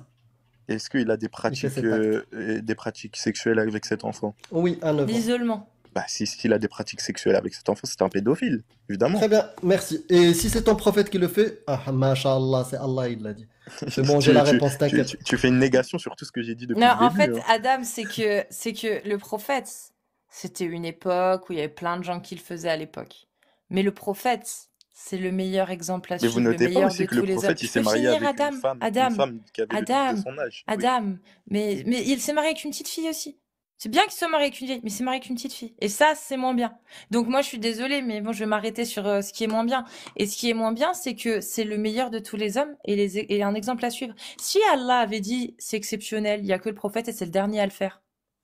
Est-ce qu'il a des pratiques, euh, des pratiques sexuelles avec cet enfant Oui, un oeuvre. L'isolement. Bah, si, s'il a des pratiques sexuelles avec cet enfant, c'est un pédophile, évidemment. Très bien, merci. Et si c'est ton prophète qui le fait, ah, mashallah, c'est Allah, il l'a dit. C'est bon, j'ai la réponse, t'inquiète. Tu, fais une négation sur tout ce que j'ai dit depuis le début. Non, en fait, hein. Adam, c'est que, c'est que le prophète, c'était une époque où il y avait plein de gens qui le faisaient à l'époque. Mais le prophète, c'est le meilleur exemple à suivre, le aussi que le prophète, il s'est marié avec Adam, Adam, une Adam, son âge. Adam, mais, il s'est marié avec une petite fille aussi. C'est bien qu'il soit marié avec une vieille, mais c'est marié avec une petite fille. Et ça, c'est moins bien. Donc moi, je suis désolée, mais bon, je vais m'arrêter sur euh, ce qui est moins bien. Et ce qui est moins bien, c'est que c'est le meilleur de tous les hommes et, un exemple à suivre. Si Allah avait dit c'est exceptionnel, il y a que le prophète et c'est le dernier à le faire.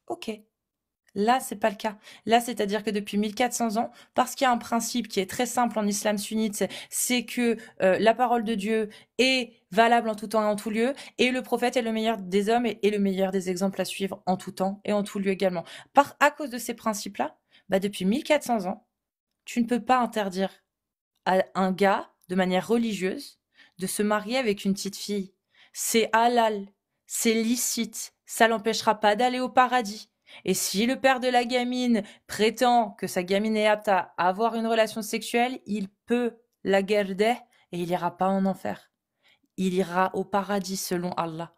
Ok, Là, c'est pas le cas. Là, c'est-à-dire que depuis 1400 ans, parce qu'il y a un principe qui est très simple en islam sunnite, c'est que euh, la parole de Dieu est valable en tout temps et en tout lieu, et le prophète est le meilleur des hommes et, le meilleur des exemples à suivre en tout temps et en tout lieu également. Par à cause de ces principes-là, bah, depuis 1400 ans, tu ne peux pas interdire à un gars de manière religieuse de se marier avec une petite fille. C'est halal, c'est licite, ça l'empêchera pas d'aller au paradis. Et si le père de la gamine prétend que sa gamine est apte à avoir une relation sexuelle, il peut la garder et il n'ira pas en enfer. Il ira au paradis selon Allah.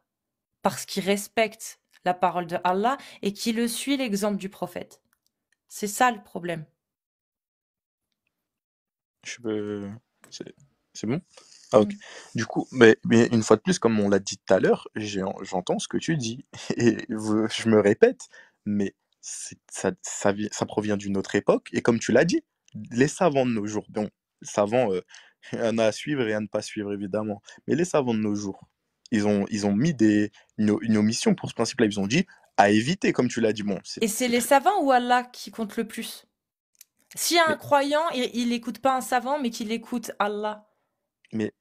Parce qu'il respecte la parole de Allah et qu'il suit l'exemple du prophète. C'est ça le problème. C'est bon ah, mm. Du coup, mais, une fois de plus, comme on l'a dit tout à l'heure, j'entends ce que tu dis. Et je me répète, mais ça, ça, ça, provient d'une autre époque. Et comme tu l'as dit, les savants de nos jours, bon, savants, il y en a à suivre et à ne pas suivre, évidemment, mais les savants de nos jours, ils ont, ils ont mis des, une, omission pour ce principe-là. Ils ont dit à éviter, comme tu l'as dit. et c'est les savants ou Allah qui compte le plus Si un croyant, il n'écoute pas un savant, mais qu'il écoute Allah. Mais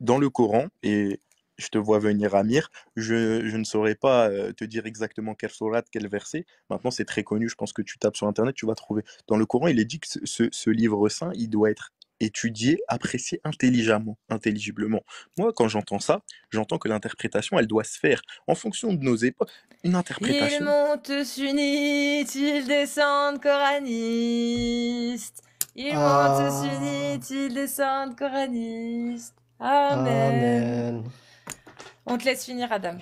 dans le Coran, et je te vois venir Amir, je, je ne saurais pas euh, te dire exactement quelle sourate, quel verset. Maintenant, c'est très connu, je pense que tu tapes sur Internet, tu vas trouver. Dans le Coran, il est dit que ce, livre saint, il doit être étudié, apprécié intelligemment, intelligiblement. Moi, quand j'entends ça, j'entends que l'interprétation, elle doit se faire en fonction de nos époques. Une interprétation. Ils montent sunnites, ils descendent coranistes. Ils montent ah. sunnites, ils descendent coranistes. Amen. On te laisse finir, Adam.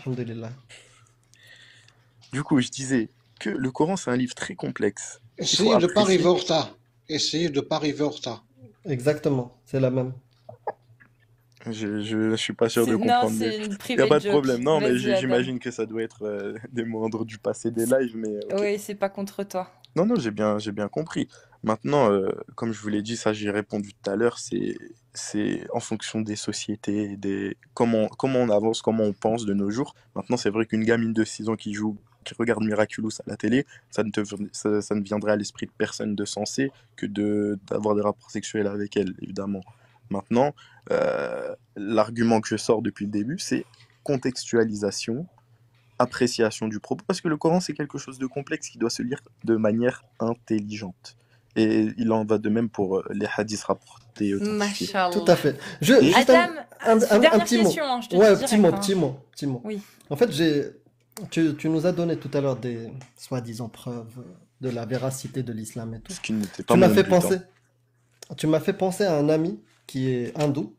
Du coup, je disais que le Coran, c'est un livre très complexe. Essayez de pas arriver retard. Essayez de pas arriver en retard. Exactement, c'est la même. Je, je, suis pas sûr de comprendre. Il n'y a pas de problème. Non, mais j'imagine que ça doit être euh, des moindres du passé des lives. Mais, Oui, c'est pas contre toi. Non, non, j'ai bien, bien compris. Maintenant, euh, comme je vous l'ai dit, ça j'ai répondu tout à l'heure, c'est c'est en fonction des sociétés, des comment comment on avance, comment on pense de nos jours. Maintenant, c'est vrai qu'une gamine de 6 ans qui joue qui regarde Miraculous à la télé, ça ne, ça, ne viendrait à l'esprit de personne de sensé que de d'avoir des rapports sexuels avec elle, évidemment. Maintenant, euh, l'argument que je sors depuis le début, c'est contextualisation, appréciation du propos, parce que le Coran, c'est quelque chose de complexe qui doit se lire de manière intelligente. Et il en va de même pour euh, les hadiths rapportés. Tout à fait. Je, un, un, petit mot. un hein, petit, mot petit mot, oui. En fait, j'ai, tu, nous as donné tout à l'heure des soi-disant preuves de la véracité de l'islam et tout. Ce qui n'était pas tu m'as fait hein. penser. Tu m'as fait penser à un ami qui est hindou,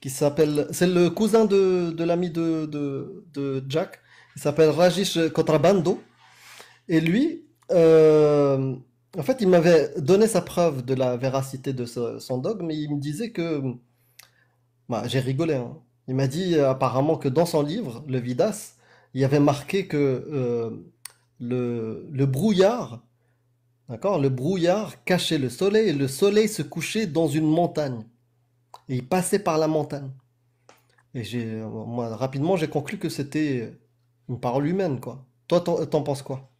qui s'appelle, c'est le cousin de, de l'ami de, de, Jack. Il s'appelle Rajesh Kotrabando. Et lui, euh, en fait, il m'avait donné sa preuve de la véracité de son dogme, mais il me disait que. Bah, j'ai rigolé. Hein. Il m'a dit euh, apparemment que dans son livre, Le Vidas, il y avait marqué que euh, le, brouillard, d'accord, le brouillard cachait le soleil et le soleil se couchait dans une montagne. Et il passait par la montagne. Et j'ai, moi, rapidement, j'ai conclu que c'était une parole humaine, quoi. Toi, t'en penses quoi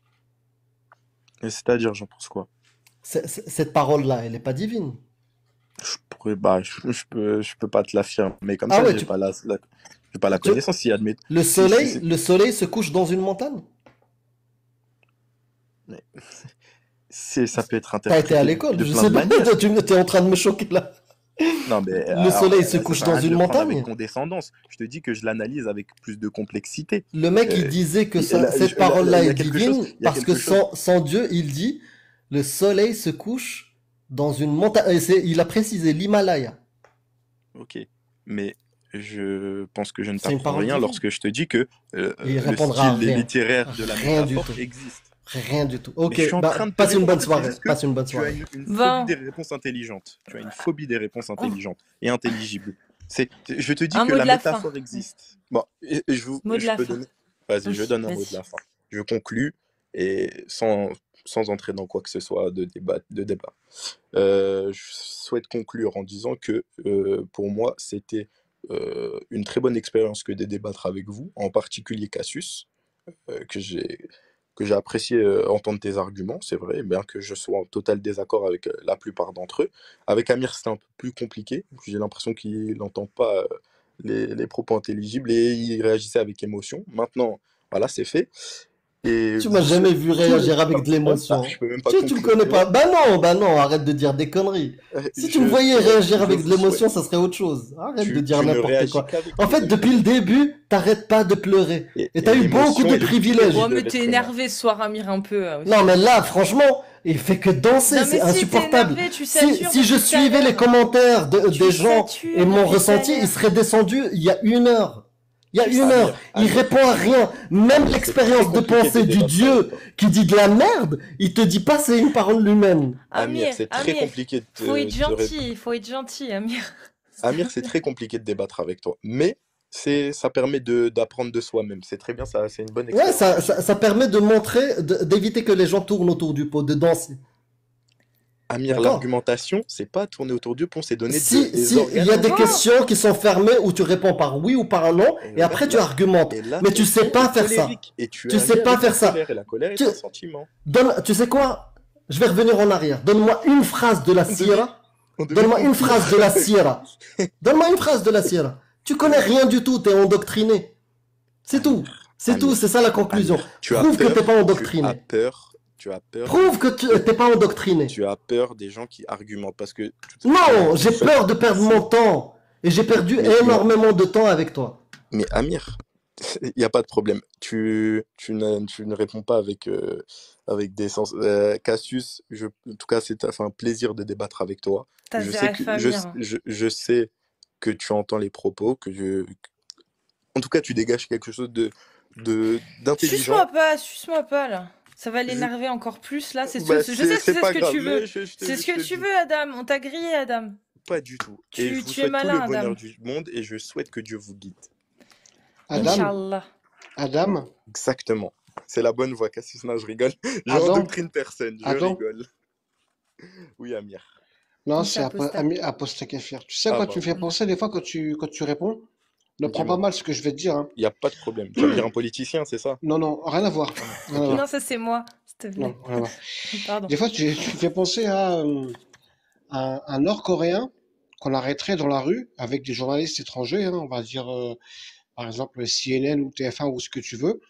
c'est-à-dire, j'en pense quoi? Cette parole-là, elle n'est pas divine. Je pourrais, bah, peux, pas te l'affirmer comme ah ça, j'ai pas la, connaissance. Si, Le soleil, le soleil se couche dans une montagne. ça peut être as été à l'école, je sais pas. Tu es en train de me choquer là. Non, mais, le soleil euh, se couche dans une montagne. condescendance. Je te dis que je l'analyse avec plus de complexité. Le mec, il euh, disait que cette parole-là est divine parce que sans, Dieu, il dit le soleil se couche dans une montagne. Il a précisé l'Himalaya. Ok, mais je pense que je ne t'apprends rien lorsque je te dis que euh, le style littéraire de la métaphore existe. Rien du tout. Ok, bah, passe une bonne soirée. Passe une bonne soirée. Tu as une, phobie des réponses intelligentes. Tu as une oh. phobie des réponses oh. intelligentes et intelligibles. C'est, je te dis que la, métaphore existe. Bon, je, vous, je peux donner. Vas-y, je donne un mot de la fin. Je conclus et sans, sans entrer dans quoi que ce soit de débat. De débat. Euh, je souhaite conclure en disant que euh, pour moi, c'était euh, une très bonne expérience que de débattre avec vous, en particulier Cassius, que j'ai que j'ai apprécié entendre tes arguments, c'est vrai, bien que je sois en total désaccord avec la plupart d'entre eux. Avec Amir, c'est un peu plus compliqué. J'ai l'impression qu'il n'entend pas les, les propos intelligibles et il réagissait avec émotion. Maintenant, voilà, c'est fait tu m'as jamais vu réagir avec de l'émotion. Tu, me connais pas. Bah non, bah non, arrête de dire des conneries. Euh, si tu me voyais réagir avec de l'émotion, ça serait autre chose. Arrête de dire n'importe quoi. En fait, depuis le début, t'arrêtes pas de pleurer. Et t'as eu beaucoup de privilèges. Oh, mais t'es énervé ce soir, Amir, un peu. Euh, non, mais là, franchement, il fait que danser, c'est insupportable. si, je suivais les commentaires des gens et mon ressenti, il serait descendu il y a une heure. Il y a il répond à rien. Même l'expérience de pensée du Dieu qui dit de la merde, il te dit pas c'est une parole lui-même. Amir, c'est très compliqué de. Faut être gentil, il faut être gentil, Amir. Amir, c'est très compliqué de débattre avec toi, mais c'est ça permet d'apprendre de, soi-même. C'est très bien, ça, c'est une bonne expérience. Ouais, ça, ça, ça permet de montrer, d'éviter que les gens tournent autour du pot, de danser. Amir, l'argumentation, c'est pas tourner autour du pont, c'est donner si, des, si, Il y a des questions qui sont fermées où tu réponds par oui ou par non, et, après tu argumentes. mais tu sais pas faire ça. Et tu, sais pas faire ça. tu... Tu sais quoi Je vais revenir en arrière. Donne-moi une phrase de la Sierra. Donne-moi une phrase de la Sierra. Donne-moi une phrase de la Sierra. Tu connais rien du tout, t'es endoctriné. C'est tout. C'est tout, c'est ça la conclusion. Prouve que tu que pas endoctriné. peur tu as peur. Prouve que tu n'es pas endoctriné. Tu as peur des gens qui argumentent parce que. Non, j'ai peur de perdre mon temps et j'ai perdu énormément de temps avec toi. Mais Amir, il n'y a pas de problème. Tu, tu, ne, tu ne réponds pas avec, euh, avec des sens. Euh, Cassius, je, en tout cas, c'est un plaisir de débattre avec toi. Je sais, que, je, je, sais que tu entends les propos, que je. En tout cas, tu dégages quelque chose de, de, d'intelligent. pas, suce-moi pas là. Ça va l'énerver encore plus là. C'est bah, je sais c'est ce que tu veux. C'est ce que tu veux, Adam. On t'a grillé, Adam. Pas du tout. Tu, et je vous tu souhaite es le bonheur du monde et je souhaite que Dieu vous guide. Adam. Adam. Exactement. C'est la bonne voie, Cassis. Non, je rigole. je J'endoctrine personne. Je rigole. Oui, Amir. Non, c'est apostat Tu sais à quoi ah tu me fais penser des fois quand tu, quand tu réponds ne prends pas mal ce que je vais te dire. Hein. Il n'y a pas de problème. Tu vas dire un politicien, c'est ça Non, non, rien à voir. Ah, non, ça c'est moi. Non, te Des fois, tu, tu fais penser euh, à un, Nord-Coréen qu'on arrêterait dans la rue avec des journalistes étrangers, hein. on va dire euh, par exemple CNN ou TF1 ou ce que tu veux.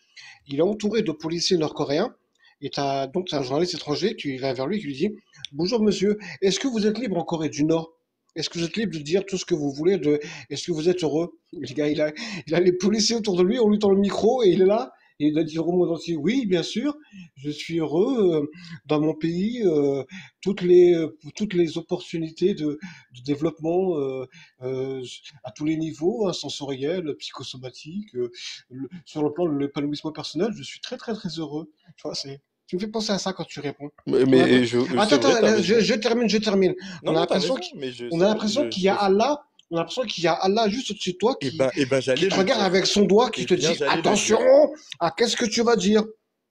Il est entouré de policiers nord-coréens et as, donc un journaliste étranger qui va vers lui et qui lui dit Bonjour monsieur, est-ce que vous êtes libre en Corée du Nord est-ce que vous êtes libre de dire tout ce que vous voulez de Est-ce que vous êtes heureux Le gars, il a, il a les policiers autour de lui on lui tend le micro et il est là. Et il a dit au monde entier, oui, bien sûr, je suis heureux euh, dans mon pays. Euh, toutes, les, euh, toutes les opportunités de, de développement à tous les niveaux, hein, sensoriel, psychosomatique, sur le plan de l'épanouissement personnel, je suis très, très, très heureux. Tu vois, c'est... Tu me fais penser à ça quand tu réponds. Mais, attends, attends, je, termine, je termine. on a l'impression qu'il y a Allah, on a l'impression qu'il y a Allah juste au-dessus de toi eh qui, et ben, eh ben, te regarde avec son doigt, qui eh te dit attention à qu'est-ce que tu vas dire.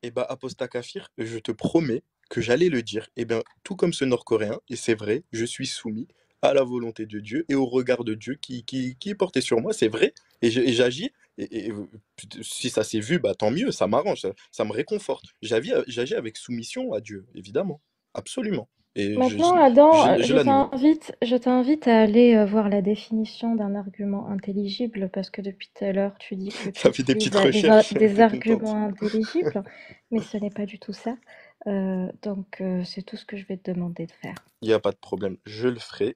Eh bien, apostat kafir, je te promets que j'allais le dire. Eh bien, tout comme ce Nord-Coréen, et c'est vrai, je suis soumis à la volonté de Dieu et au regard de Dieu qui, qui est porté sur moi, c'est vrai, et j'agis et, si ça s'est vu, bah, tant mieux, ça m'arrange, ça, me réconforte. Euh, j'agis avec soumission à Dieu, évidemment, absolument. Et Maintenant, Adam, je, t'invite à aller euh, voir la définition d'un argument intelligible, parce que depuis tout à l'heure, tu dis que tu fait des, petites des, arguments intelligibles, mais ce n'est pas du tout ça. Euh, donc, c'est tout ce que je vais te demander de faire. Il n'y a pas de problème, je le ferai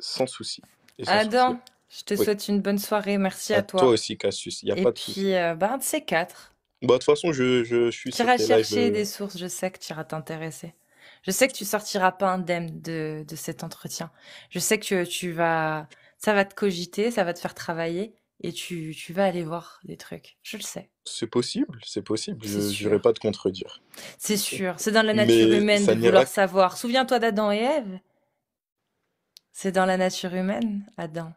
sans souci. Adam. Je te souhaite une bonne soirée. Merci à À toi toi. aussi, Cassius. Il n'y a pas de Et puis, euh, ben, un de ces quatre. Bah, de toute façon, je, suis sur T'iras Tu chercher euh. des sources, je sais que tu iras t'intéresser. Je sais que tu sortiras pas indemne de, cet entretien. Je sais que tu vas, ça va te cogiter, ça va te faire travailler et tu, vas aller voir des trucs. Je le sais, C'est possible, c'est possible. Je n'irai pas te contredire. C'est sûr, c'est dans la nature humaine de vouloir savoir. Souviens-toi d'Adam et Ève. C'est dans la nature humaine, Adam.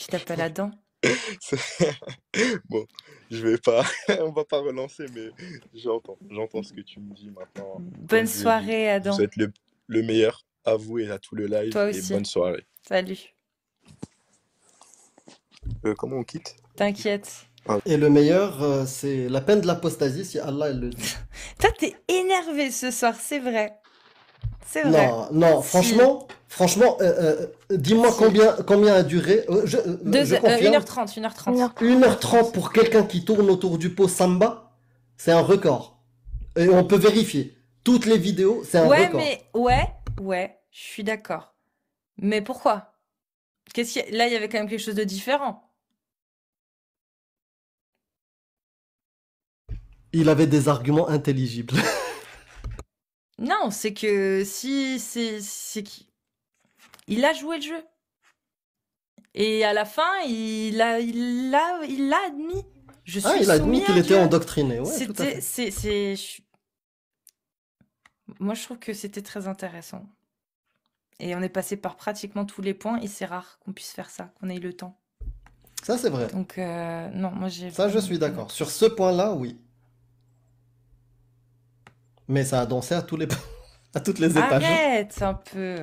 Tu t'appelles Adam. bon, je vais pas, on va pas relancer, mais j'entends, j'entends ce que tu me dis maintenant. Bonne soirée, Adam. souhaite le, le, meilleur à vous et à tout le live. Toi aussi. Et bonne soirée. Salut. Euh, comment on quitte T'inquiète. Ah. Et le meilleur, euh, c'est la peine de l'apostasie si Allah le dit. Toi, t'es énervé ce soir, c'est vrai. C'est vrai. Non, non, franchement, franchement, euh, euh, euh, dis-moi combien, combien a duré. 1h30, 1h30. 1h30 pour quelqu'un qui tourne autour du pot samba, c'est un record. Et on peut vérifier. Toutes les vidéos, c'est un record. Ouais, mais ouais, ouais, je suis d'accord. Mais pourquoi Qu'est-ce Là, il y avait quand même quelque chose de différent. Il avait des arguments intelligibles. Non, c'est que si c'est c'est il a joué le jeu. Et à la fin, il a il a il l'a admis. Je ah, il a admis qu'il était endoctriné. Ouais, c'est c'est moi je trouve que c'était très intéressant. Et on est passé par pratiquement tous les points et c'est rare qu'on puisse faire ça, qu'on ait le temps. Ça c'est vrai. Donc euh, non, moi j'ai Ça je suis d'accord. Sur ce point-là, oui mais ça a dansé à tous les à toutes les étages. Arrête un peu.